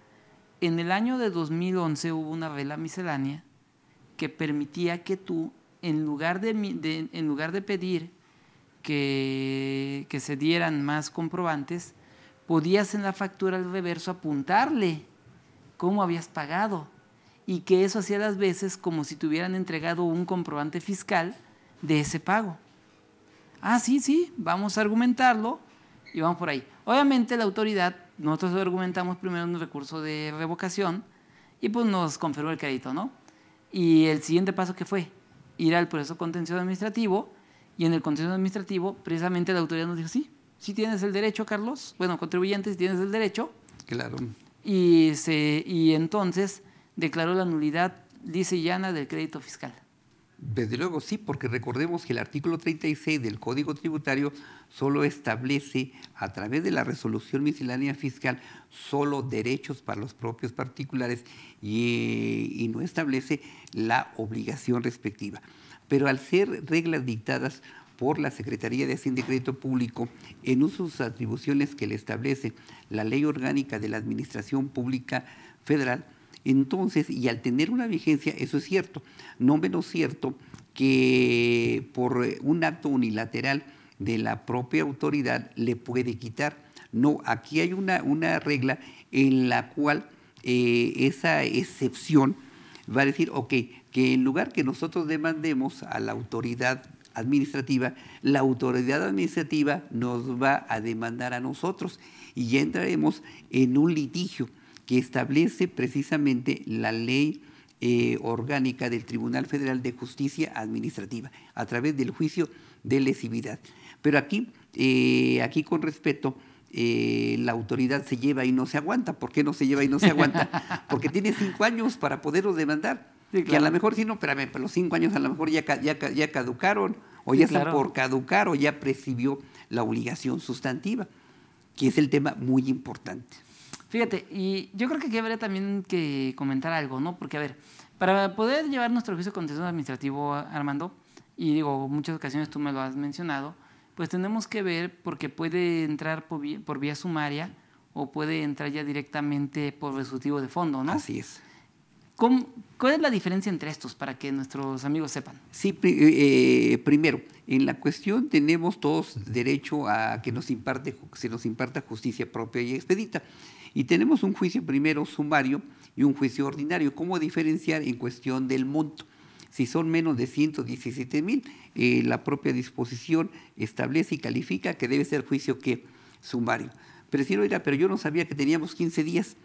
Speaker 1: en el año de 2011 hubo una vela miscelánea que permitía que tú en lugar de, en lugar de pedir que, se dieran más comprobantes, podías en la factura al reverso apuntarle cómo habías pagado y que eso hacía las veces como si te hubieran entregado un comprobante fiscal de ese pago. Ah, sí, sí, vamos a argumentarlo y vamos por ahí. Obviamente la autoridad, nosotros argumentamos primero un recurso de revocación y pues nos confirmó el crédito, ¿no? Y el siguiente paso que fue, ir al proceso contencioso administrativo y en el contencioso administrativo precisamente la autoridad nos dijo, sí, sí tienes el derecho, Carlos, bueno, contribuyentes, tienes el derecho. Claro. Y, se, y entonces declaró la nulidad dice y llana del crédito fiscal.
Speaker 2: Desde luego sí, porque recordemos que el artículo 36 del Código Tributario solo establece a través de la resolución miscelánea fiscal solo derechos para los propios particulares y, no establece la obligación respectiva. Pero al ser reglas dictadas por la Secretaría de Hacienda y Crédito Público en uso sus atribuciones que le establece la Ley Orgánica de la Administración Pública Federal, entonces, y al tener una vigencia, eso es cierto, no menos cierto que por eh, un acto unilateral de la propia autoridad le puede quitar. No, aquí hay una, regla en la cual eh, esa excepción va a decir, ok, que en lugar que nosotros demandemos a la autoridad administrativa, la autoridad administrativa nos va a demandar a nosotros y ya entraremos en un litigio que establece precisamente la ley eh, orgánica del Tribunal Federal de Justicia Administrativa a través del juicio de lesividad. Pero aquí, eh, aquí con respeto, eh, la autoridad se lleva y no se aguanta. ¿Por qué no se lleva y no se aguanta? [laughs] Porque tiene cinco años para poderlo demandar. Que a lo mejor, sí, no, espérame, pero los cinco años a lo mejor ya, ya, caducaron, o ya están por caducar, o ya percibió la obligación sustantiva, que es el tema muy importante.
Speaker 1: Fíjate, y yo creo que aquí habría también que comentar algo, ¿no? Porque, a ver, para poder llevar nuestro juicio contencioso administrativo, Armando, y digo, muchas ocasiones tú me lo has mencionado, pues tenemos que ver porque puede entrar por vía, sumaria o puede entrar ya directamente por resolutivo de fondo, ¿no? Así es. ¿Cuál es la diferencia entre estos para que nuestros amigos sepan?
Speaker 2: Sí, eh, eh, primero, en la cuestión tenemos todos derecho a que nos se nos imparta justicia propia y expedita. Y tenemos un juicio primero sumario y un juicio ordinario. ¿Cómo diferenciar en cuestión del monto? Si son menos de 117 mil, eh, la propia disposición establece y califica que debe ser juicio que sumario. si no era, pero yo no sabía que teníamos 15 días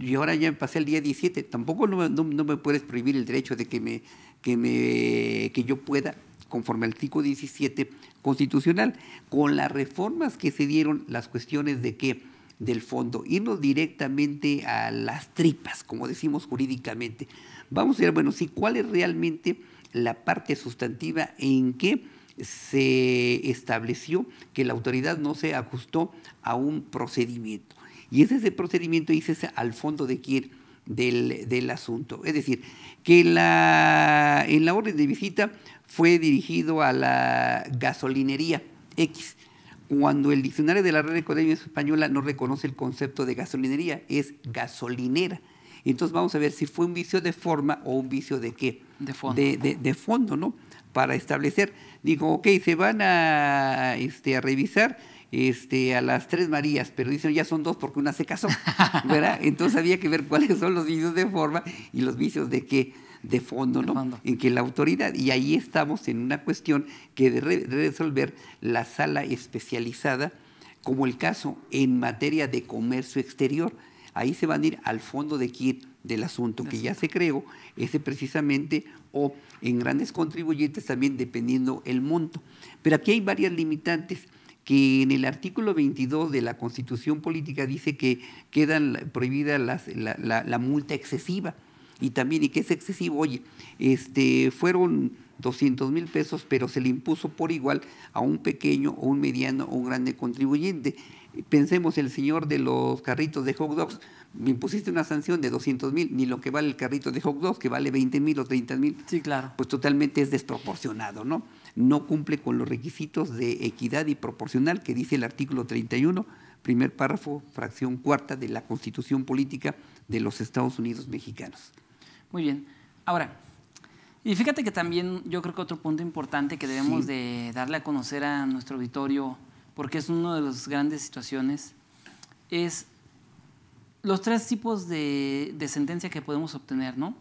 Speaker 2: y ahora ya me pasé el día 17. Tampoco no, me puedes prohibir el derecho de que, me, que, me, que yo pueda conforme al artículo 17 constitucional, con las reformas que se dieron, las cuestiones de que del fondo, irnos directamente a las tripas, como decimos jurídicamente. Vamos a ver, bueno, si cuál es realmente la parte sustantiva en que se estableció que la autoridad no se ajustó a un procedimiento. Y es ese procedimiento, dice, al fondo de quién, del, asunto. Es decir, que la, en la orden de visita fue dirigido a la gasolinería X cuando el diccionario de la Real Academia Española no reconoce el concepto de gasolinería, es gasolinera. Entonces vamos a ver si fue un vicio de forma o un vicio de qué. De fondo. De, fondo, ¿no? Para establecer. Digo, ok, se van este, a, revisar este, a las tres Marías, pero dicen ya son dos porque una se casó, ¿verdad? [laughs] Entonces había que ver cuáles son los vicios de forma y los vicios de qué de fondo, ¿no? en que la autoridad. Y ahí estamos en una cuestión que debe resolver la sala especializada, como el caso en materia de comercio exterior. Ahí se van a ir al fondo de kit del asunto que ya se creó, ese precisamente, o en grandes contribuyentes también dependiendo el monto. Pero aquí hay varias limitantes que en el artículo 22 de la Constitución Política dice que quedan prohibidas la, multa excesiva y también, y que es excesivo, oye, este, fueron 200 mil pesos, pero se le impuso por igual a un pequeño o un mediano o un grande contribuyente. Pensemos, el señor de los carritos de hot dogs, me impusiste una sanción de 200 mil, ni lo que vale el carrito de hot dogs, que vale 20 mil o 30 mil. Sí, claro. Pues totalmente es desproporcionado, ¿no? No cumple con los requisitos de equidad y proporcional que dice el artículo 31, primer párrafo, fracción cuarta de la Constitución Política de los Estados Unidos Mexicanos.
Speaker 1: Muy bien. Ahora, y fíjate que también yo creo que otro punto importante que debemos de darle a conocer a nuestro auditorio, porque es una de las grandes situaciones, es los tres tipos de, de, sentencia que podemos obtener, ¿no?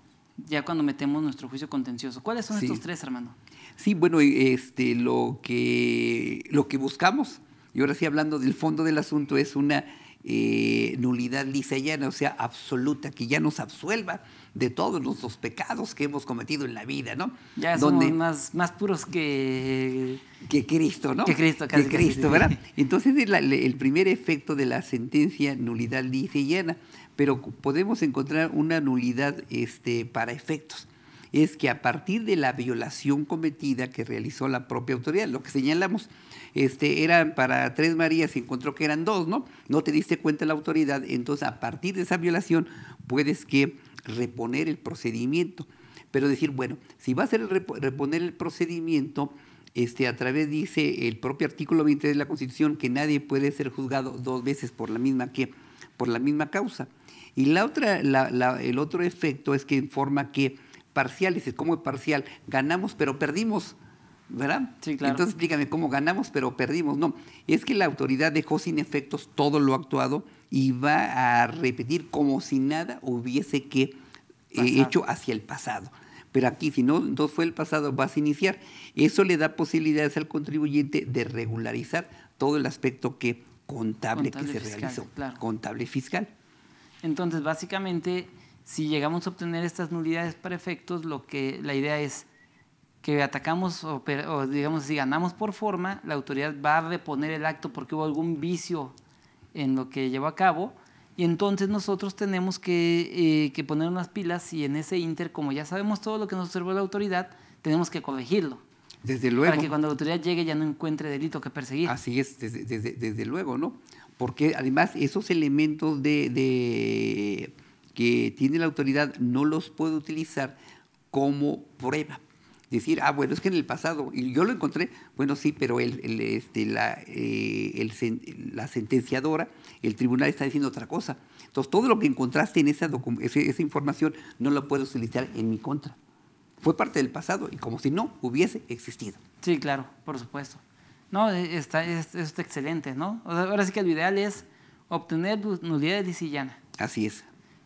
Speaker 1: Ya cuando metemos nuestro juicio contencioso. ¿Cuáles son estos tres, hermano?
Speaker 2: Sí, bueno, este, lo, que, lo que buscamos, y ahora sí hablando del fondo del asunto, es una eh, nulidad lisa y o sea, absoluta, que ya nos absuelva de todos nuestros pecados que hemos cometido en la vida, ¿no? Ya Donde, más, más puros que... Que Cristo, ¿no? Que Cristo, casi, que Cristo, ¿verdad? Entonces, el, el, primer efecto de la sentencia, nulidad lisa y pero podemos encontrar una nulidad este, para efectos es que a partir de la violación cometida que realizó la propia autoridad, lo que señalamos, este, eran para tres Marías y encontró que eran dos, ¿no? No te diste cuenta la autoridad, entonces a partir de esa violación puedes que reponer el procedimiento. Pero decir, bueno, si va a reponer el procedimiento, este, a través, dice el propio artículo 23 de la Constitución, que nadie puede ser juzgado dos veces por la misma, por la misma causa. Y la otra, el otro efecto es que informa que parcial, dice, ¿cómo es parcial? Ganamos, pero perdimos, ¿verdad? Sí, claro. Entonces explícame, ¿cómo ganamos, pero perdimos? No, es que la autoridad dejó sin efectos todo lo actuado y va a repetir como si nada hubiese que eh, hecho hacia el pasado. Pero aquí, si no, no fue el pasado, vas a iniciar. Eso le da posibilidades al contribuyente de regularizar todo el aspecto que contable, que se realizó, contable fiscal.
Speaker 1: Entonces, básicamente, si llegamos a obtener estas nulidades para efectos, lo que, la idea es que atacamos o, digamos si ganamos por forma, la autoridad va a reponer el acto porque hubo algún vicio en lo que llevó a cabo y entonces nosotros tenemos que, eh, poner unas pilas y en ese inter, como ya sabemos todo lo que nos observó la autoridad, tenemos que corregirlo. Desde luego. Para que cuando la autoridad llegue ya no encuentre delito que perseguir. Así es, desde, luego, ¿no?
Speaker 2: Porque además esos elementos de que tiene la autoridad no los puedo utilizar como prueba. Decir, ah, bueno, es que en el pasado, y yo lo encontré, bueno, sí, pero el, este, eh, la, sentenciadora, el tribunal está diciendo otra cosa. Entonces, todo lo que encontraste en esa, información no lo puedo utilizar en mi contra. Fue parte del pasado y como si no hubiese existido.
Speaker 1: Sí, claro, por supuesto. No, e, está, es, excelente, ¿no? ahora sí que lo ideal es obtener nulidad de Así es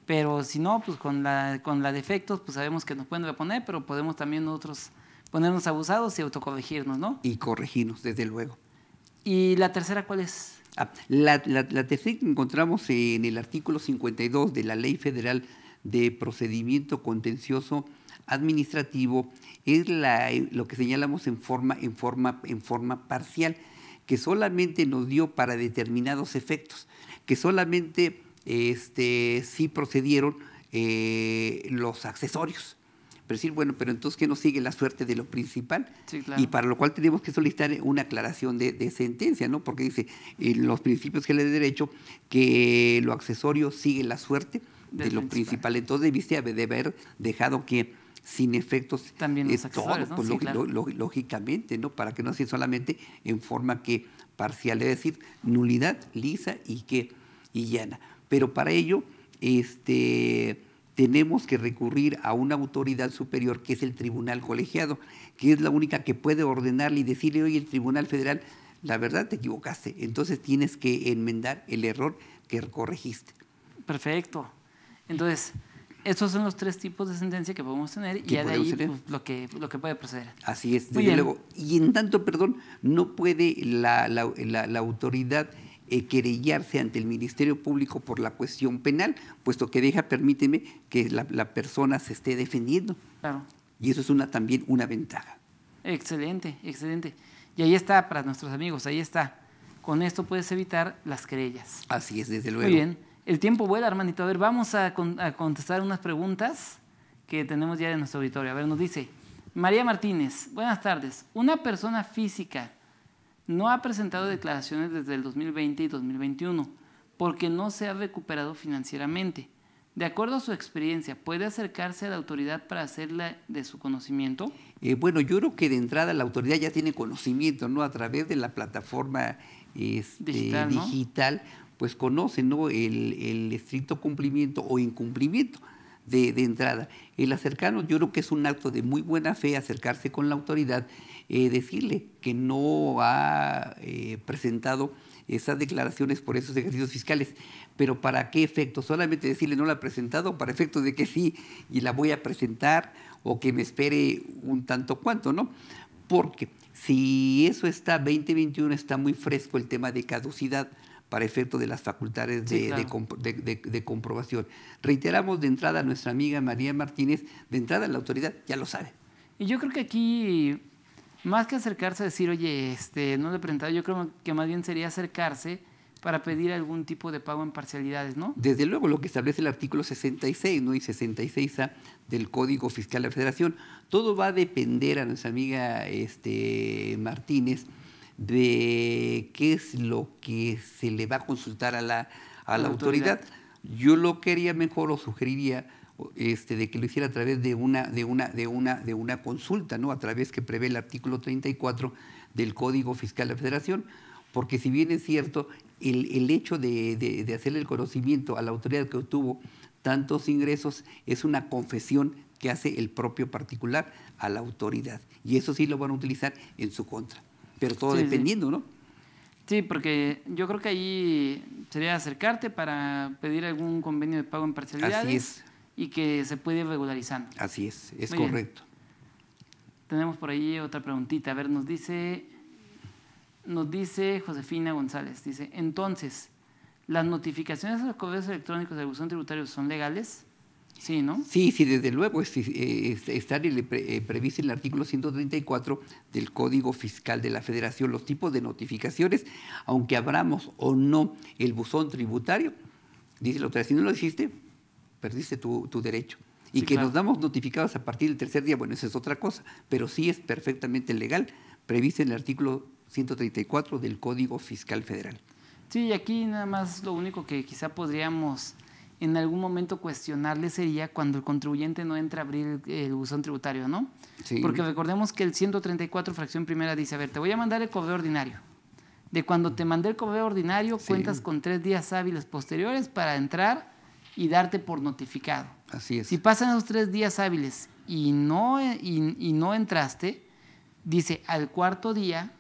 Speaker 1: pero si no, pues con la, con la defectos, pues sabemos que nos pueden reponer, pero podemos también nosotros ponernos abusados y autocorregirnos, ¿no? Y corregirnos, desde luego. ¿Y la tercera cuál es?
Speaker 2: Ah, la, tercera que encontramos en el artículo 52 de la Ley Federal de Procedimiento Contencioso Administrativo es la, lo que señalamos en forma, en, forma, en forma parcial, que solamente nos dio para determinados efectos, que solamente este, sí procedieron eh, los accesorios. Pero decir, bueno, pero entonces, ¿qué no sigue la suerte de lo principal? Y para lo cual tenemos que solicitar una aclaración de, sentencia, ¿no? Porque dice, en los principios que le de derecho, que lo accesorio sigue la suerte de, lo principal. Entonces, debiste de haber dejado que sin efectos también los eh, pues, lógicamente, ¿no? Para que no sea solamente en forma que parcial, es decir, nulidad lisa y que y llana. Pero para ello este, tenemos que recurrir a una autoridad superior que es el tribunal colegiado, que es la única que puede ordenarle y decirle, oye, el tribunal federal, la verdad te equivocaste, entonces tienes que enmendar el error que corregiste.
Speaker 1: Perfecto. Entonces, esos son los tres tipos de sentencia que podemos tener y ya de ahí pues, lo, que, lo que puede proceder. Así es, desde luego.
Speaker 2: Y en tanto, perdón, no puede la, la, la autoridad querellarse ante el Ministerio Público por la cuestión penal, puesto que deja, permíteme, que la, persona se esté defendiendo. Claro. Y eso es una, también una ventaja.
Speaker 1: Excelente, excelente. Y ahí está para nuestros amigos, ahí está. Con esto puedes evitar las querellas.
Speaker 2: Así es, desde luego. Muy bien.
Speaker 1: El tiempo vuela, hermanito. A ver, vamos a, contestar unas preguntas que tenemos ya en nuestro auditorio. A ver, nos dice María Martínez, buenas tardes. Una persona física no ha presentado declaraciones desde el 2020 y 2021 porque no se ha recuperado financieramente. De acuerdo a su experiencia, ¿puede acercarse a la autoridad para hacerle de su conocimiento?
Speaker 2: Eh, bueno, yo creo que de entrada la autoridad ya tiene conocimiento, ¿no? A través de la plataforma este, digital, pues conoce, ¿no? El, estricto cumplimiento o incumplimiento. De, de, entrada. El acercarnos, yo creo que es un acto de muy buena fe acercarse con la autoridad eh, decirle que no ha eh, presentado esas declaraciones por esos ejercicios fiscales. Pero ¿para qué efecto? Solamente decirle no la ha presentado para efecto de que sí y la voy a presentar o que me espere un tanto cuanto, ¿no? Porque si eso está 2021, está muy fresco el tema de caducidad para efecto de las facultades de, de, comprobación. Reiteramos de entrada a nuestra amiga María Martínez, de entrada la autoridad ya lo sabe.
Speaker 1: Y yo creo que aquí más que acercarse a decir, oye, este, no le he presentado, yo creo que más bien sería acercarse para pedir algún tipo de pago en parcialidades, ¿no?
Speaker 2: Desde luego, lo que establece el artículo 66 y 66A del Código Fiscal de la Federación, todo va a depender a nuestra amiga este, Martínez de qué es lo que se le va a consultar a la, autoridad. Yo lo quería mejor o sugeriría este, de que lo hiciera a través de una, de, una, de, una, de una consulta, ¿no? a través que prevé el artículo 34 del Código Fiscal de la Federación, porque si bien es cierto, el, el hecho de, de, hacerle el conocimiento a la autoridad que obtuvo tantos ingresos es una confesión que hace el propio particular a la autoridad. Y eso sí lo van a utilizar en su contra. Pero todo dependiendo,
Speaker 1: ¿no? Sí, porque yo creo que ahí sería acercarte para pedir algún convenio de pago en parcialidades. Así es y que se puede regularizar. regularizando.
Speaker 2: Así es, es correcto.
Speaker 1: Tenemos por ahí otra preguntita. A ver, nos dice, nos dice Josefina González, dice, entonces, ¿las notificaciones a los correos electrónicos del buzón tributario son legales? Sí, ¿no? Sí,
Speaker 2: sí, desde luego, es, está eh, previsto en el artículo 134 del Código Fiscal de la Federación los tipos de notificaciones, aunque abramos o no el buzón tributario, dice la otra, si no lo hiciste, perdiste tu, derecho. Y que nos damos notificados a partir del tercer día, bueno, esa es otra cosa, pero sí es perfectamente legal, previsto en el artículo 134 del Código Fiscal Federal.
Speaker 1: Sí, y aquí nada más lo único que quizá podríamos en algún momento cuestionarle sería cuando el contribuyente no entra a abrir el buzón tributario, ¿no? Porque recordemos que el 134 fracción primera dice, a ver, te voy a mandar el cobro ordinario. De cuando te mandé el cobro ordinario, cuentas con tres días hábiles posteriores para entrar y darte por notificado. Así es. Si pasan los tres días hábiles y no, y, no entraste, dice al cuarto día,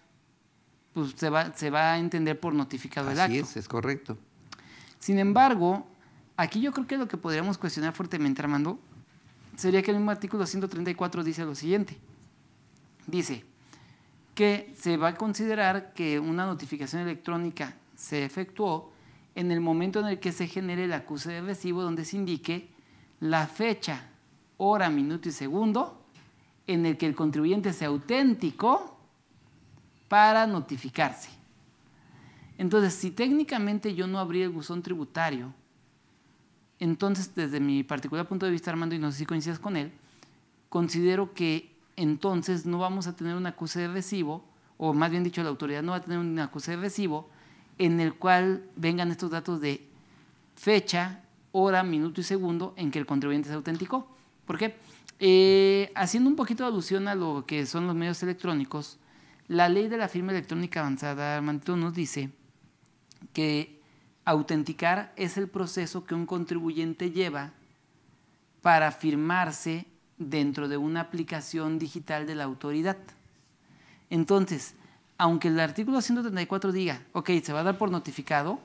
Speaker 1: pues se va, se va a entender por notificado el acto. Así es, es correcto. Sin embargo, aquí yo creo que lo que podríamos cuestionar fuertemente, Armando, sería que el mismo artículo 134 dice lo siguiente. Dice que se va a considerar que una notificación electrónica se efectuó en el momento en el que se genere el acuse de recibo donde se indique la fecha, hora, minuto y segundo en el que el contribuyente sea auténtico para notificarse. Entonces, si técnicamente yo no abrí el buzón tributario, entonces desde mi particular punto de vista, Armando, y no sé si coincides con él, considero que entonces no vamos a tener un acuse de recibo, o más bien dicho, la autoridad no va a tener un acuse de recibo, en el cual vengan estos datos de fecha, hora, minuto y segundo en que el contribuyente se autenticó. ¿Por qué? Eh, haciendo un poquito de alusión a lo que son los medios electrónicos, la ley de la firma electrónica avanzada, Armandito, nos dice que autenticar es el proceso que un contribuyente lleva para firmarse dentro de una aplicación digital de la autoridad. Entonces, aunque el artículo 134 diga, ok, se va a dar por notificado,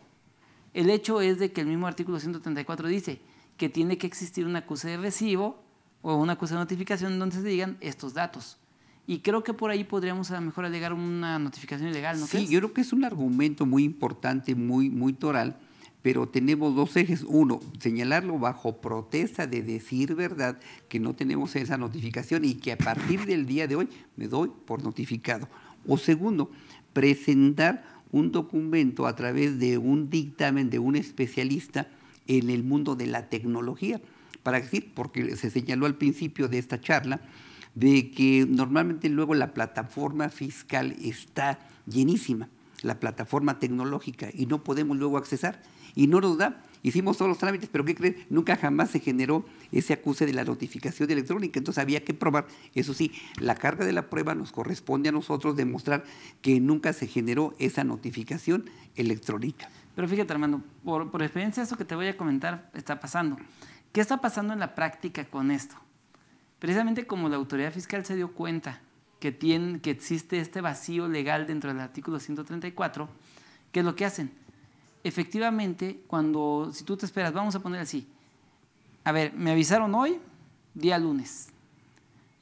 Speaker 1: el hecho es de que el mismo artículo 134 dice que tiene que existir una acusa de recibo o una acusa de notificación donde se digan estos datos. Y creo que por ahí podríamos a lo mejor alegar una notificación ilegal, ¿no? Sí, yo
Speaker 2: creo que es un argumento muy importante, muy, muy toral, pero tenemos dos ejes. Uno, señalarlo bajo protesta de decir verdad que no tenemos esa notificación y que a partir del día de hoy me doy por notificado. O segundo, presentar un documento a través de un dictamen de un especialista en el mundo de la tecnología. Para decir, porque se señaló al principio de esta charla, de que normalmente luego la plataforma fiscal está llenísima, la plataforma tecnológica, y no podemos luego accesar, y no nos da Hicimos todos los trámites, pero ¿qué creen? Nunca jamás se generó ese acuse de la notificación electrónica. Entonces había que probar. Eso sí, la carga de la prueba nos corresponde a nosotros demostrar que nunca se generó esa notificación electrónica.
Speaker 1: Pero fíjate, Armando, por, por experiencia eso que te voy a comentar está pasando. ¿Qué está pasando en la práctica con esto? Precisamente como la autoridad fiscal se dio cuenta que, que existe este vacío legal dentro del artículo 134, ¿qué es lo que hacen? efectivamente, cuando, si tú te esperas, vamos a poner así, a ver, me avisaron hoy, día lunes.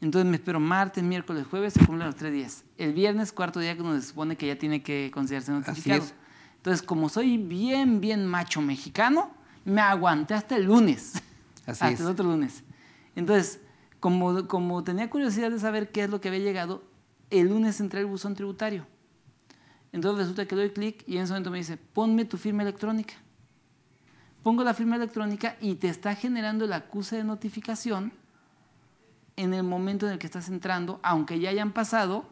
Speaker 1: Entonces me espero martes, miércoles, jueves, se cumplen los tres días. El viernes, cuarto día, que nos supone que ya tiene que considerarse notificado. Entonces, como soy bien, bien macho mexicano, me aguanté hasta el lunes. hasta el otro lunes. Entonces, como, como tenía curiosidad de saber qué es lo que había llegado, el lunes entré al buzón tributario. Entonces resulta que doy clic y en ese momento me dice, ponme tu firma electrónica. Pongo la firma electrónica y te está generando la acusa de notificación en el momento en el que estás entrando, aunque ya hayan pasado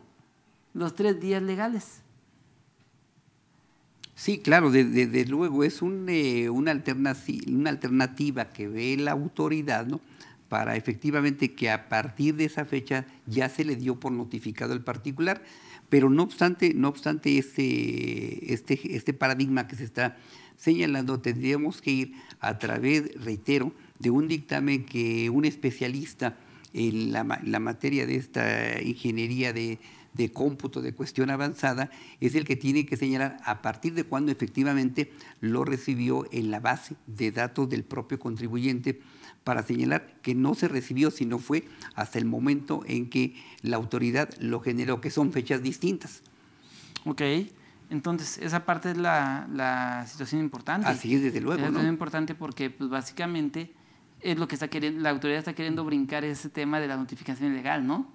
Speaker 1: los tres días legales.
Speaker 2: Sí, claro, desde, luego es eh, una, una alternativa que ve la autoridad, ¿no? para efectivamente que a partir de esa fecha ya se le dio por notificado el particular, pero no obstante, no obstante este, este, este paradigma que se está señalando, tendríamos que ir a través, reitero, de un dictamen que un especialista en la, materia de esta ingeniería de, de cómputo de cuestión avanzada es el que tiene que señalar a partir de cuándo efectivamente lo recibió en la base de datos del propio contribuyente para señalar que no se recibió, sino fue hasta el momento en que la autoridad lo generó, que son fechas
Speaker 1: distintas. Ok, entonces esa parte es la, la situación importante. Así es, desde luego. Es importante porque pues, básicamente es lo que está queriendo, la autoridad está queriendo brincar ese tema de la notificación ilegal, ¿no?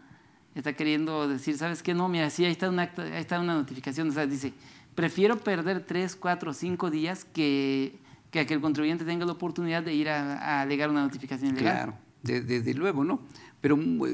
Speaker 1: Está queriendo decir, ¿sabes qué? No, mira, sí, ahí está una, ahí está una notificación, o sea, dice, prefiero perder tres, cuatro, cinco días que que, el contribuyente tenga la oportunidad de ir a, alegar una notificación legal. Claro,
Speaker 2: desde, luego, ¿no? Pero mm, eh,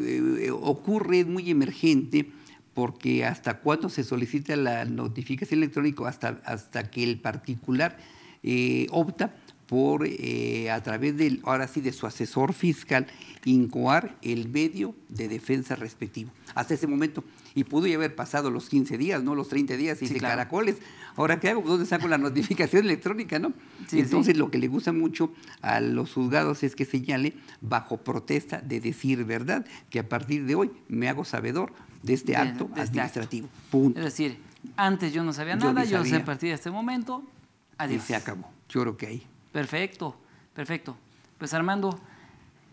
Speaker 2: eh, ocurre ocurre muy emergente porque hasta cuándo se solicita la notificación electrónica, hasta, hasta que el particular eh, opta por, eh, a través del, ahora sí, de su asesor fiscal, incoar el medio de defensa respectivo. Hasta ese momento. Y pudo ya haber pasado los 15 días, no los 30 días, y de caracoles. Ahora, ¿qué hago? ¿Dónde saco la notificación [laughs] electrónica, no? Entonces, lo que le gusta mucho a los juzgados es que señale, bajo protesta de decir verdad, que a partir de hoy me hago sabedor de este acto administrativo. Es
Speaker 1: decir, antes yo no sabía nada, yo sé a partir de este momento, Y se
Speaker 2: acabó. Yo creo que ahí.
Speaker 1: Perfecto, perfecto. Pues Armando,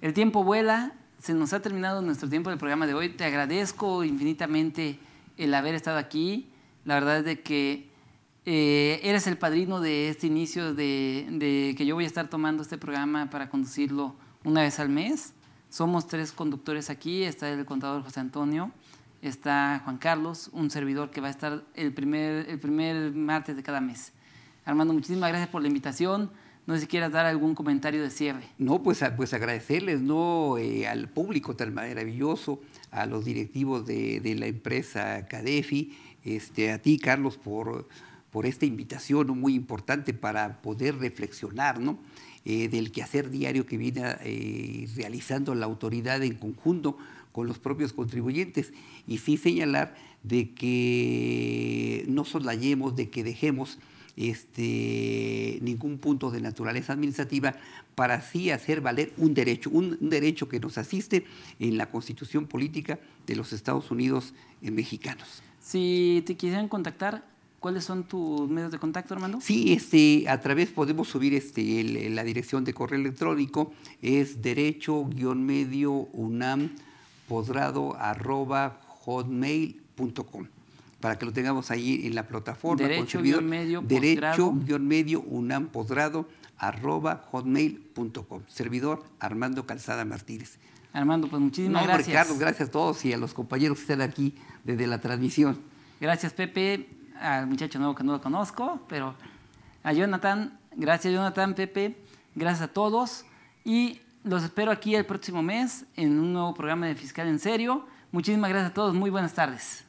Speaker 1: el tiempo vuela, se nos ha terminado nuestro tiempo del programa de hoy. Te agradezco infinitamente el haber estado aquí. La verdad es de que eh, eres el padrino de este inicio de, que yo voy a estar tomando este programa para conducirlo una vez al mes. Somos tres conductores aquí, está el contador José Antonio, está Juan Carlos, un servidor que va a estar el primer, el primer martes de cada mes. Armando, muchísimas gracias por la invitación. No sé si quieras dar algún comentario de cierre.
Speaker 2: No, pues, pues agradecerles ¿no? Eh, al público tan maravilloso, a los directivos de, la empresa Cadefi, este, a ti, Carlos, por, por esta invitación muy importante para poder reflexionar ¿no? Eh, del quehacer diario que viene eh, realizando la autoridad en conjunto con los propios contribuyentes y sí señalar de que no soslayemos, de que dejemos este, ningún punto de naturaleza administrativa para así hacer valer un derecho, un, derecho que nos asiste en la constitución política de los Estados Unidos eh, mexicanos.
Speaker 1: Si te quisieran contactar, ¿Cuáles son tus medios de contacto, Armando? Sí,
Speaker 2: este, a través podemos subir este, la dirección de correo electrónico, es derecho-medio unam hotmail.com para que lo tengamos ahí en la plataforma. Derecho-medio derecho medio unam Servidor Armando Calzada Martínez. Armando, pues muchísimas gracias. Carlos gracias a todos y a los compañeros que están aquí desde la transmisión.
Speaker 1: Gracias, Pepe, al muchacho nuevo que no lo conozco, pero a Jonathan, gracias Jonathan, Pepe, gracias a todos y los espero aquí el próximo mes en un nuevo programa de Fiscal en Serio. Muchísimas gracias a todos, muy buenas tardes.